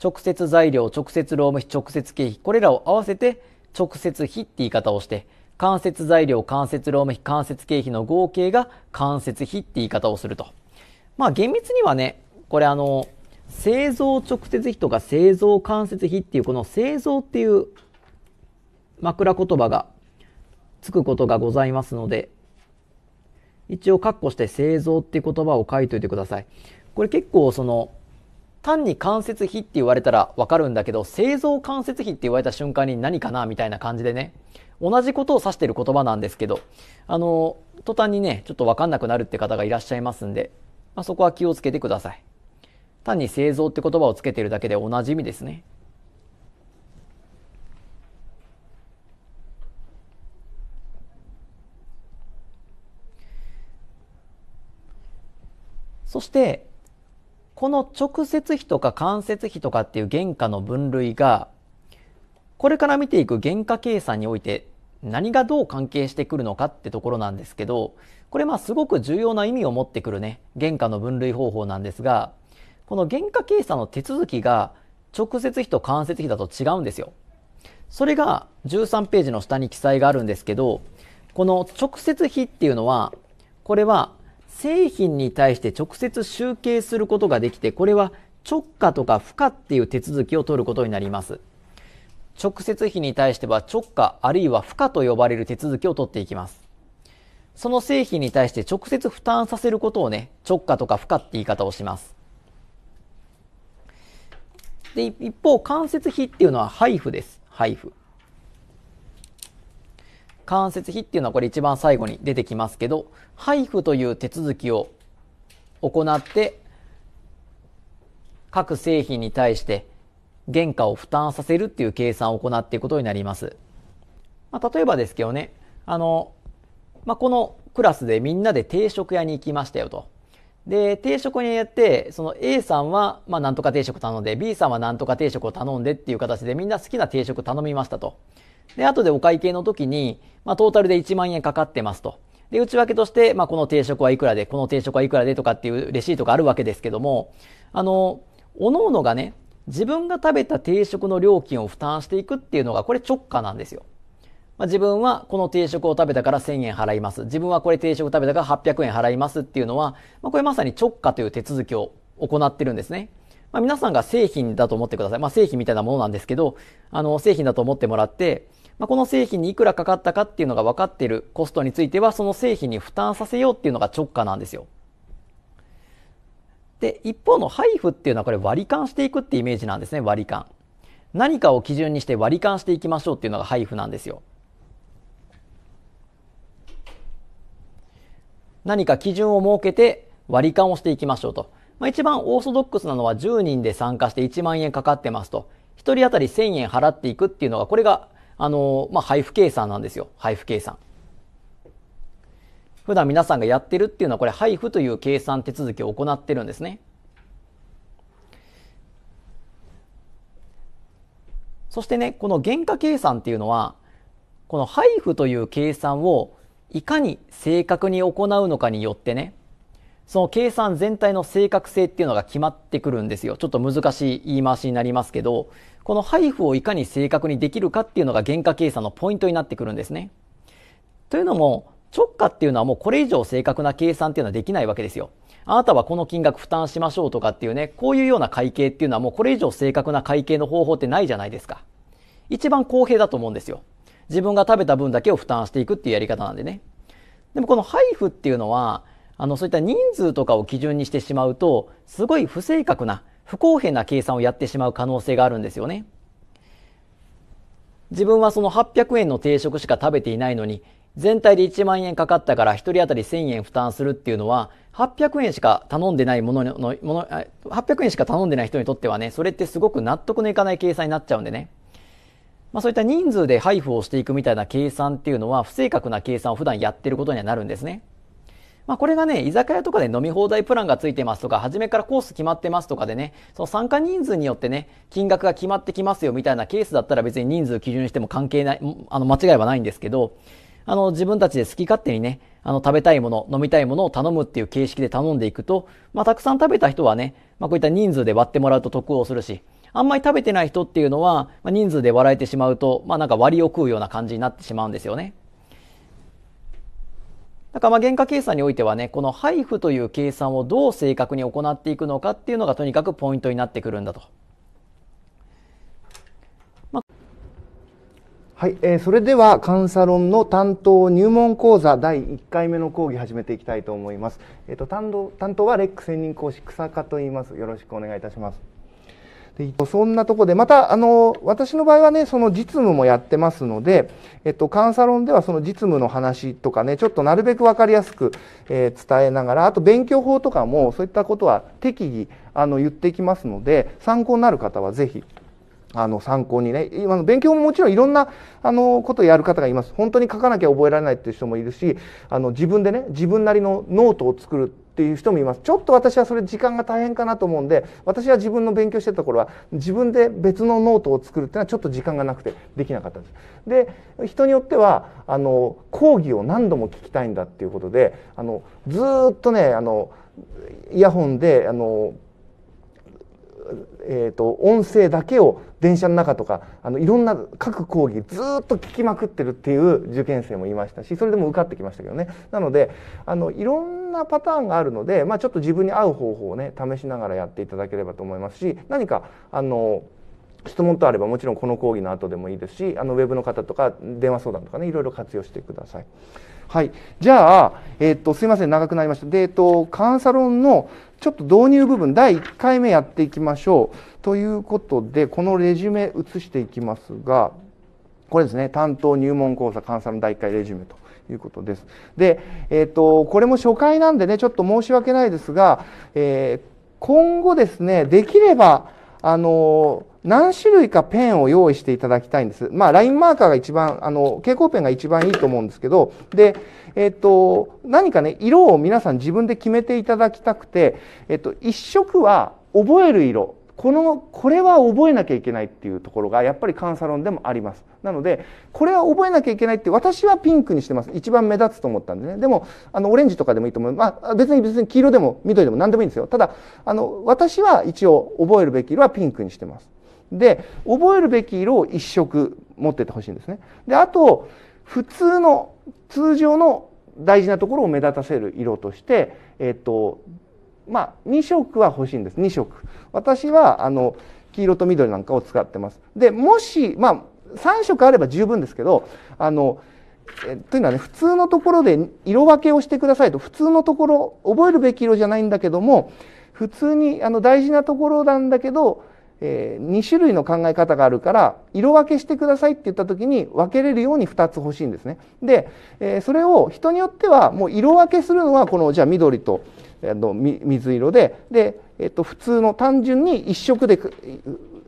直接材料、直接労務費、直接経費、これらを合わせて直接費って言い方をして、間接材料、間接労務費、間接経費の合計が間接費って言い方をすると。まあ厳密にはね、これあの、製造直接費とか製造間接費っていうこの製造っていう枕言葉がつくことがございますので、一応、括弧して製造っていう言葉を書いといてください。これ結構その、単に関節比って言われたらわかるんだけど、製造関節比って言われた瞬間に何かなみたいな感じでね、同じことを指してる言葉なんですけど、あの、途端にね、ちょっとわかんなくなるって方がいらっしゃいますんで、まあ、そこは気をつけてください。単に製造って言葉をつけてるだけで同じ意味ですね。そして、この直接費とか間接費とかっていう原価の分類が、これから見ていく原価計算において何がどう関係してくるのかってところなんですけど、これまあすごく重要な意味を持ってくるね、原価の分類方法なんですが、この原価計算の手続きが直接費と間接費だと違うんですよ。それが13ページの下に記載があるんですけど、この直接費っていうのは、これは製品に対して直接集計することができてこれは直下とか負荷っていう手続きを取ることになります直接費に対しては直下あるいは負荷と呼ばれる手続きを取っていきますその製品に対して直接負担させることをね直下とか負荷って言い方をしますで一方間接費っていうのは配布です配布間接費っていうのはこれ一番最後に出てきますけど、配布という手続きを行って、各製品に対して原価を負担させるっていう計算を行っていくことになります。まあ、例えばですけどね、あの、まあ、このクラスでみんなで定食屋に行きましたよと。で、定食屋にやって、その A さんは、まあ、なんとか定食頼んで、B さんはなんとか定食を頼んでっていう形でみんな好きな定食頼みましたと。で、後でお会計の時に、まあ、トータルで1万円かかってますと。で、内訳として、まあ、この定食はいくらで、この定食はいくらでとかっていうレシートがあるわけですけども、あの、おのおのがね、自分が食べた定食の料金を負担していくっていうのが、これ直下なんですよ。まあ、自分はこの定食を食べたから1000円払います。自分はこれ定食食べたから800円払いますっていうのは、まあ、これまさに直下という手続きを行ってるんですね。まあ、皆さんが製品だと思ってください。まあ、製品みたいなものなんですけど、あの、製品だと思ってもらって、まあ、この製品にいくらかかったかっていうのが分かっているコストについては、その製品に負担させようっていうのが直下なんですよ。で、一方の配布っていうのはこれ割り勘していくってイメージなんですね、割り勘。何かを基準にして割り勘していきましょうっていうのが配布なんですよ。何か基準を設けて割り勘をしていきましょうと。まあ、一番オーソドックスなのは10人で参加して1万円かかってますと。1人当たり1000円払っていくっていうのが、これがあの、まあ、配布計算なんですよ。配布計算。普段皆さんがやってるっていうのは、これ、配布という計算手続きを行ってるんですね。そしてね、この原価計算っていうのは、この配布という計算をいかに正確に行うのかによってね、その計算全体の正確性っていうのが決まってくるんですよ。ちょっと難しい言い回しになりますけど、この配布をいかに正確にできるかっていうのが原価計算のポイントになってくるんですね。というのも、直下っていうのはもうこれ以上正確な計算っていうのはできないわけですよ。あなたはこの金額負担しましょうとかっていうね、こういうような会計っていうのはもうこれ以上正確な会計の方法ってないじゃないですか。一番公平だと思うんですよ。自分が食べた分だけを負担していくっていうやり方なんでね。でもこの配布っていうのは、あの、そういった人数とかを基準にしてしまうと、すごい不正確な、不公平な計算をやってしまう可能性があるんですよね。自分はその800円の定食しか食べていないのに、全体で1万円かかったから1人当たり1000円負担するっていうのは、800円しか頼んでないものの、もの、800円しか頼んでない人にとってはね、それってすごく納得のいかない計算になっちゃうんでね。まあそういった人数で配布をしていくみたいな計算っていうのは、不正確な計算を普段やってることにはなるんですね。まあ、これがね、居酒屋とかで飲み放題プランがついてますとか、初めからコース決まってますとかでね、その参加人数によってね、金額が決まってきますよみたいなケースだったら別に人数基準にしても関係ない、あの、間違いはないんですけど、あの、自分たちで好き勝手にね、あの、食べたいもの、飲みたいものを頼むっていう形式で頼んでいくと、まあ、たくさん食べた人はね、まあ、こういった人数で割ってもらうと得をするし、あんまり食べてない人っていうのは、まあ、人数で割られてしまうと、まあ、なんか割を食うような感じになってしまうんですよね。だからまあ原価計算においてはね、この配布という計算をどう正確に行っていくのかっていうのがとにかくポイントになってくるんだと。まあ、はい、えー、それでは監査論の担当入門講座第1回目の講義始めていきたいと思います。えっ、ー、と担当担当はレック専任講師草加と言います。よろしくお願いいたします。ていてそんなとこでまたあの私の場合はねその実務もやってますので、えっと、監査論ではその実務の話とかねちょっとなるべく分かりやすく、えー、伝えながらあと勉強法とかもそういったことは適宜あの言っていきますので参考になる方は是非。あの参考にね今の勉強ももちろんいろんなあのことをやる方がいます本当に書かなきゃ覚えられないっていう人もいるしあの自分でね自分なりのノートを作るっていう人もいますちょっと私はそれ時間が大変かなと思うんで私は自分の勉強してた頃は自分で別のノートを作るっていうのはちょっと時間がなくてできなかったんですで人によってはあの講義を何度も聞きたいんだっていうことであのずっとねあのイヤホンであのえーと、音声だけを電車の中とかあのいろんな各講義ずっと聞きまくってるっていう受験生もいましたしそれでも受かってきましたけどねなのであのいろんなパターンがあるので、まあ、ちょっと自分に合う方法をね試しながらやっていただければと思いますし何かあの質問とあればもちろんこの講義の後でもいいですしあのウェブの方とか電話相談とかねいろいろ活用してください。はい、じゃあ、えー、っとすいません長くなりましたで、えっと、カンサロンのちょっと導入部分第1回目やっていきましょうということでこのレジュメ移していきますがこれですね担当入門講座監査の第1回レジュメということです。で、えーと、とこれも初回なんでねちょっと申し訳ないですが、えー、今後ですねできればあのー何種類かペンを用意していただきたいんです。まあ、ラインマーカーが一番、あの、蛍光ペンが一番いいと思うんですけど、で、えっと、何かね、色を皆さん自分で決めていただきたくて、えっと、一色は覚える色。この、これは覚えなきゃいけないっていうところが、やっぱりカンサロンでもあります。なので、これは覚えなきゃいけないって、私はピンクにしてます。一番目立つと思ったんでね。でも、あの、オレンジとかでもいいと思う。まあ、別に別に黄色でも緑でも何でもいいんですよ。ただ、あの、私は一応覚えるべき色はピンクにしてます。で覚えるべき色を1色持ってってほしいんですね。であと普通の通常の大事なところを目立たせる色として、えっとまあ、2色は欲しいんです2色。私はあの黄色と緑なんかを使ってます。でもし、まあ、3色あれば十分ですけどあのえというのはね普通のところで色分けをしてくださいと普通のところ覚えるべき色じゃないんだけども普通にあの大事なところなんだけどえー、2種類の考え方があるから色分けしてくださいって言った時に分けれるように2つ欲しいんですね。で、えー、それを人によってはもう色分けするのはこのじゃあ緑と、えー、の水色でで、えー、と普通の単純に1色で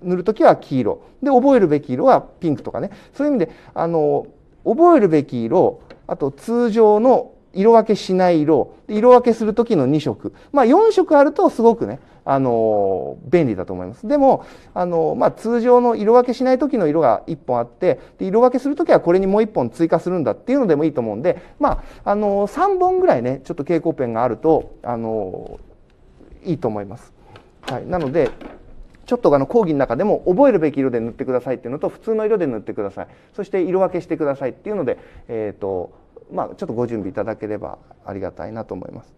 塗る時は黄色で覚えるべき色はピンクとかねそういう意味であの覚えるべき色あと通常の色分けしない色、色分けする時の2色。まあ4色あるとすごくね、あのー、便利だと思います。でも、あのー、まあ通常の色分けしない時の色が1本あって、で色分けする時はこれにもう1本追加するんだっていうのでもいいと思うんで、まあ、あのー、3本ぐらいね、ちょっと蛍光ペンがあると、あのいいと思います。はい。なので、ちょっとあの講義の中でも覚えるべき色で塗ってくださいっていうのと普通の色で塗ってくださいそして色分けしてくださいっていうので、えーとまあ、ちょっとご準備いただければありがたいなと思います。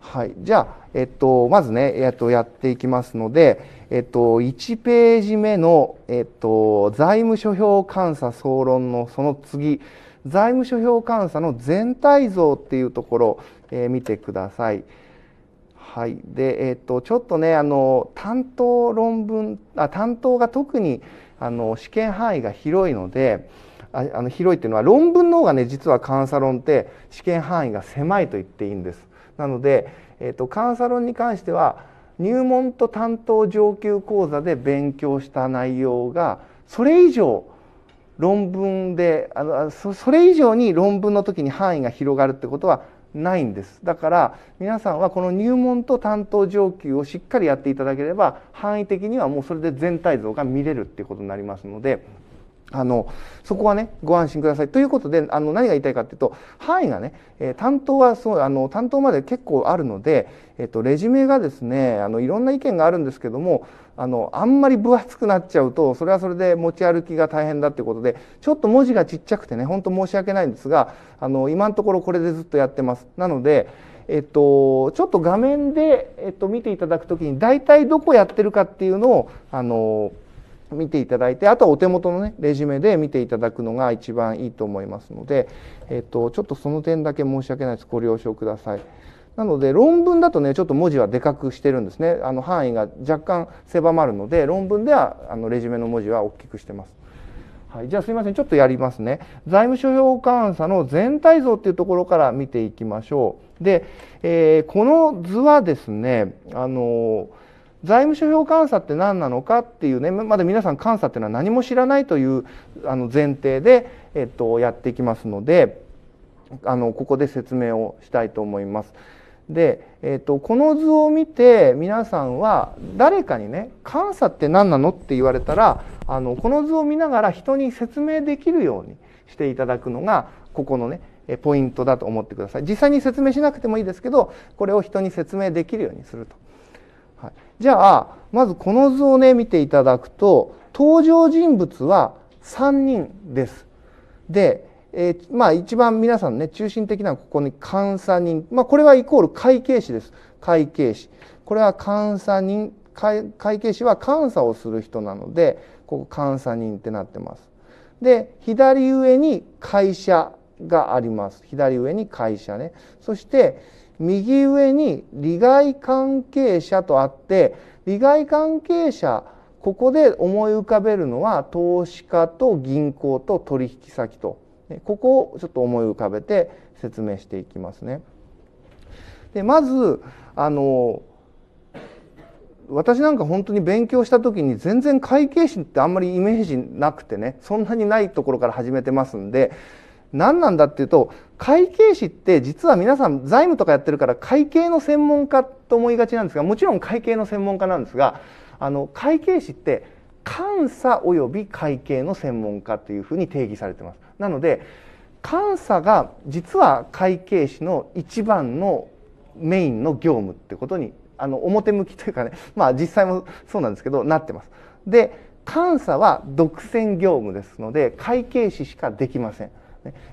はい、じゃあ、えっと、まずね、えっと、やっていきますので、えっと、1ページ目の、えっと、財務諸表監査総論のその次財務諸表監査の全体像っていうところ、えー、見てください。はい、で、えっと、ちょっとねあの担当論文あ担当が特にあの試験範囲が広いので、あの広いっていうのは論文の方がね実は監査論って試験範囲が狭いと言っていいんです。なので、えーと、監査論に関しては入門と担当上級講座で勉強した内容がそれ以上論文であのそれ以上に論文の時に範囲が広がるってことはないんですだから皆さんはこの入門と担当上級をしっかりやっていただければ範囲的にはもうそれで全体像が見れるっていうことになりますので。あのそこはねご安心くださいということであの何が言いたいかっていうと範囲がね、えー、担当はそうあの担当まで結構あるので、えーと、レジュメがですねあのいろんな意見があるんですけどもあのあんまり分厚くなっちゃうとそれはそれで持ち歩きが大変だっていうことでちょっと文字がちっちゃくてねほんと申し訳ないんですがあの今のところこれでずっとやってます。なのでえっと、ちょっと画面で、えっと、見ていただくときに大体どこやってるかっていうのをあの見ていただいてあとはお手元のねレジュメで見ていただくのが一番いいと思いますので、えっと、ちょっとその点だけ申し訳ないですご了承ください。なので論文だとねちょっと文字はでかくしてるんですねあの範囲が若干狭まるので論文ではあのレジュメの文字は大きくしてます。はい、じゃあすいませんちょっとやりますね財務諸表監査の全体像っていうところから見ていきましょうで、えー、この図はですねあのー財務諸表監査って何なのかっていうねまだ皆さん監査っていうのは何も知らないというあの前提で、えっと、やっていきますのであのここで説明をしたいと思います。で、えっと、とこの図を見て皆さんは誰かにね「監査って何なの?」って言われたらあのこの図を見ながら人に説明できるようにしていただくのがここのねポイントだと思ってください実際に説明しなくてもいいですけどこれを人に説明できるようにすると。はい、じゃあまずこの図をね見ていただくと登場人物は3人です。で、えー、まあ一番皆さんね中心的なここに監査人、まあ、これはイコール会計士です会計士これは監査人会計士は監査をする人なのでここ監査人ってなってます。で左上に会社があります左上に会社ねそして右上に利害関係者とあって利害関係者ここで思い浮かべるのは投資家と銀行と取引先とここをちょっと思い浮かべて説明していきますね。でまずあの私なんか本当に勉強した時に全然会計士ってあんまりイメージなくてねそんなにないところから始めてますんで何なんだっていうと会計士って実は皆さん財務とかやってるから会計の専門家と思いがちなんですがもちろん会計の専門家なんですがあの会計士って監査および会計の専門家というふうに定義されてます。なので監査が実は会計士の一番のメインの業務ってことにあの表向きというかねまあ実際もそうなんですけどなってます。で監査は独占業務ですので会計士しかできません。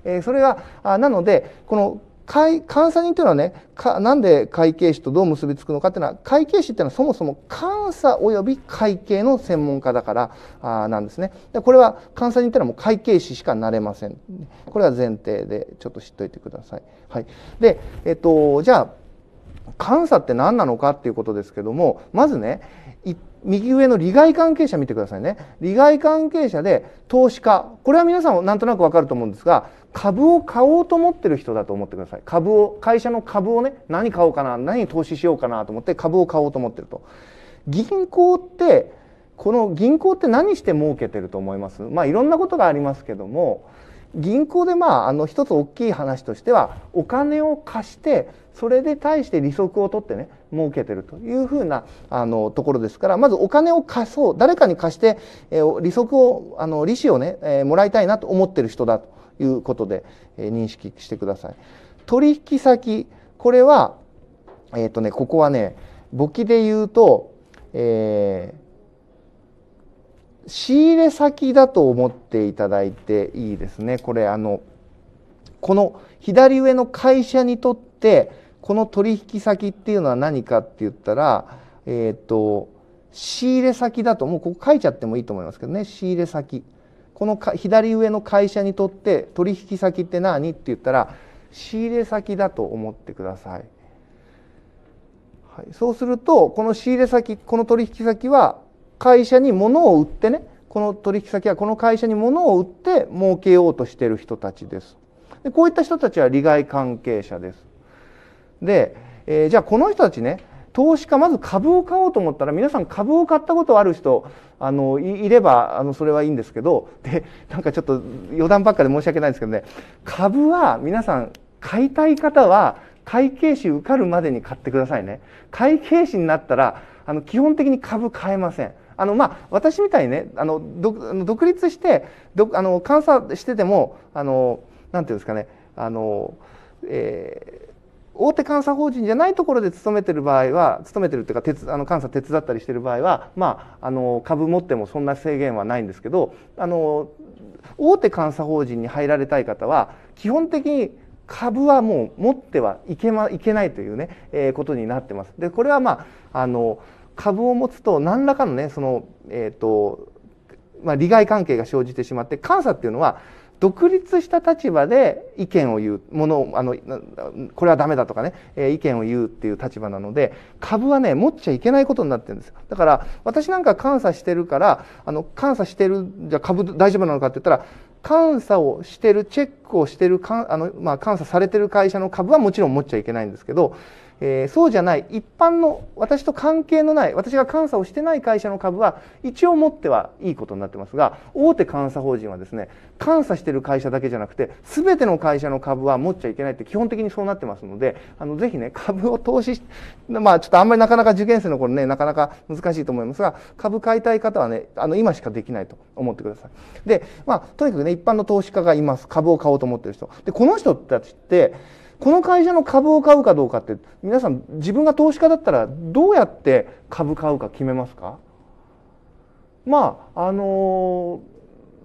えー、それがあなのでこの監査人というのはねかなんで会計士とどう結びつくのかっていうのは会計士っていうのはそもそも監査および会計の専門家だからあなんですねでこれは監査人っていうのはもう会計士しかなれませんこれが前提でちょっと知っておいてください、はい、でえっとじゃあ監査って何なのかっていうことですけどもまずね右上の利害関係者見てくださいね利害関係者で投資家これは皆さんもなんとなくわかると思うんですが株を買おうと思ってる人だと思ってください株を会社の株をね何買おうかな何投資しようかなと思って株を買おうと思ってると銀行ってこの銀行って何して儲けてると思いますまあいろんなことがありますけども銀行でまああの一つ大きい話としてはお金を貸してそれで対して利息を取ってね儲けてるというふうなあのところですからまずお金を貸そう誰かに貸して、えー、利息をあの利子をね、えー、もらいたいなと思ってる人だということで、えー、認識してください。取引先これはえっ、ー、とねここはね簿記で言うと、えー、仕入れ先だと思っていただいていいですねこれあのこの左上の会社にとってこの取引先っていうのは何かって言ったら、えー、っと仕入れ先だともうここ書いちゃってもいいと思いますけどね仕入れ先このか左上の会社にとって取引先って何って言ったら仕入れ先だと思ってください、はい、そうするとこの仕入れ先この取引先は会社に物を売ってねこの取引先はこの会社に物を売って儲けようとしてる人たちですでこういった人たちは利害関係者ですで、えー、じゃあこの人たちね投資家まず株を買おうと思ったら皆さん株を買ったことある人あのいればあのそれはいいんですけどでなんかちょっと余談ばっかで申し訳ないんですけどね株は皆さん買いたい方は会計士受かるまでに買ってくださいね会計士になったらあの基本的に株買えません。あのまあ、私みたいにねあの独立してどあの監査しててもあのなんていうんですかねあの、えー大手監査法人じゃないところで勤めてる場合は勤めてるっていうか手あの監査手伝ったりしてる場合は、まあ、あの株持ってもそんな制限はないんですけどあの大手監査法人に入られたい方は基本的に株はもう持ってはいけ,、ま、いけないというね、えー、ことになってます。でこれは、まあ、あの株を持つと何らかのねその、えーとまあ、利害関係が生じてしまって監査っていうのは独立した立場で意見を言うものをあのこれはダメだとかね、えー、意見を言うっていう立場なので株はね持っちゃいけないことになってるんですだから私なんか監査してるからあの監査してるじゃ株大丈夫なのかって言ったら監査をしてるチェックをしてるかあの、まあ、監査されてる会社の株はもちろん持っちゃいけないんですけどえー、そうじゃない一般の私と関係のない私が監査をしてない会社の株は一応持ってはいいことになってますが大手監査法人はですね監査してる会社だけじゃなくて全ての会社の株は持っちゃいけないって基本的にそうなってますのであのぜひね 株を投資まあちょっとあんまりなかなか受験生の頃ねなかなか難しいと思いますが株買いたい方はねあの今しかできないと思ってください。でまあとにかくね一般の投資家がいます株を買おうと思ってる人。でこの人たちってこの会社の株を買うかどうかって皆さん自分が投資家だったらどうやって株買うか決めますかまああの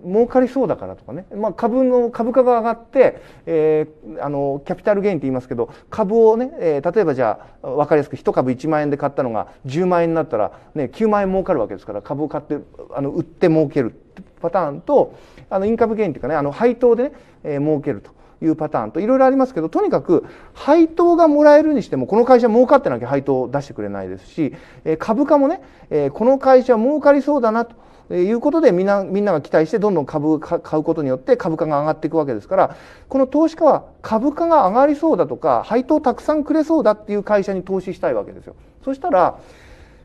ー、儲かりそうだからとかね、まあ、株の株価が上がって、えー、あのキャピタルゲインって言いますけど株をね、えー、例えばじゃあ分かりやすく1株1万円で買ったのが10万円になったら、ね、9万円儲かるわけですから株を買ってあの売って儲けるパターンとあのインカムゲインっていうかねあの配当でね、えー、儲けると。いうパターンといろいろありますけどとにかく配当がもらえるにしてもこの会社儲かってなきゃ配当を出してくれないですし、え株価もね、えこの会社儲かりそうだなと。いうことでみんなみんなが期待してどんどん株を買うことによって株価が上がっていくわけですからこの投資家は株価が上がりそうだとか配当たくさんくれそうだっていう会社に投資したいわけですよ。そしたら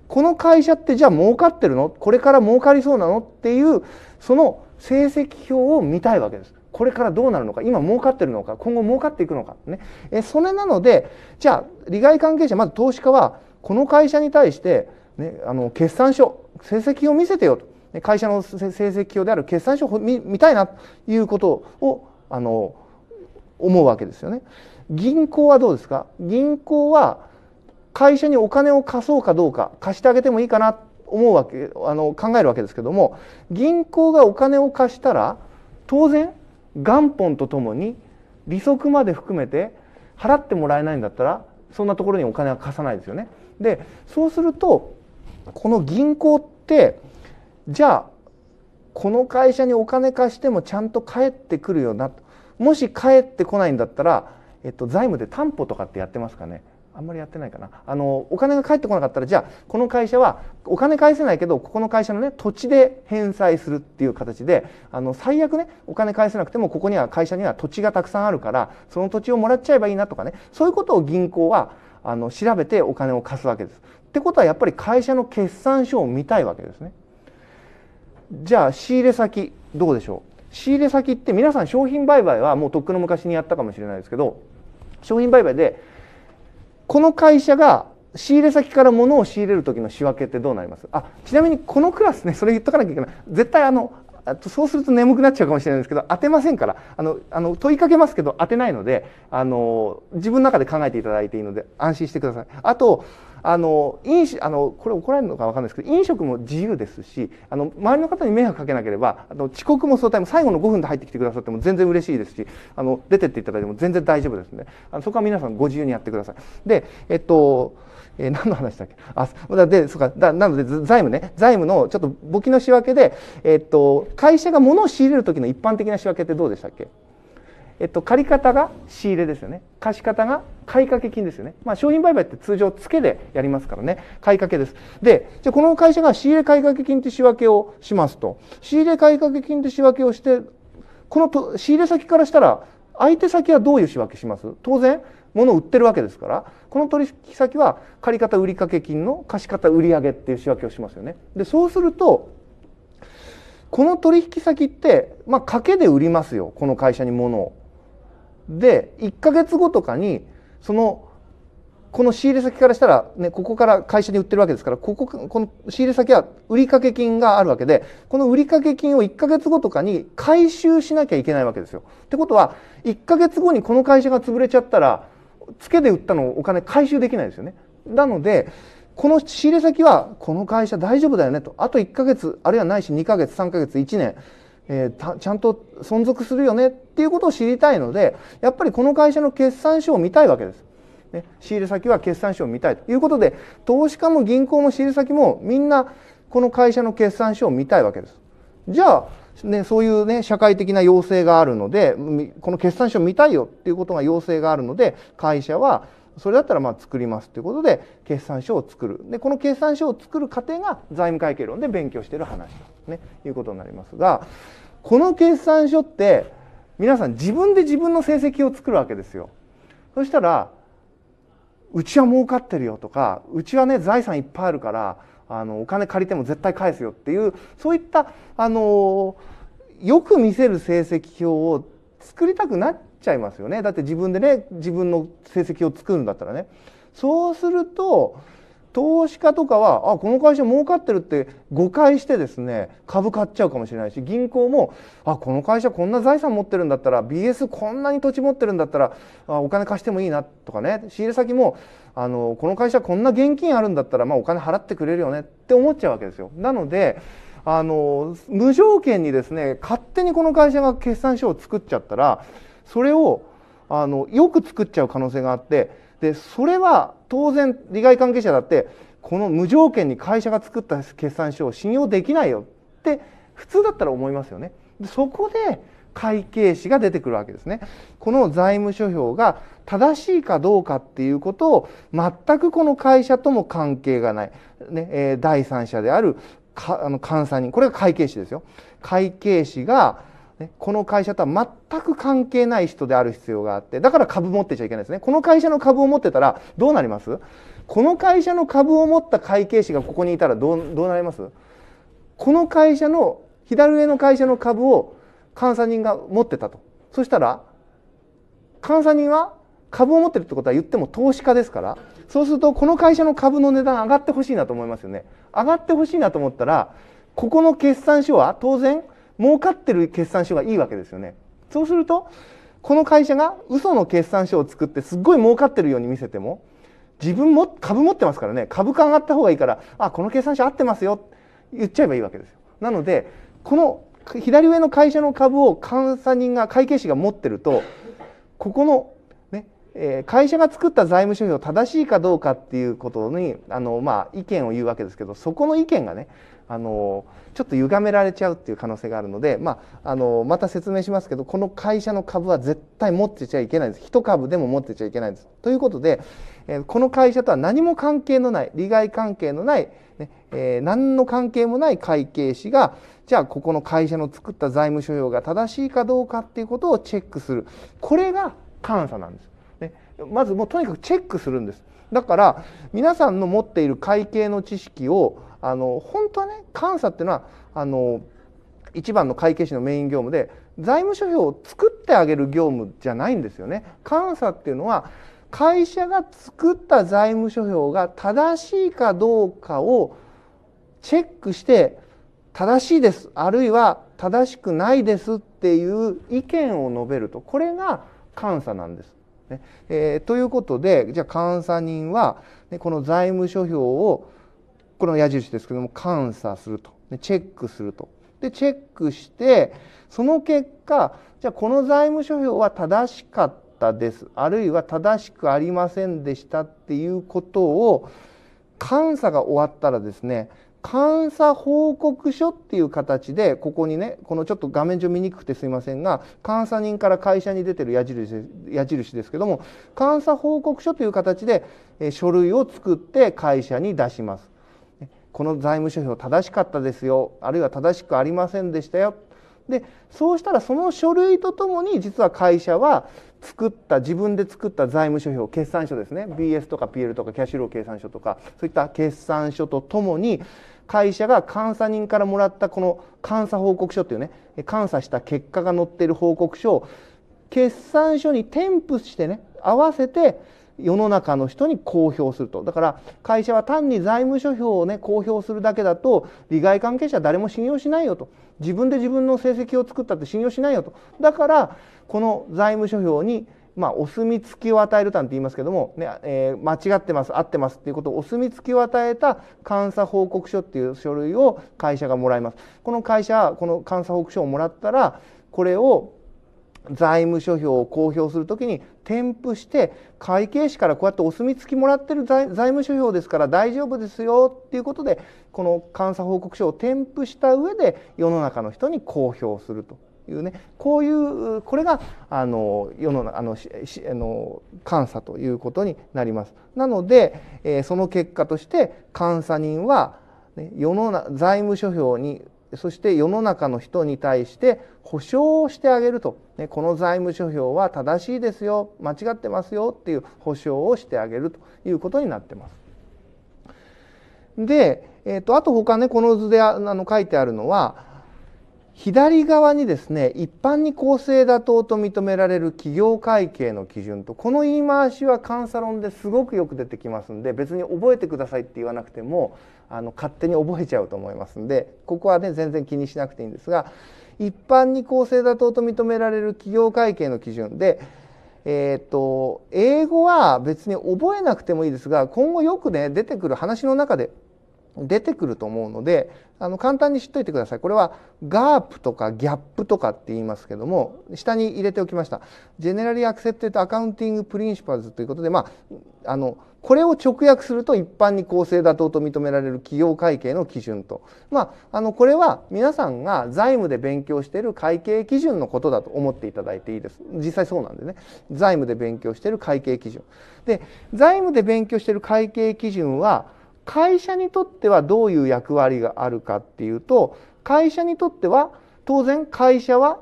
この会社ってじゃあ儲かってるのこれから儲かりそうなのっていうその成績表を見たいわけです。これからどうなるのか今儲かってるのか今後儲かっていくのかねえそれなのでじゃあ利害関係者まず投資家はこの会社に対して、ね、あの決算書成績を見せてよと会社の成績表である決算書を見見たいなということをあの思うわけですよね。銀行はどうですか銀行は会社にお金を貸そうかどうか貸してあげてもいいかな思うわけあの考えるわけですけども銀行がお金を貸したら当然元本とともに利息まで含めて払ってもらえないんだったらそんなところにお金は貸さないですよね。でそうするとこの銀行ってじゃあこの会社にお金貸してもちゃんと返ってくるよなもし返ってこないんだったら、えっと、財務で担保とかってやってますかねあんまりやってないかなあのお金が返ってこなかったらじゃあこの会社はお金返せないけどここの会社のね土地で返済するっていう形であの最悪ねお金返せなくてもここには会社には土地がたくさんあるからその土地をもらっちゃえばいいなとかねそういうことを銀行はあの調べてお金を貸すわけです。ってことはやっぱり会社の決算書を見たいわけですね。じゃあ仕入れ先どうでしょう仕入れ先って皆さん商品売買はもうとっくの昔にやったかもしれないですけど商品売買でこの会社が仕入れ先から物を仕入れる時の仕分けってどうなりますあちなみにこのクラスねそれ言っとかなきゃいけない絶対あのそうすると眠くなっちゃうかもしれないんですけど当てませんからあのあの問いかけますけど当てないのであの自分の中で考えていただいていいので安心してください。あとあの飲酒あのこれ怒られるのか分かんないですけど飲食も自由ですしあの周りの方に迷惑かけなければあの遅刻も早退も最後の5分で入ってきてくださっても全然嬉しいですしあの出てっていただいても全然大丈夫ですねあのそこは皆さんご自由にやってください。でえっとえー、何の話だっけあでそうかだなので財務ね財務のちょっと簿記の仕分けで、えっと、会社が物を仕入れる時の一般的な仕分けってどうでしたっけえっと、借方が仕入れですよね貸方が買掛金ですよね、まあ、商品売買って通常付けでやりますからね買掛ですでじゃこの会社が仕入れ買掛金って仕分けをしますと仕入れ買掛金って仕分けをしてこのと仕入れ先からしたら相手先はどういう仕分けします当然物を売ってるわけですからこの取引先は借方売掛金の貸方売上っていう仕分けをしますよねでそうするとこの取引先って、まあ、賭けで売りますよこの会社に物を。で1ヶ月後とかにそのこの仕入れ先からしたら、ね、ここから会社に売ってるわけですからこここの仕入れ先は売掛金があるわけでこの売掛金を1ヶ月後とかに回収しなきゃいけないわけですよ。ってことは1ヶ月後にこの会社が潰れちゃったら付けで売ったのをお金回収できないですよね。なのでこの仕入れ先はこの会社大丈夫だよねとあと1ヶ月あるいはないし2ヶ月3ヶ月1年えー、ちゃんと存続するよねっていうことを知りたいのでやっぱりこの会社の決算書を見たいわけです。ね、仕入れ先は決算書を見たいということで投資家も銀行も仕入れ先もみんなこの会社の決算書を見たいわけです。じゃあ、ね、そういう、ね、社会的な要請があるのでこの決算書を見たいよっていうことが要請があるので会社はそれだったらまあ作りますということで決算書を作るでこの決算書を作る過程が財務会計論で勉強している話と、ね、いうことになりますがこの決算書って皆さん自分で自分の成績を作るわけですよ。そしたらうちは儲かってるよとかうちはね財産いっぱいあるからあのお金借りても絶対返すよっていうそういったあのよく見せる成績表を作りたくなっちゃいますよねだって自分でね自分の成績を作るんだったらね。そうすると投資家とかはあこの会社儲かってるって誤解してですね株買っちゃうかもしれないし銀行もあこの会社こんな財産持ってるんだったら BS こんなに土地持ってるんだったらあお金貸してもいいなとかね仕入れ先もあのこの会社こんな現金あるんだったら、まあ、お金払ってくれるよねって思っちゃうわけですよ。なのであの無条件にですね勝手にこの会社が決算書を作っちゃったらそれをあのよく作っちゃう可能性があって。でそれは当然利害関係者だってこの無条件に会社が作った決算書を信用できないよって普通だったら思いますよね。でそこで会計士が出てくるわけですね。この財務諸表が正しいかどうかっていうことを全くこの会社とも関係がない、ねえ第三者であるかあの監査人これが会計士ですよ。会計士がね、この会社とは全く関係ない人である必要があってだから株持ってちゃいけないですねこの会社の株を持ってたらどうなりますこの会社の株を持った会計士がここにいたらどうどうなりますこの会社の左上の会社の株を監査人が持ってたとそしたら監査人は株を持ってるってことは言っても投資家ですからそうするとこの会社の株の値段上がってほしいなと思いますよね上がってほしいなと思ったらここの決算書は当然儲かってる決算書がいいわけですよね。そうするとこの会社が嘘の決算書を作ってすっごい儲かってるように見せても自分も株持ってますからね株価上がった方がいいからあこの決算書合ってますよ言っちゃえばいいわけですよ。なのでこの左上の会社の株を監査人が会計士が持ってるとここのえ会社が作った財務諸表正しいかどうかっていうことにあの、まあ、意見を言うわけですけどそこの意見がねあのちょっと歪められちゃうっていう可能性があるので、まあ、あのまた説明しますけどこの会社の株は絶対持ってちゃいけないんです1株でも持ってちゃいけないんです。ということで、えこの会社とは何も関係のない利害関係のない、ねえー、何の関係もない会計士がじゃあここの会社の作った財務諸表が正しいかどうかっていうことをチェックするこれが監査なんです。ね、まずもうとにかくチェックするんです。だから皆さんの持っている会計の知識をあの本当はね監査っていうのはあの一番の会計士のメイン業務で財務諸表を作ってあげる業務じゃないんですよね。監査っていうのは会社が作った財務諸表が正しいかどうかをチェックして正しいですあるいは正しくないですっていう意見を述べるとこれが監査なんです。ねえー、ということでじゃあ監査人は、ね、この財務諸表をこの矢印ですけども監査するとチェックするとでチェックしてその結果じゃあこの財務諸表は正しかったですあるいは正しくありませんでしたっていうことを監査が終わったらですね監査報告書っていう形でここにねこのちょっと画面上見にくくてすいませんが監査人から会社に出てる矢印矢印ですけども監査報告書という形で書類を作って会社に出します。この財務諸表正しかったですよあるいは正しくありませんでしたよでそうしたらその書類とともに実は会社は作った自分で作った財務諸表決算書ですね BS とか PL とかキャッシュロー計算書とかそういった決算書とともに会社が監査人からもらったこの監査報告書っていうね監査した結果が載っている報告書を決算書に添付してね合わせて世の中の人に公表するとだから会社は単に財務諸表をね公表するだけだと利害関係者誰も信用しないよと自分で自分の成績を作ったって信用しないよとだからこの財務諸表にまあ、お墨付きを与えるなんて言いますけどもね、えー、間違ってます合ってますっていうことをお墨付きを与えた監査報告書っていう書類を会社がもらいますこの会社この監査報告書をもらったらこれを財務諸表を公表する時に添付して会計士からこうやってお墨付きもらってる財務諸表ですから大丈夫ですよっていうことでこの監査報告書を添付した上で世の中の人に公表するというねこういうこれがあの世のあのあの監査ということになります。なので、えー、その結果として監査人は、ね、世の財務諸表にそして世の中の人に対して保証をしてあげると、ね、この財務諸表は正しいですよ間違ってますよっていう保証をしてあげるということになってます。で、えーと、とあと他ねこの図であの書いてあるのは左側にですね一般に公正妥当と認められる企業会計の基準とこの言い回しは監査論ですごくよく出てきますんで別に覚えてくださいって言わなくてもあの勝手に覚えちゃうと思いますんでここはね全然気にしなくていいんですが一般に公正妥当と認められる企業会計の基準でえーと、と英語は別に覚えなくてもいいですが今後よくね出てくる話の中で出てくると思うのであの簡単に知っといてくださいこれはガープとかギャップとかって言いますけども下に入れておきましたジェネラリーアクセプテッドアカウンティングプリンシパルズということで、まあ、あのこれを直訳すると一般に公正妥当と認められる企業会計の基準と、まあ、あのこれは皆さんが財務で勉強している会計基準のことだと思っていただいていいです実際そうなんでね財務で勉強している会計基準で財務で勉強している会計基準は会社にとってはどういう役割があるかっていうと会社にとっては当然会社は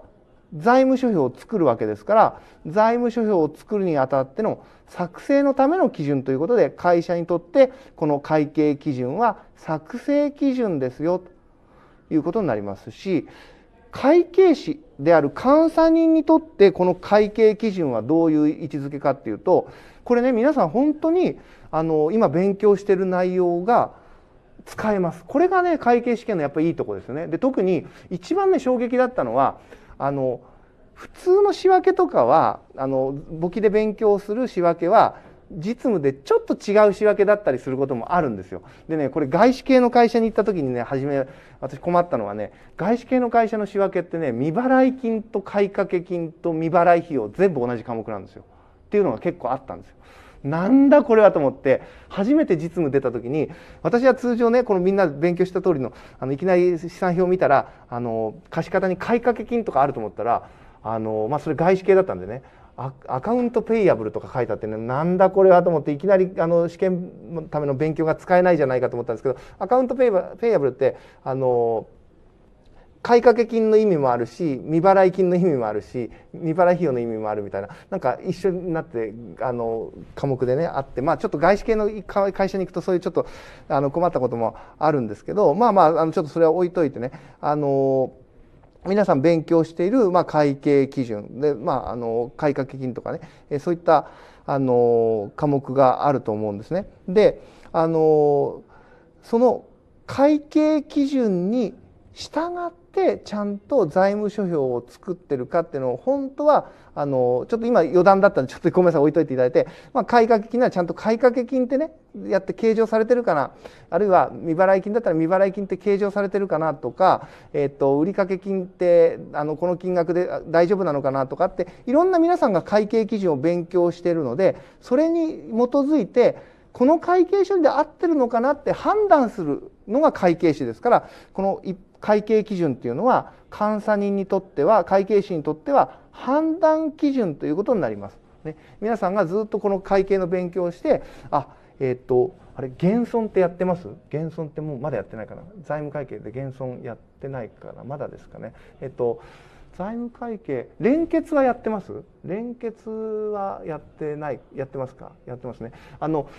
財務諸表を作るわけですから財務諸表を作るにあたっての作成のための基準ということで会社にとってこの会計基準は作成基準ですよということになりますし会計士である監査人にとってこの会計基準はどういう位置づけかっていうとこれね皆さん本当にあの今勉強してる内容が使えます。これがね会計試験のやっぱいいとこですよね。で特に一番ね衝撃だったのはあの普通の仕分けとかはあの簿記で勉強する仕分けは実務でちょっと違う仕分けだったりすることもあるんですよ。でねこれ外資系の会社に行った時にね初め私困ったのはね外資系の会社の仕分けってね未払い金と買掛金と未払い費用全部同じ科目なんですよ。っていうのが結構あったんですよ。なんだこれはと思って初めて実務出た時に私は通常ねこのみんな勉強した通りのあのいきなり資産表を見たらあの貸方に買掛金とかあると思ったらあの、まあ、それ外資系だったんでねアカウントペイアブルとか書いてあってねなんだこれはと思っていきなりあの試験のための勉強が使えないじゃないかと思ったんですけどアカウントペイペイアブルってあの買掛金の意味もあるし未払い金の意味もあるし未払い費用の意味もあるみたいななんか一緒になってあの科目でねあってまあちょっと外資系の会社に行くとそういうちょっとあの困ったこともあるんですけどまあまああのちょっとそれは置いといてねあの皆さん勉強している、まあ、会計基準で、まあ、あの買掛金とかねえそういったあの科目があると思うんですね。であのその会計基準に従ってってちゃんと財務諸表を作ってるかっていうのを本当はあのちょっと今余談だったんでちょっとごめんなさい置いといていただいて、まあ、買掛金ならちゃんと買掛金ってねやって計上されてるかなあるいは未払い金だったら未払い金って計上されてるかなとか、えー、と売掛金ってあのこの金額で大丈夫なのかなとかっていろんな皆さんが会計基準を勉強してるのでそれに基づいてこの会計書で合ってるのかなって判断するのが会計士ですからこの一会計基準っていうのは監査人にとっては会計士にとっては判断基準ということになります。ね、皆さんがずっとこの会計の勉強をしてあえー、っとあれ減損ってやってます減損ってもうまだやってないかな財務会計で減損やってないかなまだですかねえっと財務会計連結はやってます連結はやってないやってますかやってますねあの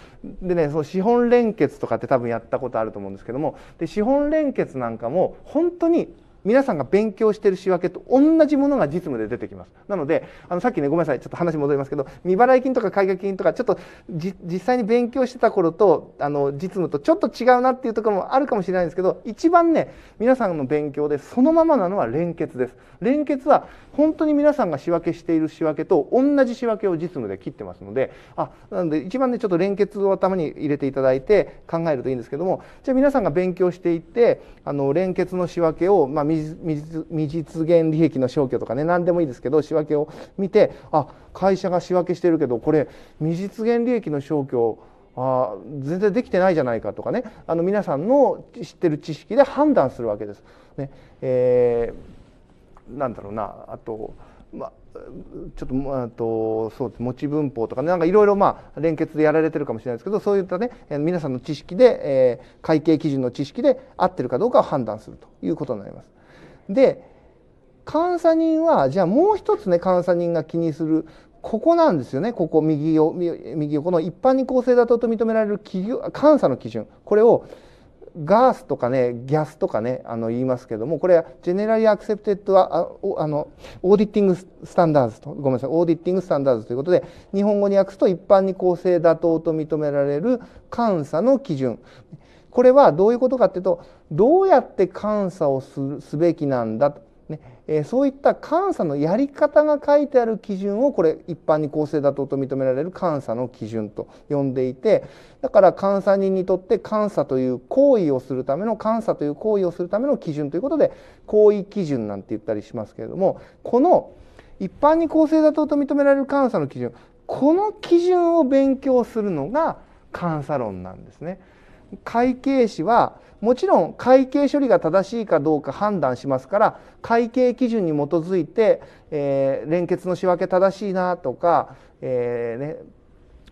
でねその資本連結とかって多分やったことあると思うんですけどもで資本連結なんかも本当に皆さんが勉強してる仕分けと同じものが実務で出てきます。なので、あの、さっきね、ごめんなさい、ちょっと話戻りますけど、未払い金とか解約金とか、ちょっと実際に勉強してた頃と、あの、実務とちょっと違うなっていうところもあるかもしれないんですけど、一番ね、皆さんの勉強でそのままなのは連結です。連結は、本当に皆さんが仕分けしている仕分けと同じ仕分けを実務で切ってますので、あ、なので一番ね、ちょっと連結を頭に入れていただいて考えるといいんですけども、じゃあ皆さんが勉強していて、あの、連結の仕分けを、まあ、未実現利益の消去とかね何でもいいですけど仕分けを見てあ会社が仕分けしてるけどこれ未実現利益の消去あ全然できてないじゃないかとかねあの皆さんの知ってる知識で判断するわけです。ねえー、なんだろうなあと、まちょっとあとそうです持ち文法とか、ね、なんかいろいろまあ連結でやられてるかもしれないですけどそういったね皆さんの知識で、えー、会計基準の知識で合ってるかどうかを判断するということになります。で監査人はじゃあもう一つね監査人が気にするここなんですよねここ右を右をこの一般に公正妥当と認められる企業監査の基準これをガースとかねギャスとかねあの言いますけどもこれはジェネラリーアクセプテッドはあのオーディティングスタンダーズとごめんなさいオーディティングスタンダーズということで日本語に訳すと一般に公正妥当と認められる監査の基準これはどういうことかっていうとどうやって監査をすべきなんだと、ねえー、そういった監査のやり方が書いてある基準をこれ一般に公正妥当と認められる監査の基準と呼んでいてだから監査人にとって監査という行為をするための監査という行為をするための基準ということで行為基準なんて言ったりしますけれどもこの一般に公正妥当と認められる監査の基準この基準を勉強するのが監査論なんですね。会計士はもちろん会計処理が正しいかどうか判断しますから会計基準に基づいて、えー、連結の仕分け正しいなとか、えーね、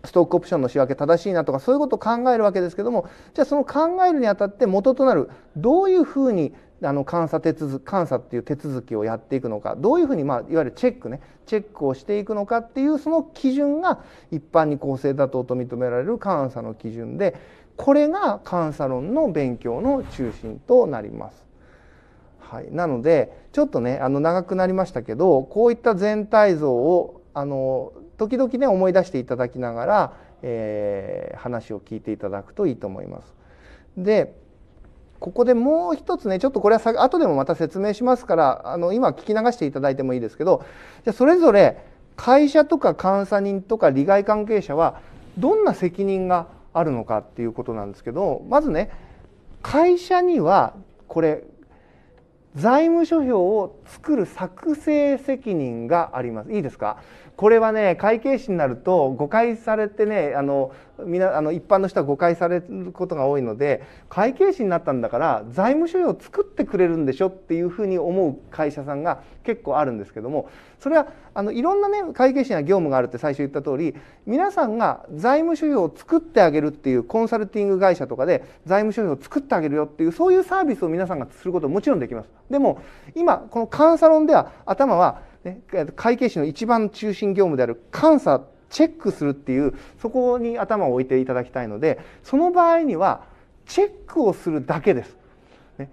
ストックオプションの仕分け正しいなとかそういうことを考えるわけですけどもじゃあその考えるにあたって元となるどういうふうにあの監査手続監査っていう手続きをやっていくのかどういうふうに、まあ、いわゆるチェックねチェックをしていくのかっていうその基準が一般に公正妥当と認められる監査の基準でこれが監査論の勉強の中心となります。はい、なのでちょっとねあの長くなりましたけどこういった全体像をあの時々ね思い出していただきながら、えー、話を聞いていただくといいと思います。でここでもう一つねちょっとこれは後でもまた説明しますからあの今聞き流していただいてもいいですけどじゃそれぞれ会社とか監査人とか利害関係者はどんな責任があるのかっていうことなんですけどまずね会社にはこれ財務諸表を作る作成責任がありますいいですかこれはね会計士になると誤解されてねあのみあの一般の人は誤解されることが多いので会計士になったんだから財務諸表を作ってくれるんでしょっていうふうに思う会社さんが結構あるんですけどもそれはあのいろんなね会計士には業務があるって最初言った通り皆さんが財務諸表を作ってあげるっていうコンサルティング会社とかで財務諸表を作ってあげるよっていうそういうサービスを皆さんがすることももちろんできます。でも今このカンサロンでは頭はね、会計士の一番中心業務である監査チェックするっていうそこに頭を置いていただきたいのでその場合にはチェックをするだけです。ね、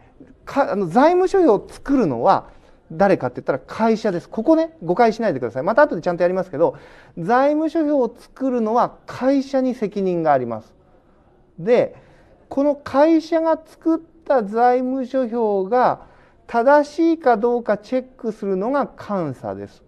かあの財務諸表を作るのは誰かって言ったら会社です。ここね誤解しないでください。また後でちゃんとやりますけど財務諸表を作るのは会社に責任があります。でこの会社が作った財務諸表が正しいかどうかチェックするのが監査です。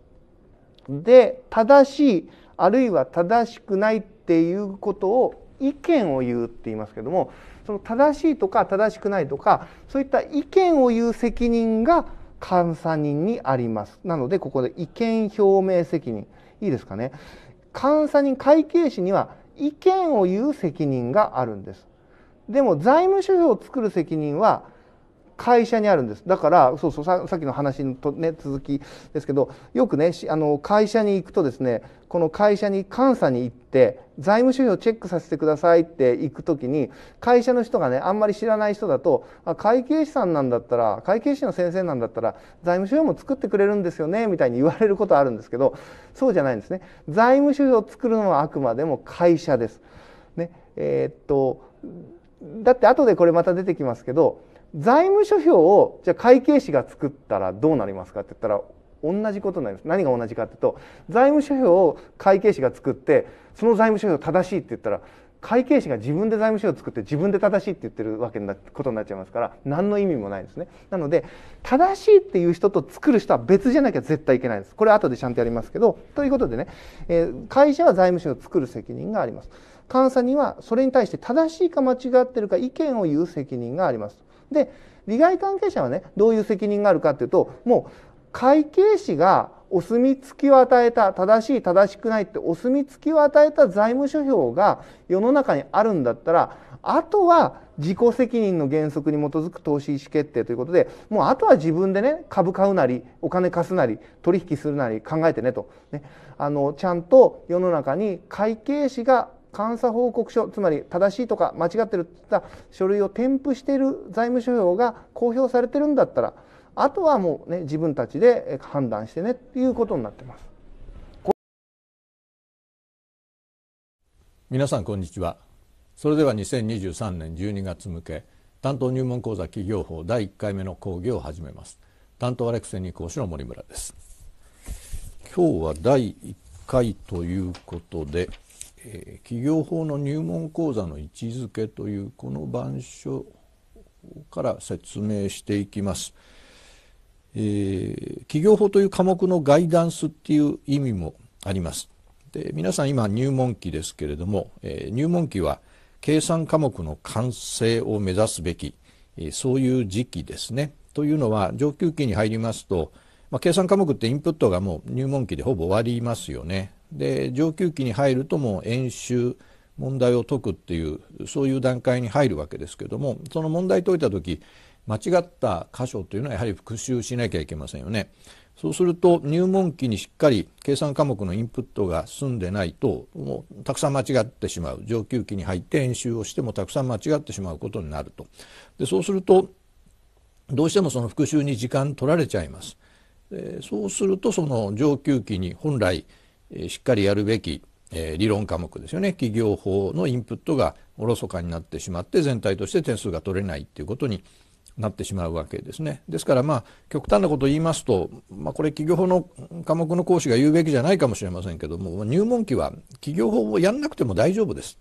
で正しいあるいは正しくないっていうことを意見を言うって言いますけどもその正しいとか正しくないとかそういった意見を言う責任が監査人にありますなのでここで意見表明責任いいですかね監査人会計士には意見を言う責任があるんですでも財務諸表を作る責任は会社にあるんですだからそうそうさっきの話のと、ね、続きですけどよくねあの会社に行くとですねこの会社に監査に行って財務諸表をチェックさせてくださいって行く時に会社の人がねあんまり知らない人だとあ会計士さんなんだったら会計士の先生なんだったら財務諸表も作ってくれるんですよねみたいに言われることあるんですけどそうじゃないんですね財務諸表を作るのはあくまでも会社です。ねえー、っとだって後でこれまた出てきますけど財務諸表をじゃあ会計士が作ったらどうなりますかって言ったら同じことになります何が同じかっていうと財務諸表を会計士が作ってその財務諸表正しいって言ったら会計士が自分で財務諸表を作って自分で正しいって言ってるわけなことになっちゃいますから何の意味もないんですねなので正しいっていう人と作る人は別じゃなきゃ絶対いけないんですこれ後でちゃんとやりますけどということでね、えー、会社は財務諸表を作る責任があります監査にはそれに対して正しいか間違ってるか意見を言う責任がありますで利害関係者はねどういう責任があるかっていうともう会計士がお墨付きを与えた正しい正しくないってお墨付きを与えた財務諸表が世の中にあるんだったらあとは自己責任の原則に基づく投資意思決定ということでもうあとは自分でね株買うなりお金貸すなり取引するなり考えてねとねあのちゃんと世の中に会計士が監査報告書つまり正しいとか間違ってるといった書類を添付している財務諸表が公表されてるんだったらあとはもうね自分たちで判断してねっていうことになってます。皆さんこんにちはそれでは2023年12月向け担当入門講座企業法第1回目の講義を始めます担当アレクセニ講師の森村です今日は第1回ということでえ企業法の入門講座の位置づけというこの板書から説明していきます。えー、企業法という科目のガイダンスっていう意味もあります。で皆さん今入門期ですけれども、えー、入門期は計算科目の完成を目指すべき、えー、そういう時期ですね。というのは上級期に入りますと、まあ、計算科目ってインプットがもう入門期でほぼ終わりますよね。で上級期に入るともう演習問題を解くっていうそういう段階に入るわけですけどもその問題解いた時間違った箇所というのはやはり復習しなきゃいけませんよね。そうすると入門期にしっかり計算科目のインプットが済んでないともうたくさん間違ってしまう上級期に入って演習をしてもたくさん間違ってしまうことになるとでそうするとどうしてもその復習に時間取られちゃいます。そうするとその上級期に本来しっかりやるべき理論科目ですよね企業法のインプットがおろそかになってしまって全体として点数が取れないっていうことになってしまうわけですね。ですからまあ極端なことを言いますと、まあ、これ企業法の科目の講師が言うべきじゃないかもしれませんけども入門期は企業法をやんなくても大丈夫です。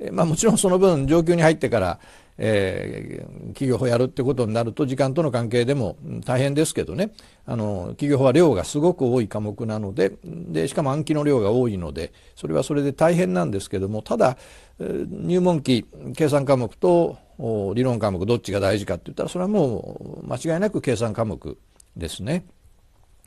えまあ、もちろんその分上級に入ってからえー、企業法やるってことになると時間との関係でも大変ですけどねあの企業法は量がすごく多い科目なのででしかも暗記の量が多いのでそれはそれで大変なんですけどもただ入門期計算科目と理論科目どっちが大事かって言ったらそれはもう間違いなく計算科目ですね。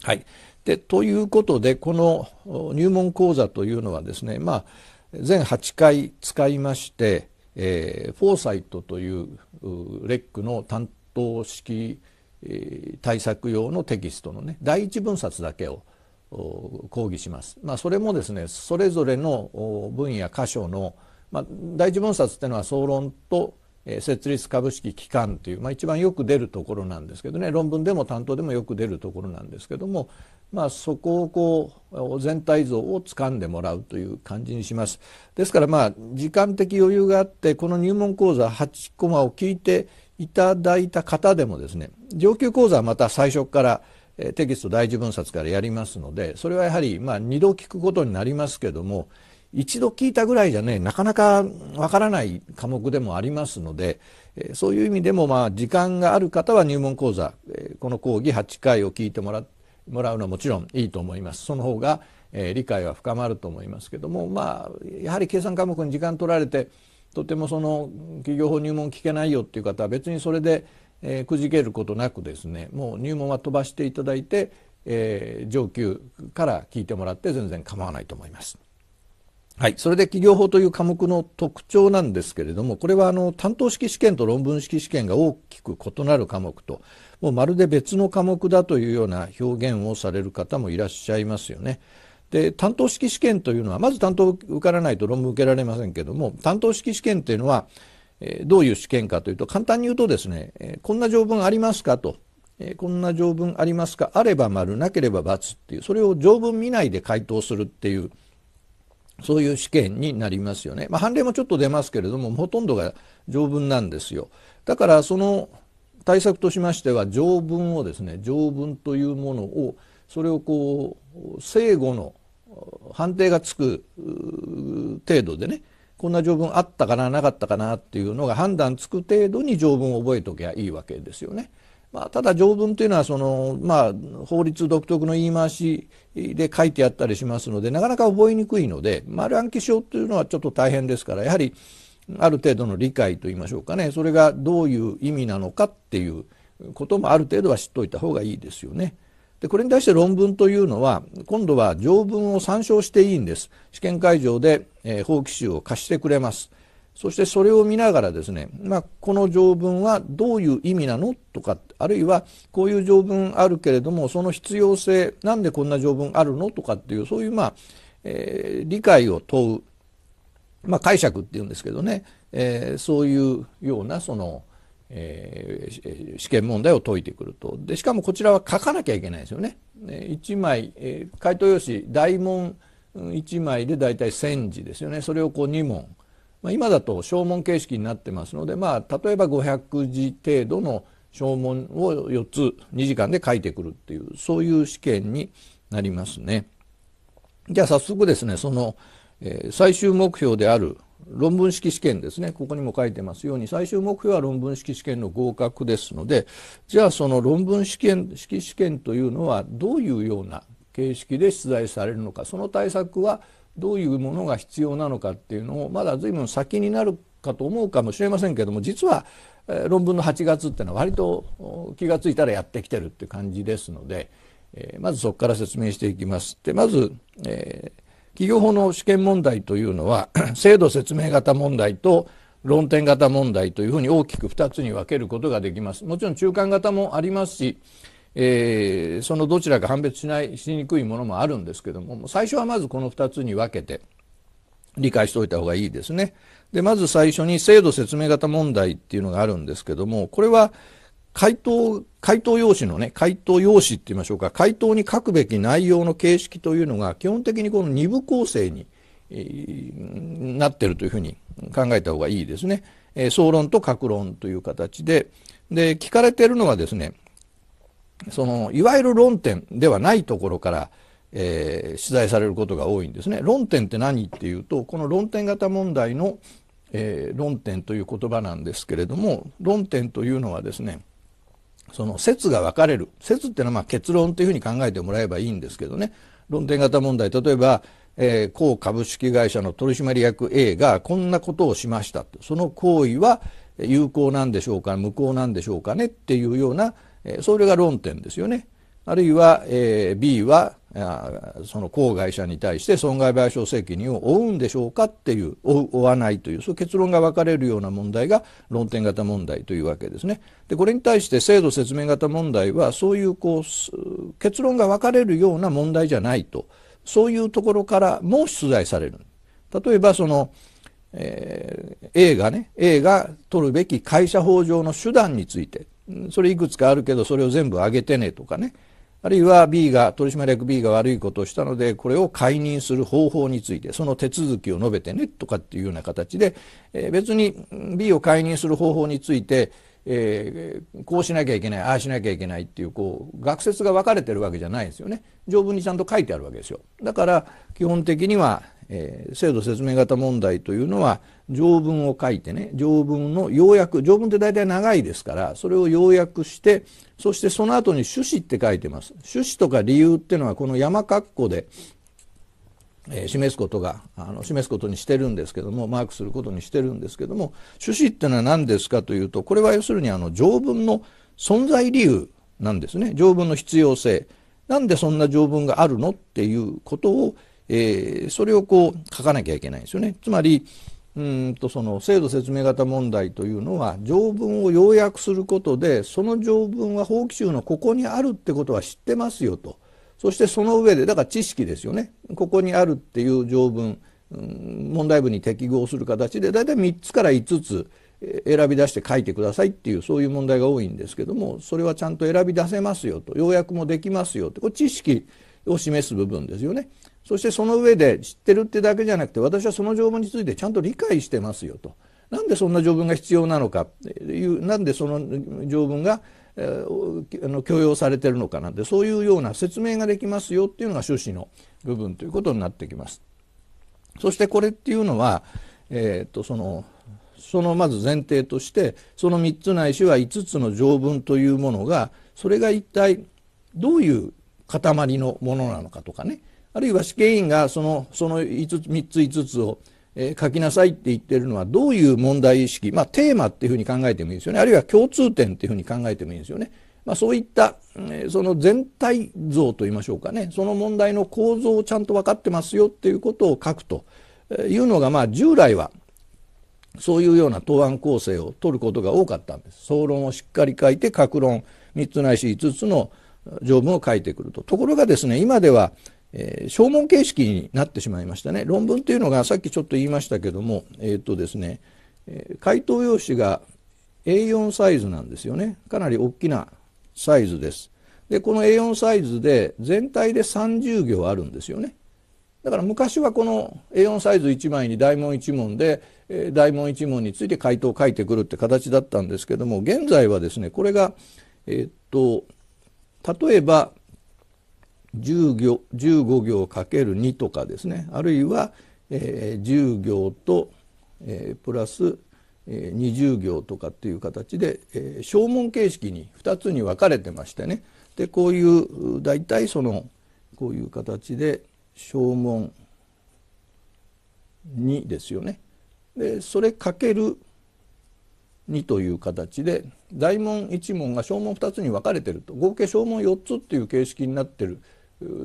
はい、でということでこの入門講座というのはですね、まあ、全8回使いましてえー、フォーサイトというレックの担当式、えー、対策用のテキストのね第一分冊だけを講義します、まあ、それもですねそれぞれの分野箇所の、まあ、第一分冊っていうのは総論と、設立株式機関という、まあ、一番よく出るところなんですけどね論文でも担当でもよく出るところなんですけどもまあ、そこをこう全体像をつかんでもらうという感じにします。ですからまあ時間的余裕があってこの入門講座8コマを聞いていただいた方でもですね上級講座はまた最初からテキスト第一分冊からやりますのでそれはやはりまあ2度聞くことになりますけども一度聞いたぐらいじゃねなかなかわからない科目でもありますのでそういう意味でもまあ時間がある方は入門講座この講義8回を聞いてもらってもらうのはもちろんいいと思いますその方が、えー、理解は深まると思いますけどもまあやはり計算科目に時間取られてとてもその企業法入門聞けないよっていう方は別にそれで、えー、くじけることなくですねもう入門は飛ばしていただいて、えー、上級から聞いてもらって全然構わないと思います。はい、それで企業法という科目の特徴なんですけれどもこれはあの担当式試験と論文式試験が大きく異なる科目ともうまるで別の科目だというような表現をされる方もいらっしゃいますよね。で担当式試験というのはまず担当受からないと論文受けられませんけども担当式試験というのは、えどういう試験かというと簡単に言うとですね、えこんな条文ありますかと、えこんな条文ありますかあれば丸なければ×っていうそれを条文見ないで回答するっていうそういう試験になりますよね。まあ、判例もちょっと出ますけれども、ほとんどが条文なんですよ。だからその対策としましては条文をですね条文というものをそれをこう正誤の判定がつく程度でねこんな条文あったかななかったかなっていうのが判断つく程度に条文を覚えときゃいいわけですよね。まあ、ただ条文というのはその、まあ、法律独特の言い回しで書いてあったりしますのでなかなか覚えにくいので丸暗記症というのはちょっと大変ですからやはりある程度の理解といいましょうかねそれがどういう意味なのかっていうこともある程度は知っておいた方がいいですよね。でこれに対して論文というのは今度は条文を参照していいんです。試験会場で、えー、法規集を貸してくれます。そしてそれを見ながらですね、まあ、この条文はどういう意味なのとかあるいはこういう条文あるけれどもその必要性なんでこんな条文あるのとかっていうそういうまあ、えー、理解を問うまあ、解釈っていうんですけどね、えー、そういうようなその、えー、試験問題を解いてくるとでしかもこちらは書かなきゃいけないですよね。1枚、えー、回答用紙大問1枚で大体1,000字ですよねそれをこう2問、まあ、今だと小問形式になってますので、まあ、例えば500字程度の小問を4つ2時間で書いてくるっていうそういう試験になりますね。じゃあ早速ですねその、最終目標である論文式試験ですねここにも書いてますように最終目標は論文式試験の合格ですのでじゃあその論文試験式試験というのはどういうような形式で出題されるのかその対策はどういうものが必要なのかっていうのをまだ随分先になるかと思うかもしれませんけども実は論文の8月っていうのは割と気が付いたらやってきてるっていう感じですので、えまずそこから説明していきます。でまず、えー企業法の試験問題というのは 制度説明型問題と論点型問題というふうに大きく2つに分けることができますもちろん中間型もありますし、えー、そのどちらか判別しないしにくいものもあるんですけども最初はまずこの2つに分けて理解しておいた方がいいですね。でまず最初に制度説明型問題っていうのがあるんですけどもこれは回答、回答用紙のね、回答用紙って言いましょうか、回答に書くべき内容の形式というのが、基本的にこの2部構成に、なってるというふうに考えた方がいいですね。え総論と格論という形で、で、聞かれてるのはですね、その、いわゆる論点ではないところから、えー、取材されることが多いんですね。論点って何っていうと、この論点型問題の、えー、論点という言葉なんですけれども、論点というのはですね、その説が分かれる説っていうのはま結論というふうに考えてもらえばいいんですけどね論点型問題例えば、えー、高株式会社の取締役 A がこんなことをしましたその行為は有効なんでしょうか無効なんでしょうかねっていうような、えー、それが論点ですよね。あるいは、えー、B はその郊会者に対して損害賠償責任を負うんでしょうかっていう負わないというそう結論が分かれるような問題が論点型問題というわけですね。でこれに対して制度説明型問題はそういうこう結論が分かれるような問題じゃないとそういうところからも出題される。例えばその、えー、A がね A が取るべき会社法上の手段についてそれいくつかあるけどそれを全部挙げてねとかねあるいは B が取締役 B が悪いことをしたのでこれを解任する方法についてその手続きを述べてねとかっていうような形で、え別に B を解任する方法について、えー、こうしなきゃいけないああしなきゃいけないっていうこう学説が分かれてるわけじゃないですよね条文にちゃんと書いてあるわけですよだから基本的には、えー、制度説明型問題というのは条文を書いてね条文の要約条文って大体長いですからそれを要約してそしてその後に趣旨って書いてます趣旨とか理由っていうのはこの山括弧で、えー、示すことがあの示すことにしてるんですけどもマークすることにしてるんですけども趣旨っていうのは何ですかというとこれは要するにあの条文の存在理由なんですね条文の必要性なんでそんな条文があるのっていうことを、えー、それをこう書かなきゃいけないんですよねつまりうんとその制度説明型問題というのは条文を要約することでその条文は法規集のここにあるってことは知ってますよとそしてその上でだから知識ですよねここにあるっていう条文、うん、問題文に適合する形で大体3つから5つ選び出して書いてくださいっていうそういう問題が多いんですけどもそれはちゃんと選び出せますよと要約もできますよってこれ知識を示す部分ですよね。そしてその上で知ってるってだけじゃなくて私はその条文についてちゃんと理解してますよと。なんでそんな条文が必要なのかっていうなんでその条文が、えー、許容されてるのかなんてそういうような説明ができますよっていうのが趣旨の部分ということになってきます。そしてこれっていうのは、えー、っとそのそのまず前提としてその3つないしは5つの条文というものがそれが一体どういう塊のものなのかとかねあるいは死刑員がそのその5つ3つ5つを、えー、書きなさいって言ってるのはどういう問題意識、まあ、テーマっていうふうに考えてもいいですよねあるいは共通点っていうふうに考えてもいいですよね。まあ、そういった、えー、その全体像といいましょうかねその問題の構造をちゃんと分かってますよっていうことを書くというのが、まあ、従来はそういうような答案構成を取ることが多かったんです。総論をしっかり書いて各論3つないし5つの条文を書いてくると。ところがですね、今ではえー、証文形式になってしまいましたね。論文というのがさっきちょっと言いましたけども、えー、っとですね、え回答用紙が A4 サイズなんですよね。かなり大きなサイズです。で、この A4 サイズで全体で30行あるんですよね。だから昔はこの A4 サイズ1枚に大問1問で、えー、大問1問について回答を書いてくるって形だったんですけども現在はですねこれがえー、っと例えば1行15行かける2とかですねあるいは、えー、10行と、えー、プラス、えー、20行とかっていう形で、えー、小問形式に2つに分かれてましてねでこういう大体そのこういう形で小問2ですよね。でそれかける2という形で大門1門が小門2つに分かれてると合計小門4つっていう形式になってる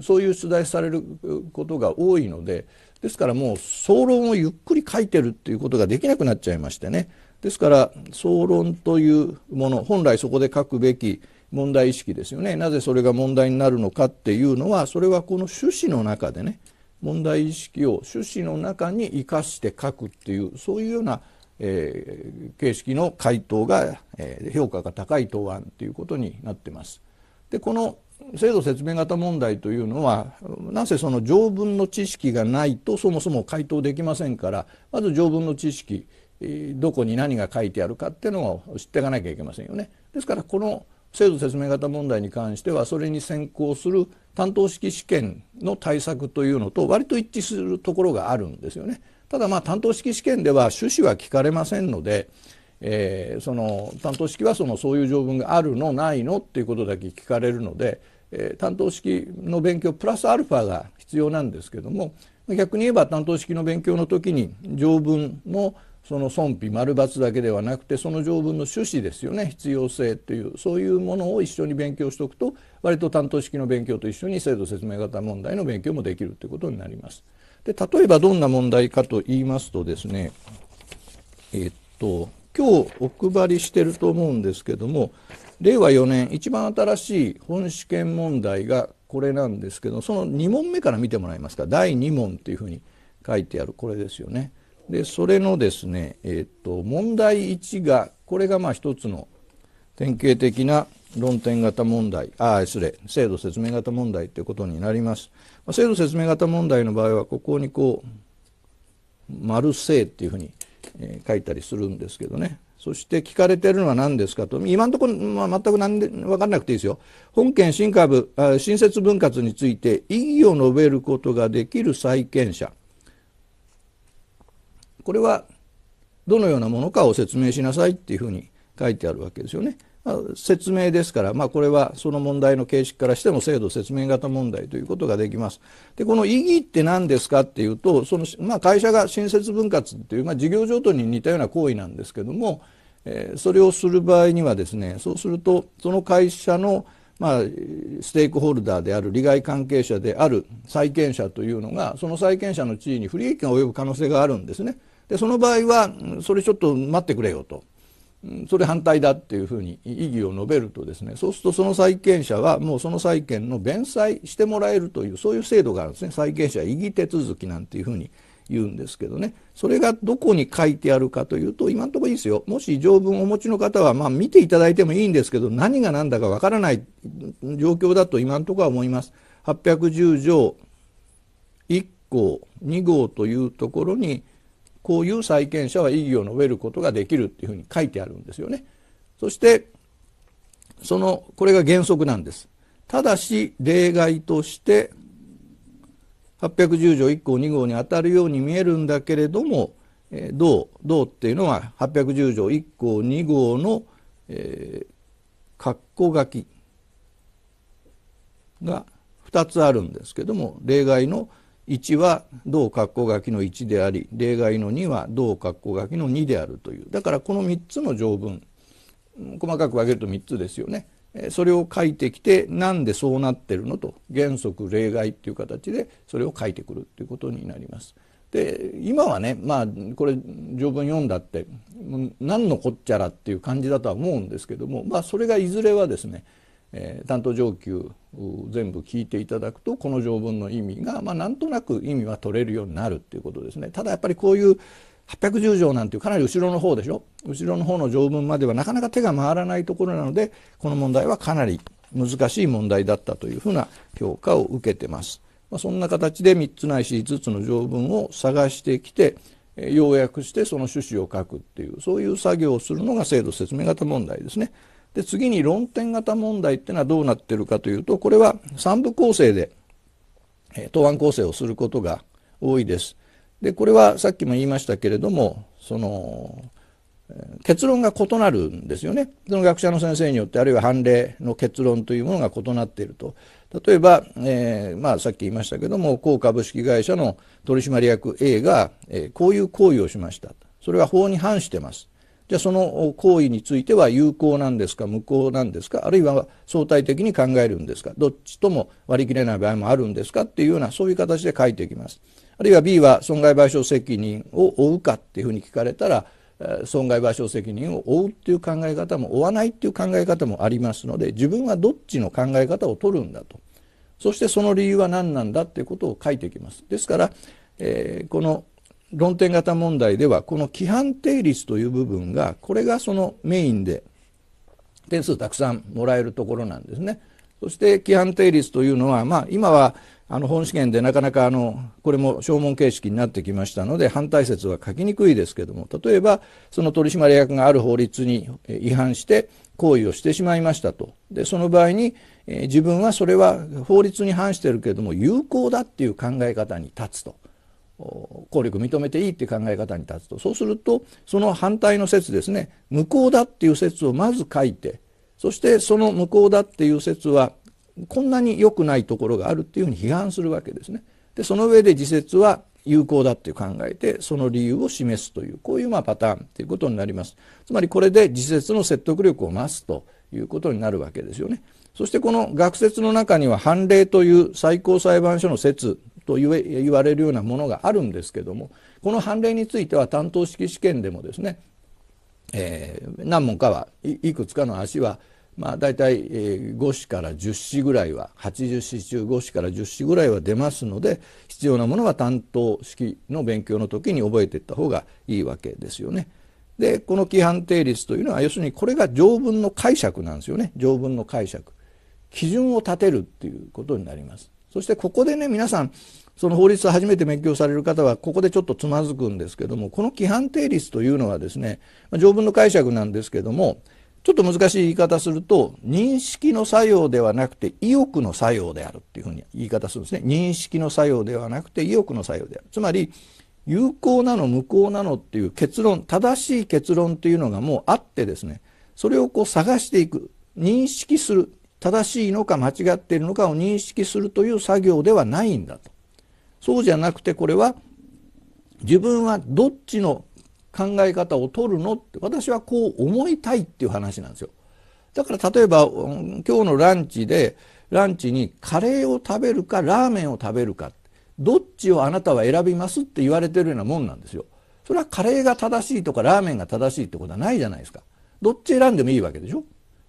そういう出題されることが多いのでですからもう総論をゆっくり書いてるっていうことができなくなっちゃいましてねですから総論というもの本来そこで書くべき問題意識ですよねなぜそれが問題になるのかっていうのはそれはこの趣旨の中でね問題意識を趣旨の中に生かして書くっていうそういうような、えー、形式の回答が、えー、評価が高い答案ということになってます。でこの制度説明型問題というのはなぜその条文の知識がないとそもそも回答できませんからまず条文の知識どこに何が書いてあるかっていうのを知っていかなきゃいけませんよね。ですからこの制度説明型問題に関してはそれに先行する担当式試験の対策というのと割と一致するところがあるんですよね。ただまあ担当式試験では趣旨は聞かれませんので、えー、その担当式はそのそういう条文があるのないのっていうことだけ聞かれるのでえ担当式の勉強プラスアルファが必要なんですけども逆に言えば担当式の勉強の時に条文のその損否丸抜だけではなくてその条文の趣旨ですよね必要性というそういうものを一緒に勉強しておくと割と担当式の勉強と一緒に制度説明型問題の勉強もできるということになります。で例えばどんな問題かと言いますとですねえっと今日お配りしてると思うんですけども令和4年一番新しい本試験問題がこれなんですけどその2問目から見てもらえますか第2問っていうふうに書いてあるこれですよね。でそれのですね、えー、っと問題1がこれがまあ一つの典型的な論点型問題ああ失礼制度説明型問題っいうことになります。まあ、制度説明型問題の場合はここにこう丸正っていうふうに、えー、書いたりするんですけどねそして聞かれてるのは何ですかと。今のところ、まあ、全く何で、わかんなくていいですよ。本件新株、新設分割について異議を述べることができる債権者。これは、どのようなものかを説明しなさいっていうふうに書いてあるわけですよね。説明ですから、まあ、これはその問題の形式からしても制度説明型問題ということができます。でこの意義って何ですかっていうとその、まあ、会社が新設分割っていう、まあ、事業譲渡に似たような行為なんですけども、えー、それをする場合にはですねそうするとその会社の、まあ、ステークホルダーである利害関係者である債権者というのがその債権者の地位に不利益が及ぶ可能性があるんですね。でその場合はそれちょっと待ってくれよと。それ反対だっていうふうに異議を述べるとですねそうするとその債権者はもうその債権の弁済してもらえるというそういう制度があるんですね債権者異議手続きなんていうふうに言うんですけどねそれがどこに書いてあるかというと今のところいいですよもし条文をお持ちの方はまあ見ていただいてもいいんですけど何が何だかわからない状況だと今のところは思います。810条1項2号というところにこういう債権者は異議を述べることができるっていうふうに書いてあるんですよね。そしてそのこれが原則なんです。ただし例外として810条1項2号に当たるように見えるんだけれどもどう、どうっていうのは810条1項2号の、えー、括弧書きが2つあるんですけども例外の「1は同括弧書きの1であり例外の2は同括弧書きの2であるというだからこの3つの条文細かく分けると3つですよねそれを書いてきてなんでそうなってるのと原則例外っていう形でそれを書いてくるっていうことになります。で今はねまあこれ条文読んだって何のこっちゃらっていう感じだとは思うんですけどもまあそれがいずれはですねえー、担当上級全部聞いていただくとこの条文の意味が、まあ、なんとなく意味は取れるようになるっていうことですね。ただやっぱりこういう810条なんていうかなり後ろの方でしょ後ろの方の条文まではなかなか手が回らないところなのでこの問題はかなり難しい問題だったというふうな評価を受けてます。まあ、そんな形で3つないし5つの条文を探してきて要約してその趣旨を書くっていうそういう作業をするのが制度説明型問題ですね。で次に論点型問題っていうのはどうなってるかというとこれは3部構成で、え答案構成をすることが多いです。でこれはさっきも言いましたけれどもその結論が異なるんですよねその学者の先生によってあるいは判例の結論というものが異なっていると例えば、えー、まあ、さっき言いましたけども高株式会社の取締役 A が、えー、こういう行為をしましたそれは法に反してますじゃあその行為については有効なんですか無効なんですかあるいは相対的に考えるんですかどっちとも割り切れない場合もあるんですかっていうようなそういう形で書いていきます。あるいは B は損害賠償責任を負うかっていうふうに聞かれたら損害賠償責任を負うっていう考え方も負わないっていう考え方もありますので自分はどっちの考え方を取るんだとそしてその理由は何なんだっていうことを書いていきます。ですから、えー、この論点型問題では、この規範定率という部分が、これがそのメインで、点数たくさんもらえるところなんですね。そして規範定率というのは、まあ、今はあの本試験でなかなかあのこれも証文形式になってきましたので反対説は書きにくいですけども例えばその取締役がある法律に違反して行為をしてしまいましたとでその場合に、え自分はそれは法律に反してるけども有効だっていう考え方に立つと効力認めていいって考え方に立つとそうするとその反対の説ですね無効だっていう説をまず書いてそしてその無効だっていう説はこんなに良くないところがあるっていうふうに批判するわけですね。でその上で自説は有効だって考えてその理由を示すというこういうまあパターンということになりますつまりこれで自説の説得力を増すということになるわけですよねそしてこの学説の中には判例という最高裁判所の説と言われるようなものがあるんですけどもこの判例については担当式試験でもですね、えー、何問かはいくつかの足はまあ、大体5紙から10子ぐらいは80紙中5紙から10子ぐらいは出ますので必要なものは担当式の勉強の時に覚えていった方がいいわけですよね。でこの規範定率というのは要するにこれが条文の解釈なんですよね条文の解釈。基準を立てるっていうことになります。そしてここでね、皆さん、その法律を初めて勉強される方は、ここでちょっとつまずくんですけども、この規範定律というのはですね、条文の解釈なんですけども、ちょっと難しい言い方すると、認識の作用ではなくて意欲の作用であるっていうふうに言い方するんですね。認識の作用ではなくて意欲の作用である。つまり、有効なの無効なのっていう結論、正しい結論というのがもうあってですね、それをこう探していく、認識する。正しいのか間違っているのかを認識するという作業ではないんだと。そうじゃなくてこれは自分はどっちの考え方を取るのって私はこう思いたいっていう話なんですよ。だから例えば今日のランチでランチにカレーを食べるかラーメンを食べるかどっちをあなたは選びますって言われてるようなもんなんですよ。それはカレーが正しいとかラーメンが正しいってことはないじゃないですか。どっち選んでもいいわけでしょ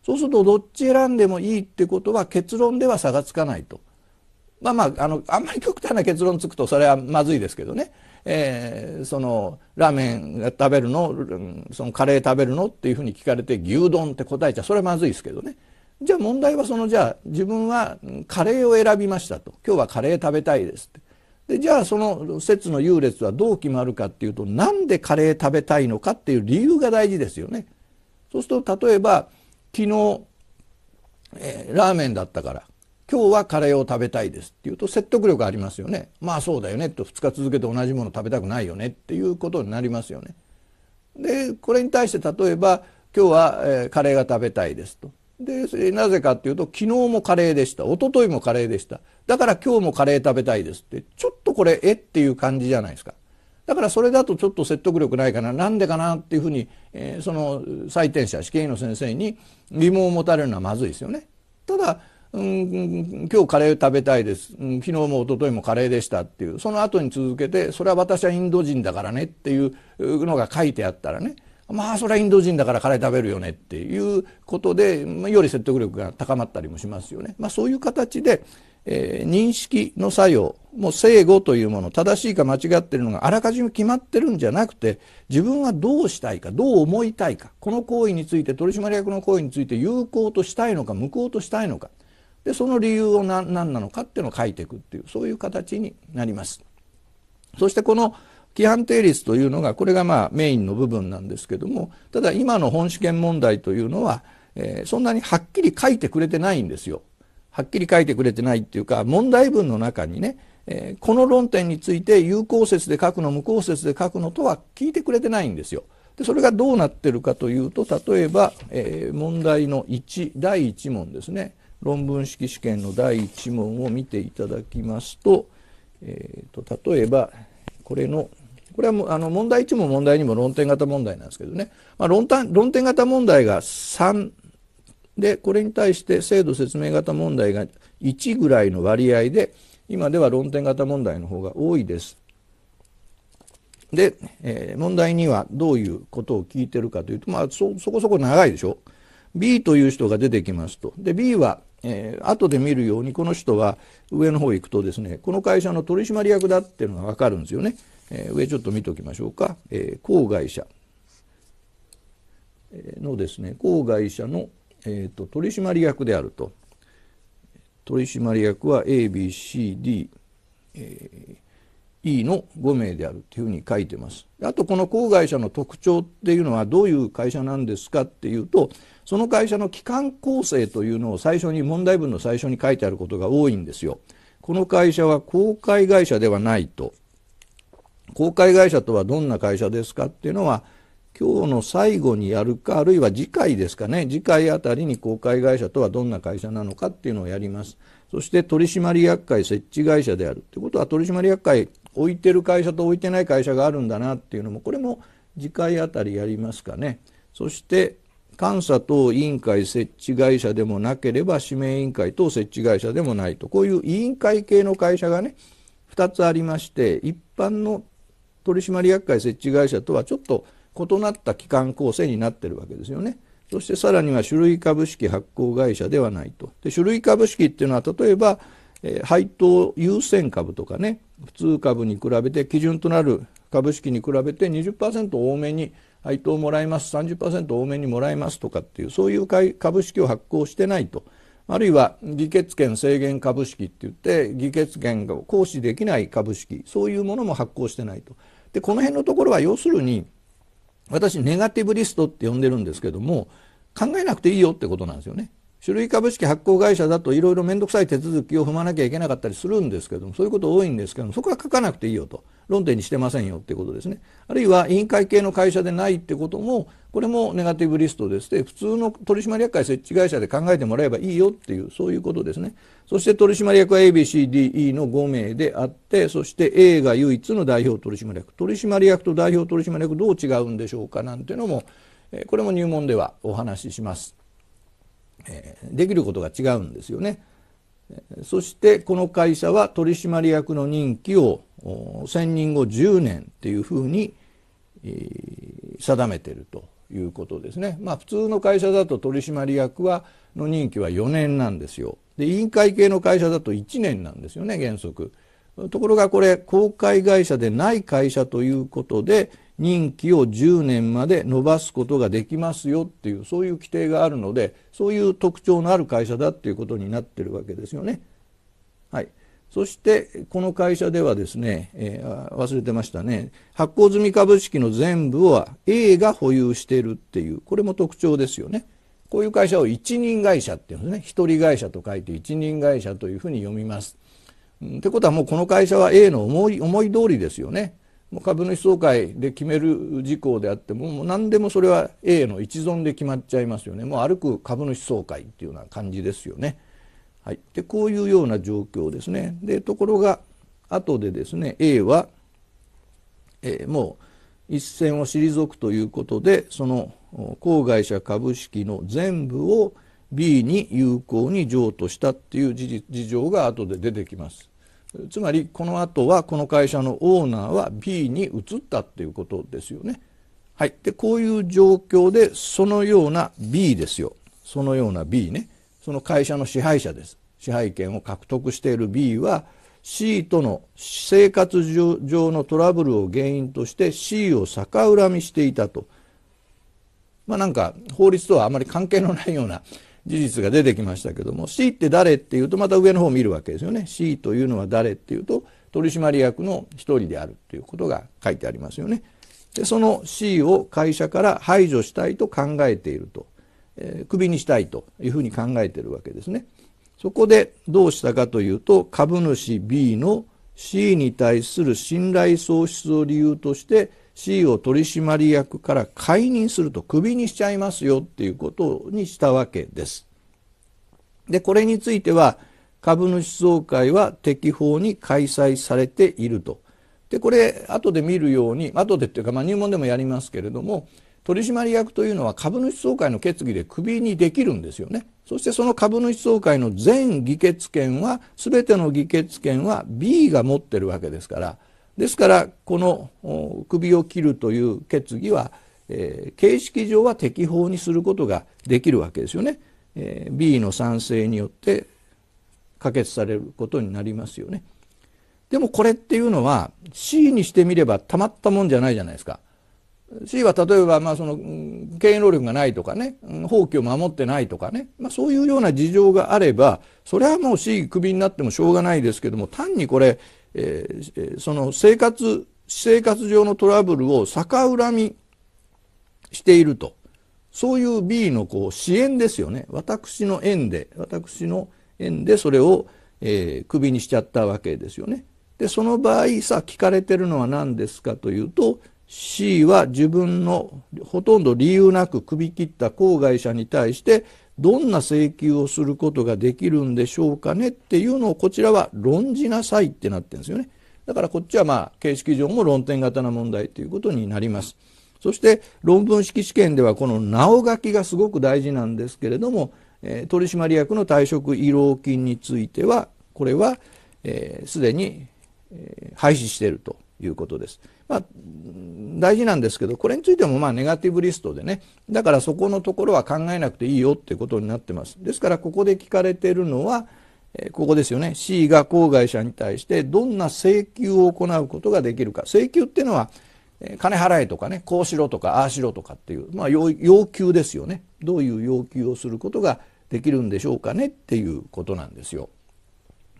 そうするとどっち選んでもいいってことは結論では差がつかないと。まあまあ、あの、あんまり極端な結論つくとそれはまずいですけどね。えー、その、ラーメン食べるの、そのカレー食べるのっていうふうに聞かれて牛丼って答えちゃそれはまずいですけどね。じゃあ問題はその、じゃあ自分はカレーを選びましたと。今日はカレー食べたいですって。で、じゃあその説の優劣はどう決まるかっていうと、なんでカレー食べたいのかっていう理由が大事ですよね。そうすると、例えば、昨日、えー、ラーメンだったから、今日はカレーを食べたいですっていうと説得力ありますよね。まあそうだよねと2日続けて同じもの食べたくないよねっていうことになりますよね。で、これに対して例えば今日は、えー、カレーが食べたいですと。で、なぜかっていうと昨日もカレーでした。一昨日もカレーでした。だから今日もカレー食べたいですって、ちょっとこれえっていう感じじゃないですか。だからそれだとちょっと説得力ないかななんでかなっていうふうに、えー、その採点者試験の先生に疑問を持たれるのはまずいですよね。ただうん、今日カレー食べたいです、うん、昨日も一昨日もカレーでしたっていうその後に続けてそれは私はインド人だからねっていうのが書いてあったらねまあそれはインド人だからカレー食べるよねっていうことで、まあ、より説得力が高まったりもしますよね。まあ、そういう形でえー、認識の作用もう正誤というもの正しいか間違ってるのがあらかじめ決まってるんじゃなくて自分はどうしたいかどう思いたいかこの行為について取締役の行為について有効としたいのか無効としたいのかでその理由を何なのかっていうのを書いていくっていうそういう形になります。そしてこの規範定律というのがこれがまあメインの部分なんですけどもただ今の本試験問題というのは、えー、そんなにはっきり書いてくれてないんですよ。はっきり書いてくれてないっていうか、問題文の中にね、えー、この論点について有効説で書くの、無効説で書くのとは聞いてくれてないんですよ。でそれがどうなってるかというと、例えば、えー、問題の1、第1問ですね。論文式試験の第1問を見ていただきますと、えーと、例えば、これの、これはもあの問題1も問題2も論点型問題なんですけどね、まあ、論論点型問題が3で、これに対して制度説明型問題が1ぐらいの割合で、今では論点型問題の方が多いです。で、えー、問題にはどういうことを聞いてるかというと、まあそ、そこそこ長いでしょ。B という人が出てきますと。で、B は、えー、後で見るようにこの人は上の方行くとですね、この会社の取締役だっていうのがわかるんですよね。えー、上ちょっと見ておきましょうか。えー、郊外者のですね、郊外社のえーと、取締役であると取締役は ABCD、えー、E の5名であるというふうに書いてますあとこの子会社の特徴っていうのはどういう会社なんですかっていうとその会社の機関構成というのを最初に問題文の最初に書いてあることが多いんですよこの会社は公開会社ではないと公開会社とはどんな会社ですかっていうのは今日の最後にやるか、あるいは次回ですかね、次回あたりに公開会社とはどんな会社なのかっていうのをやります。そして取締役会設置会社である。ってことは取締役会置いてる会社と置いてない会社があるんだなっていうのも、これも次回あたりやりますかね。そして監査等委員会設置会社でもなければ指名委員会等設置会社でもないとこういう委員会系の会社がね2つありまして一般の取締役会設置会社とはちょっと異なった機関構成になってるわけですよね。そしてさらには種類株式発行会社ではないと。で種類株式っていうのは例えば、えー、配当優先株とかね普通株に比べて基準となる株式に比べて20%多めに配当をもらいます30%多めにもらいますとかっていうそういう株式を発行してないと。あるいは議決権制限株式っていって議決権を行使できない株式そういうものも発行してないと。でこの辺のところは要するに私ネガティブリストって呼んでるんですけども考えなくていいよってことなんですよね。書類株式発行会社だといろいろ面倒くさい手続きを踏まなきゃいけなかったりするんですけどもそういうこと多いんですけどもそこは書かなくていいよと論点にしてませんよっていうことですねあるいは委員会系の会社でないってこともこれもネガティブリストでして普通の取締役会設置会社で考えてもらえばいいよっていうそういうことですねそして取締役は ABCDE の5名であってそして A が唯一の代表取締役取締役と代表取締役どう違うんでしょうかなんていうのもこれも入門ではお話しします。えできることが違うんですよね。そしてこの会社は取締役の任期を選任後10年っていうふうに、定めてるということですね。まあ普通の会社だと取締役はの任期は4年なんですよ。で委員会系の会社だと1年なんですよね原則。ところがこれ公開会社でない会社ということで、任期を10年まで延ばすことができますよっていうそういう規定があるのでそういう特徴のある会社だっていうことになってるわけですよね。はい、そしてこの会社ではですね、えー、忘れてましたね発行済み株式の全部は A が保有しているっていうこれも特徴ですよね。こういう会社を一人会社っていうんですね一人会社と書いて一人会社というふうに読みます。ってことはもうこの会社は A の思い思い通りですよね。株主総会で決める事項であってももう何でもそれは A の一存で決まっちゃいますよねもう歩く株主総会っていうような感じですよね。はい、でこういうような状況ですね。でところが後でですね A は、えー、もう一線を退くということでその公会社株式の全部を B に有効に譲渡したっていう事情が後で出てきます。つまりこの後はこの会社のオーナーは B に移ったっていうことですよね。はい。で、こういう状況でそのような B ですよ。そのような B ね。その会社の支配者です。支配権を獲得している B は C との生活上のトラブルを原因として C を逆恨みしていたと。まあなんか法律とはあまり関係のないような事実が出てきましたけども C って誰っていうとまた上の方を見るわけですよね C というのは誰っていうと取締役の1人であるっていうことが書いてありますよね。でその C を会社から排除したいと考えていると、えー、クビにしたいというふうに考えているわけですね。そこでどうしたかというと株主 B の C に対する信頼喪失を理由として C を取締役から解任するとクビにしちゃいますよっていうことにしたわけです。で、これについては株主総会は適法に開催されていると。で、これ後で見るように、後でっていうか、まあ、入門でもやりますけれども、取締役というのは株主総会の決議でクビにできるんですよね。そしてその株主総会の全議決権は、全ての議決権は B が持ってるわけですから、ですからこの首を切るという決議は、えー、形式上は適法にすることができるわけですよね。えー、B の賛成によって可決されることになりますよね。でもこれっていうのは C にしてみればたまったもんじゃないじゃないですか。C は例えばまあその経営能力がないとかね法規を守ってないとかね、まあ、そういうような事情があればそれはもう C クビになってもしょうがないですけども単にこれえー、その生活、私生活上のトラブルを逆恨みしていると。そういう B のこう支援ですよね。私の縁で、私の縁でそれを、えー、ビにしちゃったわけですよね。で、その場合さ、聞かれてるのは何ですかというと、C は自分のほとんど理由なく首切った後外者に対してどんな請求をすることができるんでしょうかねっていうのをこちらは論じなさいってなってるんですよね。だからこっちはまあ形式上も論点型な問題ということになります。そして論文式試験ではこのなお書きがすごく大事なんですけれども、え取締役の退職慰労金についてはこれはすで、えに、え廃止しているということです。まあ、大事なんですけど、これについてもまあネガティブリストでね、だからそこのところは考えなくていいよってことになってます。ですからここで聞かれているのは、えここですよね。C が公害者に対してどんな請求を行うことができるか。請求っていうのは、え金払えとかね、こうしろとか、ああしろとかっていう、まあ要求ですよね。どういう要求をすることができるんでしょうかねっていうことなんですよ。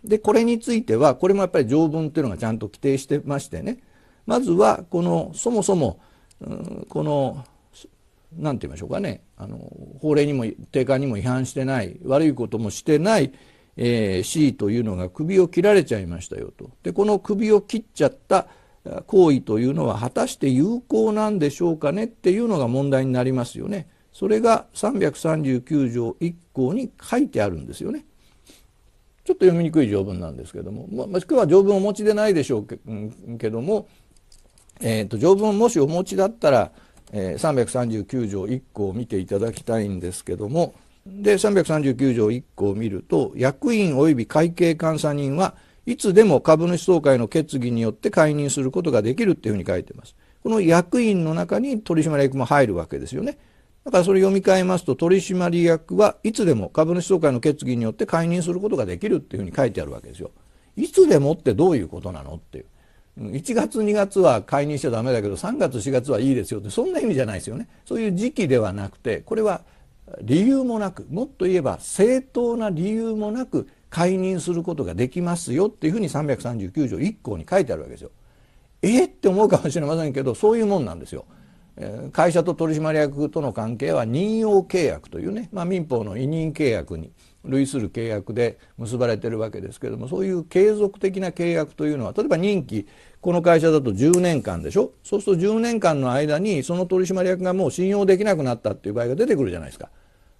で、これについては、これもやっぱり条文っていうのがちゃんと規定してましてね、まずはこのそもそも、この何て言いましょうかねあの法令にも定款にも違反してない悪いこともしてない、えー、C というのが首を切られちゃいましたよと。でこの首を切っちゃった行為というのは果たして有効なんでしょうかねっていうのが問題になりますよね。それが339条1項に書いてあるんですよね。ちょっと読みにくい条文なんですけども、まあ、今日は条文をお持ちでないでしょうけどもえーと、条文をもしお持ちだったら、えー、339条1項を見ていただきたいんですけどもで339条1項を見ると役員及び会計監査人はいつでも株主総会の決議によって解任することができるっていうふうに書いてます。この役員の中に取締役も入るわけですよね。だからそれ読み替えますと取締役はいつでも株主総会の決議によって解任することができるっていうふうに書いてあるわけですよ。いつでもってどういうことなのっていう。1月2月は介入しちゃダメだけど3月4月はいいですよってそんな意味じゃないですよねそういう時期ではなくてこれは理由もなくもっと言えば正当な理由もなく解任することができますよっていうふうに339条1項に書いてあるわけですよ。えって思うかもしれませんけどそういうもんなんですよ。会社と取締役との関係は任用契約というね、まあ、民法の委任契約に類する契約で結ばれてるわけですけどもそういう継続的な契約というのは例えば任期この会社だと10年間でしょそうすると10年間の間にその取締役がもう信用できなくなったっていう場合が出てくるじゃないですか。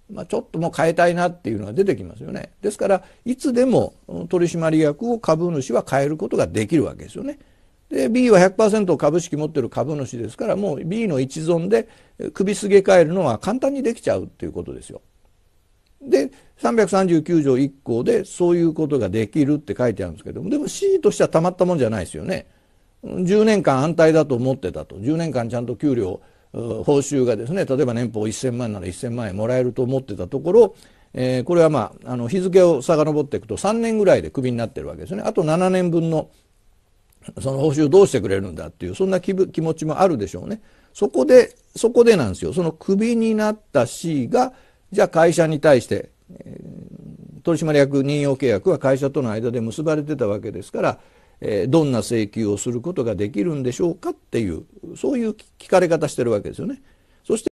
まあ、ちょっともう変えたいなっていうのが出てきますよね。ですからいつでも取締役を株主は変えることができるわけですよね。で B は100%株式持ってる株主ですからもう B の一存で首すげ替えるのは簡単にできちゃうっていうことですよ。で339条1項でそういうことができるって書いてあるんですけどもでも C としてはたまったもんじゃないですよね。10年間安泰だと思ってたと10年間ちゃんと給料報酬がですね例えば年俸1000万なら1000万円もらえると思ってたところ、えー、これはまああの日付を遡っていくと3年ぐらいでクビになってるわけですねあと7年分のその報酬どうしてくれるんだっていうそんな気気持ちもあるでしょうねそこでそこでなんですよそのクビになった C がじゃあ会社に対して、え取締役任用契約は会社との間で結ばれてたわけですから、えどんな請求をすることができるんでしょうかっていうそういう聞かれ方してるわけですよね。そして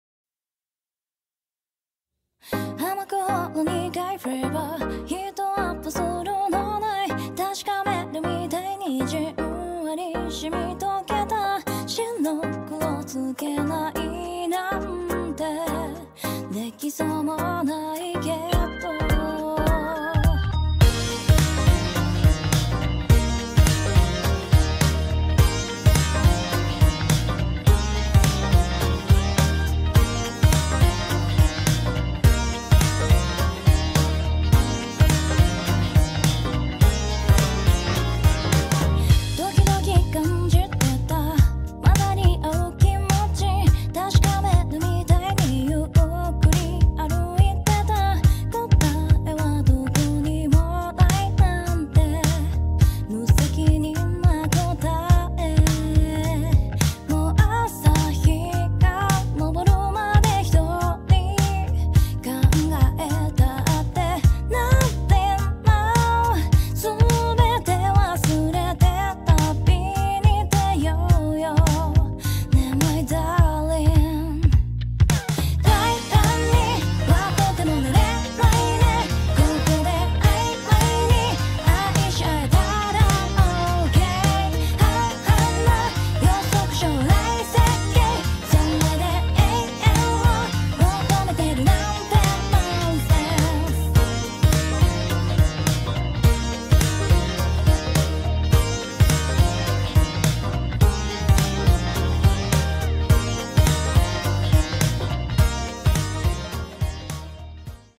染み溶けた真の黒つけないきそうもない